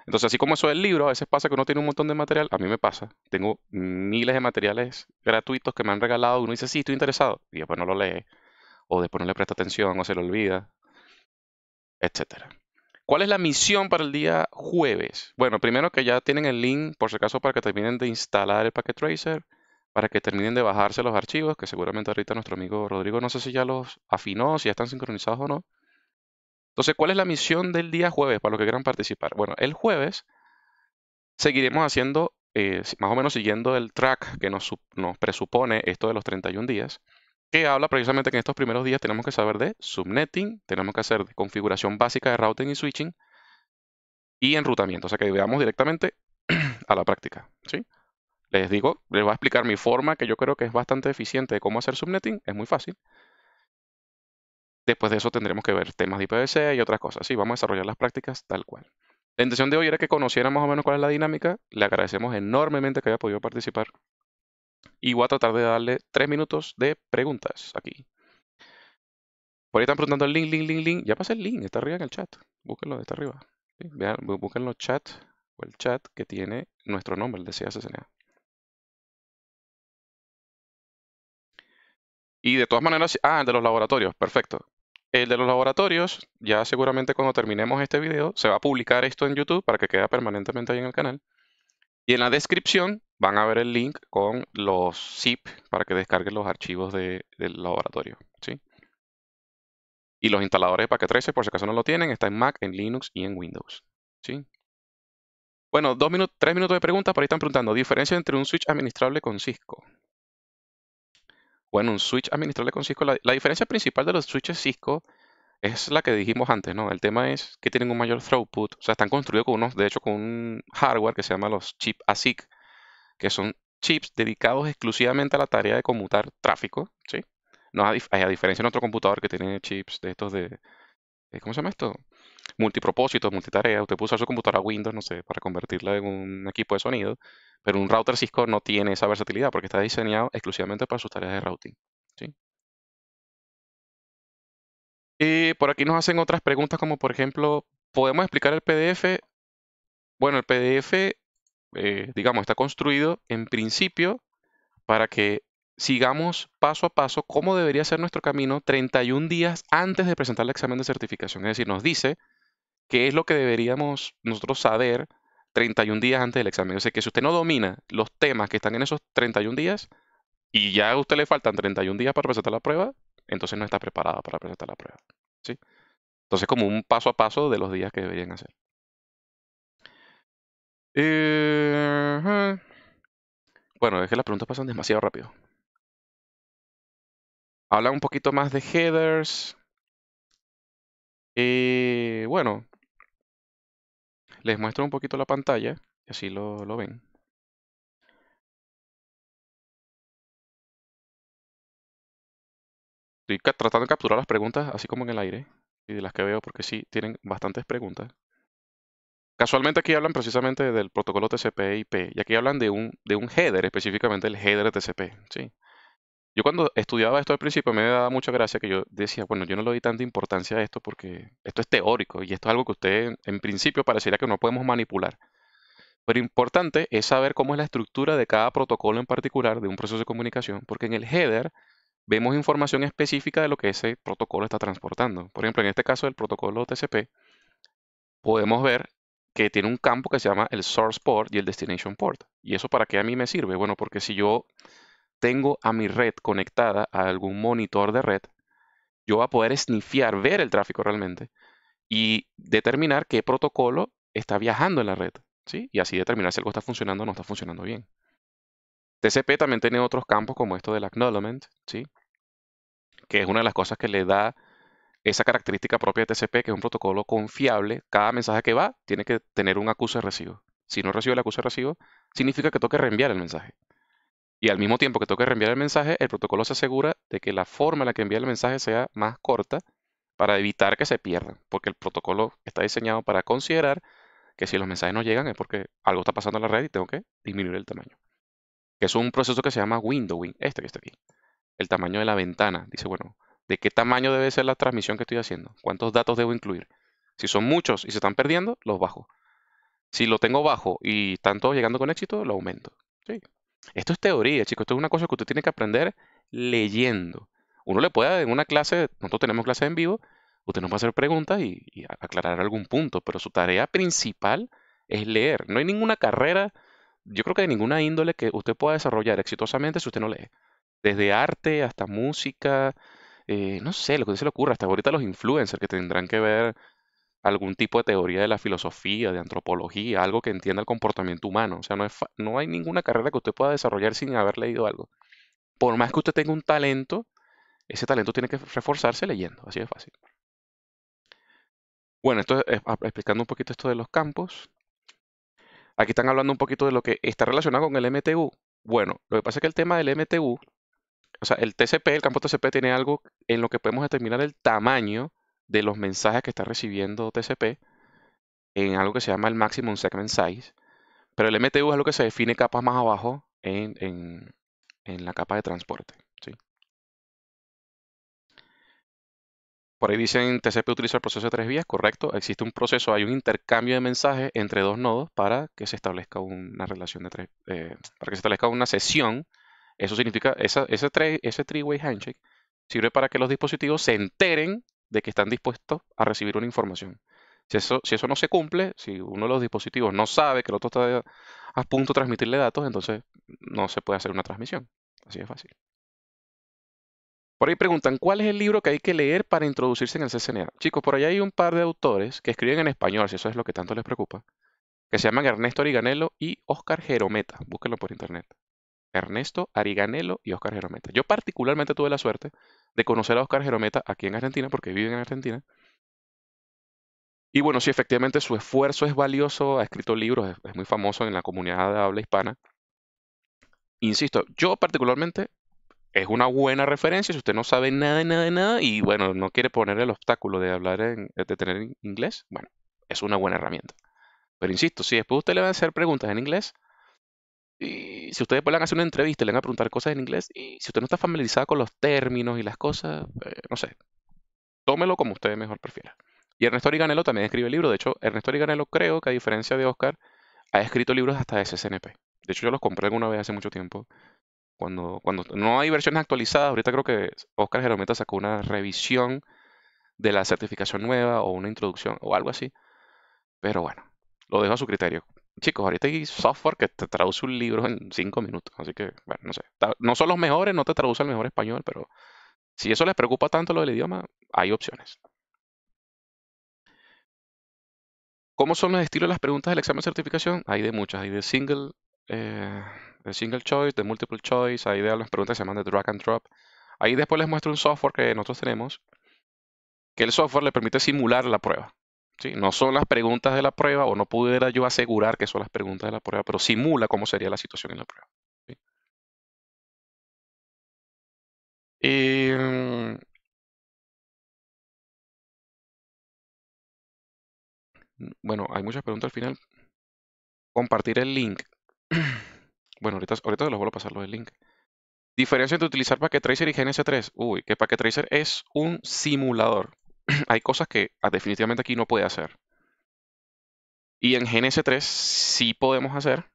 Entonces, así como eso el libro, a veces pasa que uno tiene un montón de material. A mí me pasa. Tengo miles de materiales gratuitos que me han regalado. Uno dice, sí, estoy interesado. Y después no lo lee. O después no le presta atención o se lo olvida. Etcétera. ¿Cuál es la misión para el día jueves? Bueno, primero que ya tienen el link, por si acaso, para que terminen de instalar el Packet Tracer. Para que terminen de bajarse los archivos, que seguramente ahorita nuestro amigo Rodrigo, no sé si ya los afinó, si ya están sincronizados o no. Entonces, ¿cuál es la misión del día jueves para los que quieran participar? Bueno, el jueves seguiremos haciendo, eh, más o menos siguiendo el track que nos, presupone esto de los 31 días, que habla precisamente que en estos primeros días tenemos que saber de subnetting, tenemos que hacer de configuración básica de routing y switching y enrutamiento. O sea que veamos directamente a la práctica. ¿sí? Les digo, les voy a explicar mi forma que yo creo que es bastante eficiente de cómo hacer subnetting, es muy fácil. Después de eso tendremos que ver temas de IPVC y otras cosas. Sí, vamos a desarrollar las prácticas tal cual. La intención de hoy era que conociéramos más o menos cuál es la dinámica. Le agradecemos enormemente que haya podido participar. Y voy a tratar de darle tres minutos de preguntas aquí. Por ahí están preguntando el link, link, link, link. Ya pasé el link, está arriba en el chat. Búsquenlo, está arriba. Sí, vean, busquen los chat o el chat que tiene nuestro nombre, el de CSSNA. Y de todas maneras, ah, de los laboratorios, perfecto. El de los laboratorios, ya seguramente cuando terminemos este video, se va a publicar esto en YouTube para que quede permanentemente ahí en el canal. Y en la descripción van a ver el link con los zip para que descarguen los archivos de, del laboratorio. ¿sí? Y los instaladores de que 13, por si acaso no lo tienen, está en Mac, en Linux y en Windows. ¿sí? Bueno, tres minutos de preguntas, por ahí están preguntando, ¿diferencia entre un switch administrable con Cisco? Bueno, un switch administrable con Cisco. La, diferencia principal de los switches Cisco es la que dijimos antes, ¿no? El tema es que tienen un mayor throughput, o sea, están construidos con unos, de hecho, con un hardware que se llama los chips ASIC, que son chips dedicados exclusivamente a la tarea de conmutar tráfico, ¿sí? No, a, diferencia de otro computador que tiene chips de estos de, eh, ¿cómo se llama esto? Multipropósitos, multitarea. Usted puso su computadora Windows, no sé, para convertirla en un equipo de sonido. Pero un router Cisco no tiene esa versatilidad porque está diseñado exclusivamente para sus tareas de routing. Y por aquí nos hacen otras preguntas como por ejemplo, ¿podemos explicar el PDF? Bueno, el PDF, eh, digamos, está construido en principio para que sigamos paso a paso cómo debería ser nuestro camino 31 días antes de presentar el examen de certificación. Es decir, nos dice qué es lo que deberíamos nosotros saber 31 días antes del examen. O sea que si usted no domina los temas que están en esos 31 días y ya a usted le faltan 31 días para presentar la prueba, entonces no está preparada para presentar la prueba. ¿sí? Entonces como un paso a paso de los días que deberían hacer. bueno, es que las preguntas pasan demasiado rápido. Habla un poquito más de headers. Eh, bueno, les muestro un poquito la pantalla y así lo, ven. Estoy tratando de capturar las preguntas así como en el aire y de las que veo porque sí tienen bastantes preguntas. Casualmente aquí hablan precisamente del protocolo TCP/IP y aquí hablan de un, de un header específicamente el header TCP, ¿sí? Yo cuando estudiaba esto al principio me daba mucha gracia que yo decía, bueno, yo no le doy tanta importancia a esto porque esto es teórico y esto es algo que usted en principio parecería que no podemos manipular. Pero importante es saber cómo es la estructura de cada protocolo en particular de un proceso de comunicación, porque en el header vemos información específica de lo que ese protocolo está transportando. Por ejemplo, en este caso del protocolo TCP, podemos ver que tiene un campo que se llama el source port y el destination port. ¿Y eso para qué a mí me sirve? Bueno, porque si yo tengo a mi red conectada a algún monitor de red, yo voy a poder snifiar, ver el tráfico realmente y determinar qué protocolo está viajando en la red. ¿sí? Y así determinar si algo está funcionando o no está funcionando bien. TCP también tiene otros campos como esto del acknowledgement, ¿sí? que es una de las cosas que le da esa característica propia de TCP, que es un protocolo confiable. Cada mensaje que va tiene que tener un acuse de recibo. Si no recibe el acuse de recibo, significa que toque reenviar el mensaje. Y al mismo tiempo que que reenviar el mensaje, el protocolo se asegura de que la forma en la que envía el mensaje sea más corta para evitar que se pierda. porque el protocolo está diseñado para considerar que si los mensajes no llegan es porque algo está pasando en la red y tengo que disminuir el tamaño. Que es un proceso que se llama windowing, este que está aquí. El tamaño de la ventana. Dice, bueno, ¿de qué tamaño debe ser la transmisión que estoy haciendo? ¿Cuántos datos debo incluir? Si son muchos y se están perdiendo, los bajo. Si lo tengo bajo y están todos llegando con éxito, lo aumento. Sí, esto es teoría, chicos. Esto es una cosa que usted tiene que aprender leyendo. Uno le puede, en una clase, nosotros tenemos clases en vivo, usted nos va a hacer preguntas y, aclarar algún punto, pero su tarea principal es leer. No hay ninguna carrera, yo creo que de ninguna índole que usted pueda desarrollar exitosamente si usted no lee. Desde arte hasta música, eh, no sé, lo que se le ocurra, hasta ahorita los influencers que tendrán que ver algún tipo de teoría de la filosofía, de antropología, algo que entienda el comportamiento humano. O sea, no, no hay ninguna carrera que usted pueda desarrollar sin haber leído algo. Por más que usted tenga un talento, ese talento tiene que reforzarse leyendo, así de fácil. Bueno, esto es, explicando un poquito esto de los campos. Aquí están hablando un poquito de lo que está relacionado con el MTU. Bueno, lo que pasa es que el tema del MTU, o sea, el TCP, el campo TCP tiene algo en lo que podemos determinar el tamaño de los mensajes que está recibiendo TCP en algo que se llama el Maximum Segment Size. Pero el MTU es lo que se define capas más abajo en, la capa de transporte. ¿sí? Por ahí dicen TCP utiliza el proceso de tres vías, correcto. Existe un proceso, hay un intercambio de mensajes entre dos nodos para que se establezca una relación de tres, eh, para que se establezca una sesión. Eso significa, ese, ese three-way handshake sirve para que los dispositivos se enteren de que están dispuestos a recibir una información. Si eso, si eso no se cumple, si uno de los dispositivos no sabe que el otro está a punto de transmitirle datos, entonces no se puede hacer una transmisión. Así de fácil. Por ahí preguntan, ¿cuál es el libro que hay que leer para introducirse en el CCNA? Chicos, por allá hay un par de autores que escriben en español, si eso es lo que tanto les preocupa, que se llaman Ernesto Origanelo y Oscar Jerometa. Búsquenlo por internet. Ernesto Ariganelo y Oscar Jerometa. Yo particularmente tuve la suerte de conocer a Oscar Jerometa aquí en Argentina, porque vive en Argentina. Y bueno, sí, efectivamente su esfuerzo es valioso, ha escrito libros, es, muy famoso en la comunidad de habla hispana. Insisto, yo particularmente es una buena referencia si usted no sabe nada nada nada y bueno, no quiere poner el obstáculo de hablar de tener inglés, bueno, es una buena herramienta. Pero insisto, si después usted le va a hacer preguntas en inglés, y si ustedes van a hacer una entrevista, le van a preguntar cosas en inglés y si usted no está familiarizado con los términos y las cosas, eh, no sé, tómelo como usted mejor prefiera. Y Ernesto Ariganelo también escribe libros. De hecho, Ernesto Ariganelo creo que a diferencia de Oscar, ha escrito libros hasta de SNP. De hecho, yo los compré alguna vez hace mucho tiempo. Cuando, cuando no hay versiones actualizadas, ahorita creo que Oscar Gerometa sacó una revisión de la certificación nueva o una introducción o algo así. Pero bueno, lo dejo a su criterio chicos, ahorita hay software que te traduce un libro en cinco minutos. Así que, bueno, no sé. No son los mejores, no te traduce el mejor español, pero si eso les preocupa tanto lo del idioma, hay opciones. ¿Cómo son los estilos de las preguntas del examen de certificación? Hay de muchas, hay de single, eh, de single choice, de multiple choice, hay de las preguntas que se llaman de drag and drop. Ahí después les muestro un software que nosotros tenemos, que el software le permite simular la prueba. No son las preguntas de la prueba o no pudiera yo asegurar que son las preguntas de la prueba, pero simula cómo sería la situación en la prueba. Em, bueno, hay muchas preguntas al final. Compartir el link. Bueno, ahorita, ahorita les vuelvo a pasar lo del link. Diferencia entre utilizar Packet Tracer y GNS3. Uy, que Packet Tracer es un simulador. hay cosas que ah, definitivamente aquí no puede hacer. Y en GNS3 sí podemos hacer,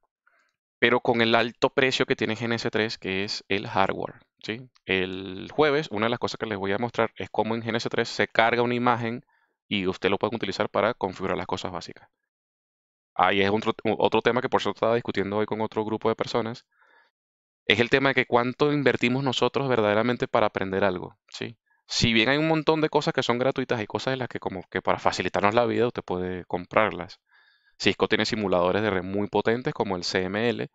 pero con el alto precio que tiene GNS3, que es el hardware. El jueves, una de las cosas que les voy a mostrar es cómo en GNS3 se carga una imagen y usted lo puede utilizar para configurar las cosas básicas. Ahí es otro, tema que por eso estaba discutiendo hoy con otro grupo de personas. Es el tema de que cuánto invertimos nosotros verdaderamente para aprender algo. ¿sí? si bien hay un montón de cosas que son gratuitas, hay cosas en las que como que para facilitarnos la vida usted puede comprarlas. Cisco tiene simuladores de red muy potentes como el CML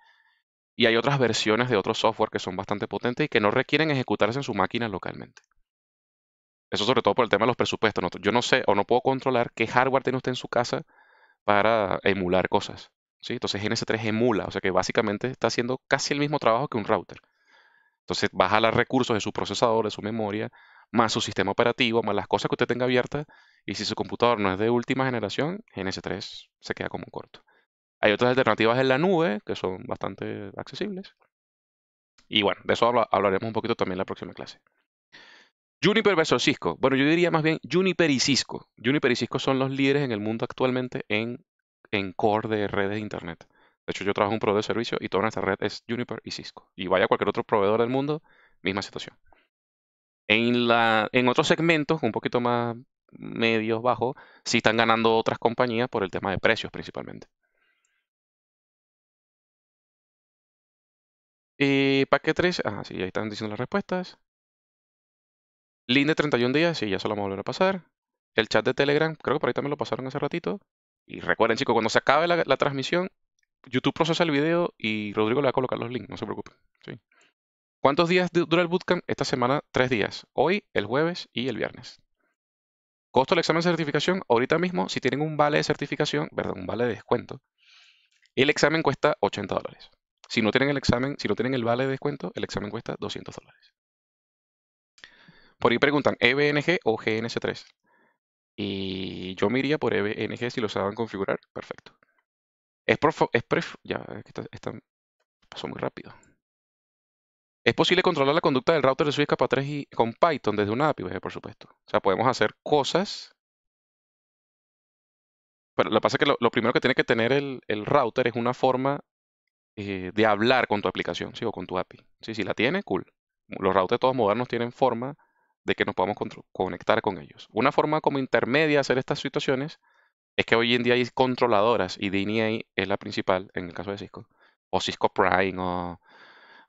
y hay otras versiones de otros software que son bastante potentes y que no requieren ejecutarse en su máquina localmente. Eso sobre todo por el tema de los presupuestos. Yo no sé o no puedo controlar qué hardware tiene usted en su casa para emular cosas. Entonces gns 3 emula, o sea que básicamente está haciendo casi el mismo trabajo que un router. Entonces baja los recursos de su procesador, de su memoria, más su sistema operativo, más las cosas que usted tenga abiertas. Y si su computador no es de última generación, GNS3 se queda como un corto. Hay otras alternativas en la nube que son bastante accesibles. Y bueno, de eso hablaremos un poquito también en la próxima clase. Juniper versus Cisco. Bueno, yo diría más bien Juniper y Cisco. Juniper y Cisco son los líderes en el mundo actualmente en, en core de redes de Internet. De hecho, yo trabajo en un proveedor de servicio y toda nuestra red es Juniper y Cisco. Y vaya a cualquier otro proveedor del mundo, misma situación. En, otros segmentos, un poquito más medios, bajos, sí están ganando otras compañías por el tema de precios principalmente. Y 3, ah, sí, ahí están diciendo las respuestas. Link de 31 días, sí, ya se lo vamos a volver a pasar. El chat de Telegram, creo que por ahí también lo pasaron hace ratito. Y recuerden, chicos, cuando se acabe la, la transmisión, YouTube procesa el video y Rodrigo le va a colocar los links, no se preocupen. ¿sí? ¿Cuántos días dura el bootcamp? Esta semana, tres días. Hoy, el jueves y el viernes. Costo el examen de certificación, ahorita mismo, si tienen un vale de certificación, perdón, un vale de descuento, el examen cuesta 80 dólares. Si no tienen el examen, si no tienen el vale de descuento, el examen cuesta 200 dólares. Por ahí preguntan, ¿EBNG o GNS3? Y yo me iría por EBNG si lo saben configurar. Perfecto. Es, es pref, ya, está, pasó muy rápido. Es posible controlar la conducta del router de su capa 3 con Python desde una API, pues, por supuesto. O sea, podemos hacer cosas. Pero lo que pasa es que lo, primero que tiene que tener el, router es una forma eh, de hablar con tu aplicación, ¿sí? O con tu API. Sí, si la tiene, cool. Los routers todos modernos tienen forma de que nos podamos conectar con ellos. Una forma como intermedia de hacer estas situaciones es que hoy en día hay controladoras y DNA es la principal en el caso de Cisco. O Cisco Prime o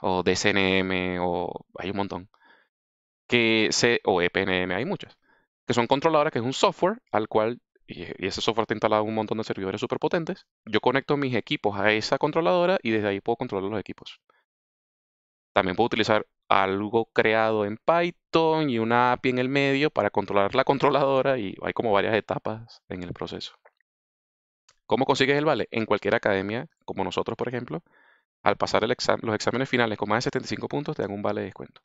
o DCNM, o hay un montón, que o EPNM, hay muchas, que son controladoras, que es un software al cual, y ese software está instalado un montón de servidores superpotentes potentes, yo conecto mis equipos a esa controladora y desde ahí puedo controlar los equipos. También puedo utilizar algo creado en Python y una API en el medio para controlar la controladora y hay como varias etapas en el proceso. ¿Cómo consigues el vale? En cualquier academia, como nosotros, por ejemplo, al pasar los exámenes finales con más de 75 puntos, te dan un vale de descuento.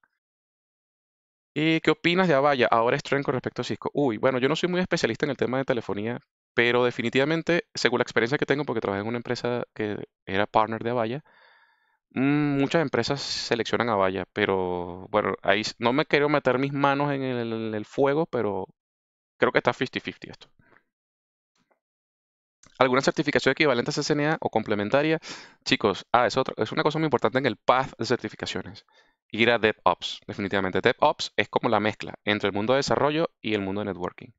¿Y qué opinas de Avaya? Ahora tren con respecto a Cisco. Uy, bueno, yo no soy muy especialista en el tema de telefonía, pero definitivamente, según la experiencia que tengo, porque trabajé en una empresa que era partner de Avaya, mm, muchas empresas seleccionan Avaya, pero bueno, ahí no me quiero meter mis manos en el, en el fuego, pero creo que está 50-50 esto alguna certificación equivalente a CCNA o complementaria, chicos, ah, es, es una cosa muy importante en el path de certificaciones. Ir a DevOps, definitivamente. DevOps es como la mezcla entre el mundo de desarrollo y el mundo de networking.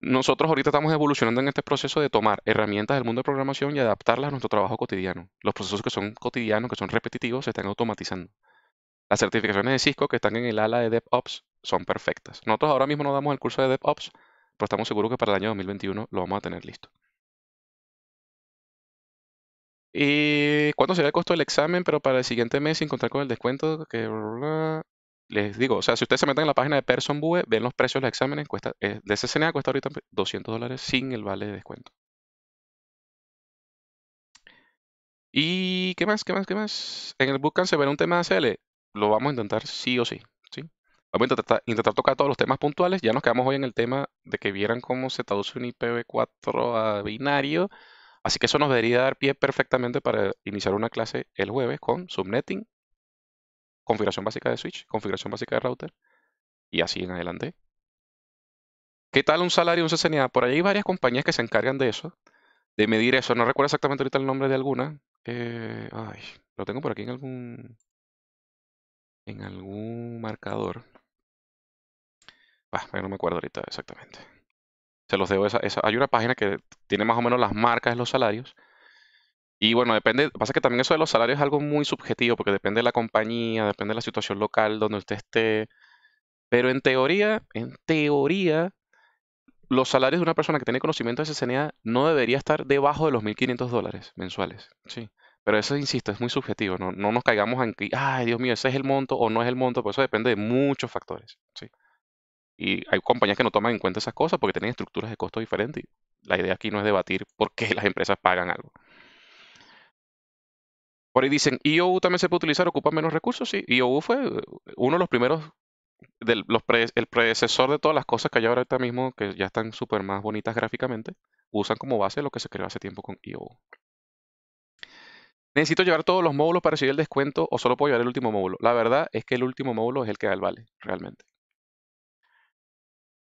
Nosotros ahorita estamos evolucionando en este proceso de tomar herramientas del mundo de programación y adaptarlas a nuestro trabajo cotidiano. Los procesos que son cotidianos, que son repetitivos, se están automatizando. Las certificaciones de Cisco que están en el ala de DevOps son perfectas. Nosotros ahora mismo no damos el curso de DevOps, pero pues, estamos seguros que para el año 2021 lo vamos a tener listo. ¿Y eh, cuánto será el costo del examen? Pero para el siguiente mes, sin contar con el descuento, que les digo, o sea, si ustedes se meten en la página de PersonBue, ven los precios de los exámenes, cuesta, de CCNA cuesta ahorita 200 dólares sin el vale de descuento. ¿Y qué más? ¿Qué más? ¿Qué más? En el bootcamp se verá un tema de ACL. Lo vamos a intentar sí o sí. Vamos a intentar, tocar todos los temas puntuales. Ya nos quedamos hoy en el tema de que vieran cómo se traduce un IPv4 a binario. Así que eso nos debería dar pie perfectamente para iniciar una clase el jueves con subnetting, configuración básica de switch, configuración básica de router y así en adelante. ¿Qué tal un salario, un CCNA? Por ahí hay varias compañías que se encargan de eso, de medir eso. No recuerdo exactamente ahorita el nombre de alguna. Eh, ay, lo tengo por aquí en algún, en algún marcador. Ah, no me acuerdo ahorita exactamente. Se los debo esa, esa, Hay una página que tiene más o menos las marcas de los salarios. Y bueno, depende. Pasa que también eso de los salarios es algo muy subjetivo, porque depende de la compañía, depende de la situación local donde usted esté. Pero en teoría, en teoría, los salarios de una persona que tiene conocimiento de SCNA no debería estar debajo de los 1.500 dólares mensuales. Sí. Pero eso, insisto, es muy subjetivo. No, no nos caigamos en que, ay, Dios mío, ese es el monto o no es el monto. Por eso depende de muchos factores. Sí. Y hay compañías que no toman en cuenta esas cosas porque tienen estructuras de costos diferentes. La idea aquí no es debatir por qué las empresas pagan algo. Por ahí dicen, IOU ¿E también se puede utilizar, ocupa menos recursos. Sí, IOU e fue eh, uno de los primeros, del, los el predecesor de todas las cosas que hay ahora mismo, que ya están súper más bonitas gráficamente, usan como base lo que se creó hace tiempo con IOU. E ¿Necesito llevar todos los módulos para recibir el descuento o solo puedo llevar el último módulo? La verdad es que el último módulo es el que da el vale, realmente.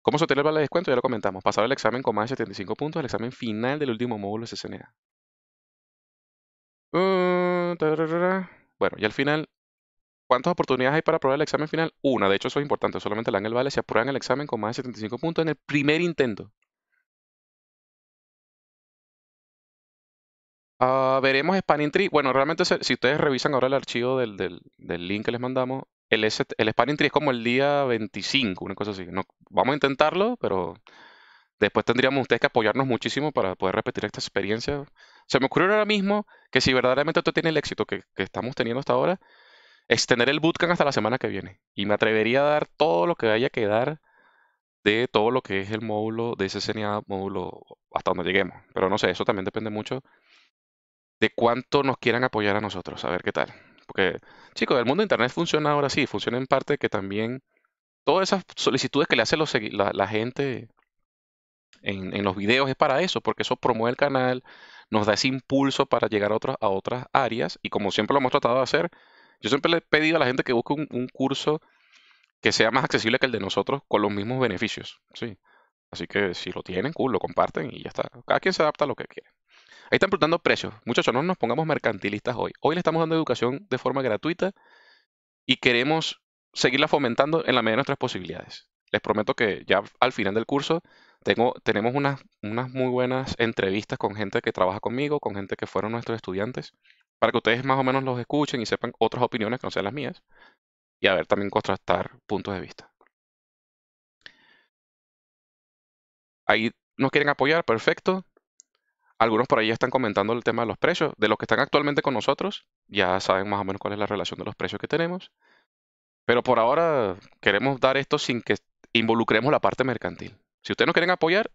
¿Cómo se obtiene el vale de descuento? Ya lo comentamos. Pasar el examen con más de 75 puntos, el examen final del último módulo de CCNA. Mm, bueno, y al final, ¿cuántas oportunidades hay para aprobar el examen final? Una, de hecho eso es importante, solamente le dan el vale si aprueban el examen con más de 75 puntos en el primer intento. Ah, veremos Spanning Tree. Bueno, realmente si ustedes revisan ahora el archivo del link que les mandamos, el, el spanning tree es como el día 25, una cosa así. No, vamos a intentarlo, pero después tendríamos ustedes que apoyarnos muchísimo para poder repetir esta experiencia. Se me ocurrió ahora mismo que si verdaderamente esto tiene el éxito que, estamos teniendo hasta ahora, extender el bootcamp hasta la semana que viene. Y me atrevería a dar todo lo que vaya que dar de todo lo que es el módulo de ese señal módulo hasta donde lleguemos. Pero no sé, eso también depende mucho de cuánto nos quieran apoyar a nosotros. A ver qué tal. Porque, chicos, el mundo de Internet funciona ahora sí, funciona en parte que también todas esas solicitudes que le hace la, gente en, los videos es para eso, porque eso promueve el canal, nos da ese impulso para llegar a, otras, a otras áreas y como siempre lo hemos tratado de hacer, yo siempre le he pedido a la gente que busque un, curso que sea más accesible que el de nosotros con los mismos beneficios, ¿sí? Así que si lo tienen, cool, lo comparten y ya está. Cada quien se adapta a lo que quiere. Ahí están preguntando precios. Muchachos, no nos pongamos mercantilistas hoy. Hoy le estamos dando educación de forma gratuita y queremos seguirla fomentando en la medida de nuestras posibilidades. Les prometo que ya al final del curso tengo, tenemos unas, unas muy buenas entrevistas con gente que trabaja conmigo, con gente que fueron nuestros estudiantes, para que ustedes más o menos los escuchen y sepan otras opiniones que no sean las mías y a ver también contrastar puntos de vista. Ahí nos quieren apoyar, perfecto. Algunos por ahí ya están comentando el tema de los precios. De los que están actualmente con nosotros, ya saben más o menos cuál es la relación de los precios que tenemos. Pero por ahora queremos dar esto sin que involucremos la parte mercantil. Si ustedes nos quieren apoyar,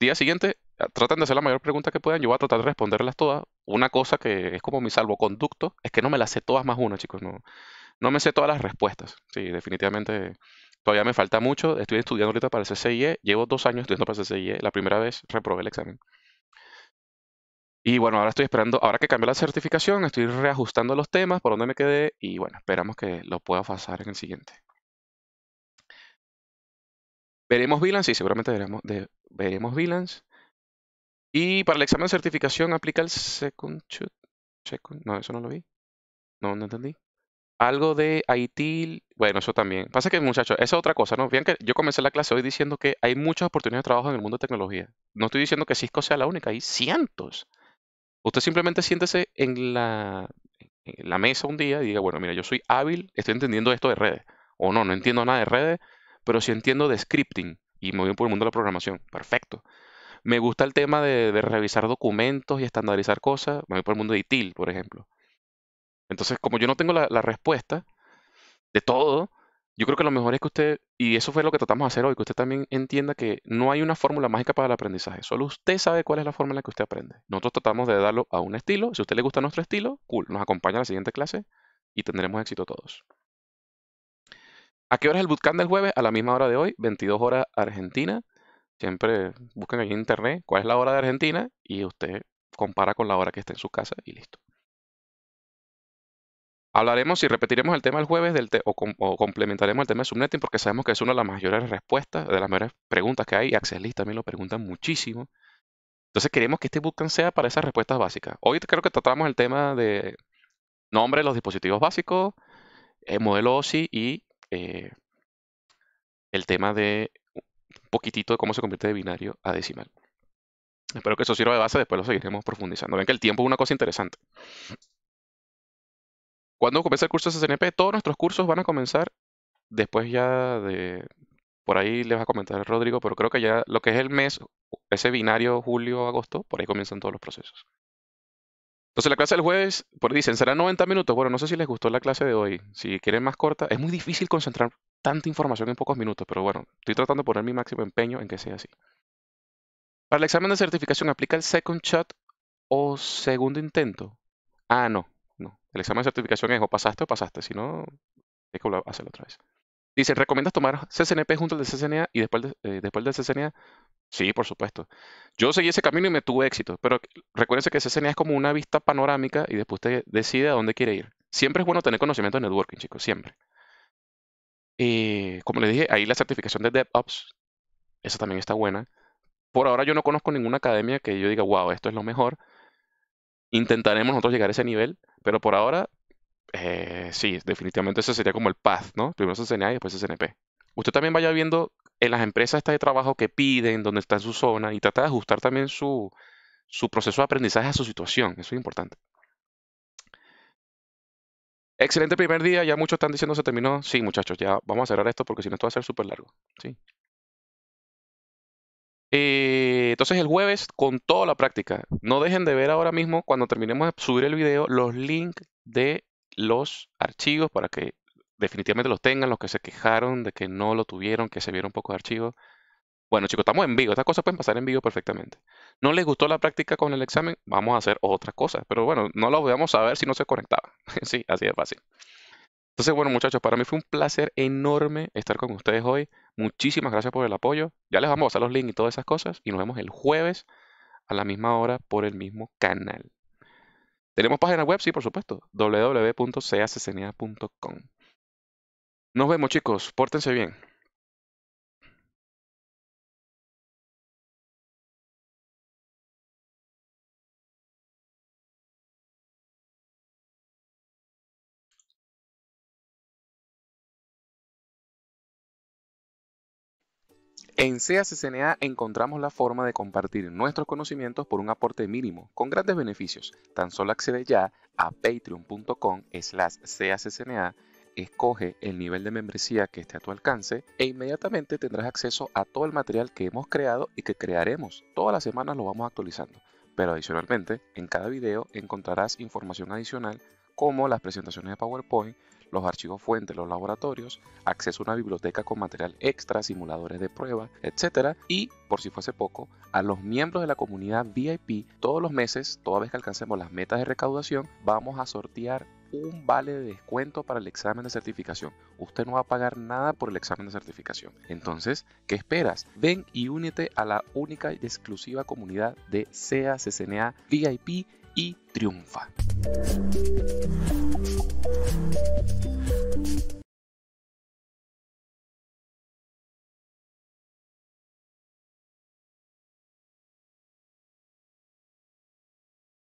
día siguiente ah, traten de hacer la mayor pregunta que puedan. Yo voy a tratar de responderlas todas. Una cosa que es como mi salvoconducto es que no me las sé todas más una, chicos. No, no me sé todas las respuestas. Sí, definitivamente todavía me falta mucho. Estoy estudiando ahorita para el CCIE. Llevo dos años estudiando para el CCIE. La primera vez reprobé el examen. Y bueno, ahora estoy esperando, ahora que cambió la certificación, estoy reajustando los temas por donde me quedé y bueno, esperamos que lo pueda pasar en el siguiente. Veremos VLANs, sí, seguramente veremos, de, veremos Y para el examen de certificación aplica el second shoot. no, eso no lo vi. No, no entendí. Algo de Haití. Bueno, eso también. Pasa que, muchachos, esa es otra cosa, ¿no? Bien que yo comencé la clase hoy diciendo que hay muchas oportunidades de trabajo en el mundo de tecnología. No estoy diciendo que Cisco sea la única, hay cientos. Usted simplemente siéntese en la, mesa un día y diga, bueno, mira, yo soy hábil, estoy entendiendo esto de redes. O no, no entiendo nada de redes, pero sí entiendo de scripting y me voy por el mundo de la programación. Perfecto. Me gusta el tema de, revisar documentos y estandarizar cosas. Me voy por el mundo de ITIL, por ejemplo. Entonces, como yo no tengo la respuesta de todo, yo creo que lo mejor es que usted, y eso fue lo que tratamos de hacer hoy, que usted también entienda que no hay una fórmula mágica para el aprendizaje. Solo usted sabe cuál es la fórmula en la que usted aprende. Nosotros tratamos de darlo a un estilo. Si a usted le gusta nuestro estilo, cool, nos acompaña a la siguiente clase y tendremos éxito todos. ¿A qué hora es el bootcamp del jueves? A la misma hora de hoy, 22 horas Argentina. Siempre busquen en internet cuál es la hora de Argentina y usted compara con la hora que está en su casa y listo. Hablaremos y repetiremos el tema el jueves o, complementaremos el tema de subnetting porque sabemos que es una de las mayores respuestas, de las mayores preguntas que hay y Access List también lo pregunta muchísimo. Entonces queremos que este bootcamp sea para esas respuestas básicas. Hoy creo que tratamos el tema de nombre de los dispositivos básicos, el eh, modelo OSI y eh, el tema de un poquitito de cómo se convierte de binario a decimal. Espero que eso sirva de base, después lo seguiremos profundizando. Ven que el tiempo es una cosa interesante. Cuando comience el curso de todos nuestros cursos van a comenzar después ya de... Por ahí les va a comentar Rodrigo, pero creo que ya lo que es el mes, ese binario julio-agosto, por ahí comienzan todos los procesos. Entonces la clase del jueves, por dicen, será 90 minutos. Bueno, no sé si les gustó la clase de hoy. Si quieren más corta, es muy difícil concentrar tanta información en pocos minutos, pero bueno, estoy tratando de poner mi máximo empeño en que sea así. Para el examen de certificación, ¿aplica el second shot o segundo intento? Ah, no. El examen de certificación es o pasaste o pasaste, si no, hay que hacerlo otra vez. Dice, ¿recomiendas tomar CCNP junto al de CCNA y después, eh, después del CCNA? Sí, por supuesto. Yo seguí ese camino y me tuve éxito, pero recuérdense que CCNA es como una vista panorámica y después usted decide a dónde quiere ir. Siempre es bueno tener conocimiento de networking, chicos, siempre. Y eh, como les dije, ahí la certificación de DevOps, esa también está buena. Por ahora yo no conozco ninguna academia que yo diga, wow, esto es lo mejor, intentaremos nosotros llegar a ese nivel, pero por ahora, eh, sí, definitivamente ese sería como el path, ¿no? Primero CNA y después CNP. Usted también vaya viendo en las empresas estas de trabajo que piden, dónde está en su zona, y trata de ajustar también su, su proceso de aprendizaje a su situación, eso es importante. Excelente primer día, ya muchos están diciendo se terminó. Sí, muchachos, ya vamos a cerrar esto porque si no esto va a ser súper largo. Sí. Eh, entonces el jueves con toda la práctica. No dejen de ver ahora mismo cuando terminemos de subir el video los links de los archivos para que definitivamente los tengan, los que se quejaron de que no lo tuvieron, que se vieron pocos archivos. Bueno, chicos, estamos en vivo. Estas cosas pueden pasar en vivo perfectamente. ¿No les gustó la práctica con el examen? Vamos a hacer otras cosas. Pero bueno, no lo a ver si no se conectaba. sí, así de fácil. Entonces, bueno, muchachos, para mí fue un placer enorme estar con ustedes hoy. Muchísimas gracias por el apoyo. Ya les vamos a los links y todas esas cosas. Y nos vemos el jueves a la misma hora por el mismo canal. Tenemos página web, sí, por supuesto, www.casenia.com Nos vemos, chicos. Pórtense bien. En CACCNA encontramos la forma de compartir nuestros conocimientos por un aporte mínimo, con grandes beneficios. Tan solo accede ya a patreon.com slash escoge el nivel de membresía que esté a tu alcance e inmediatamente tendrás acceso a todo el material que hemos creado y que crearemos. Todas las semanas lo vamos actualizando. Pero adicionalmente, en cada video encontrarás información adicional como las presentaciones de PowerPoint, los archivos fuentes, los laboratorios, acceso a una biblioteca con material extra, simuladores de prueba, etc. Y, por si fuese poco, a los miembros de la comunidad VIP, todos los meses, toda vez que alcancemos las metas de recaudación, vamos a sortear un vale de descuento para el examen de certificación. Usted no va a pagar nada por el examen de certificación. Entonces, ¿qué esperas? Ven y únete a la única y exclusiva comunidad de CACNA VIP e triunfa.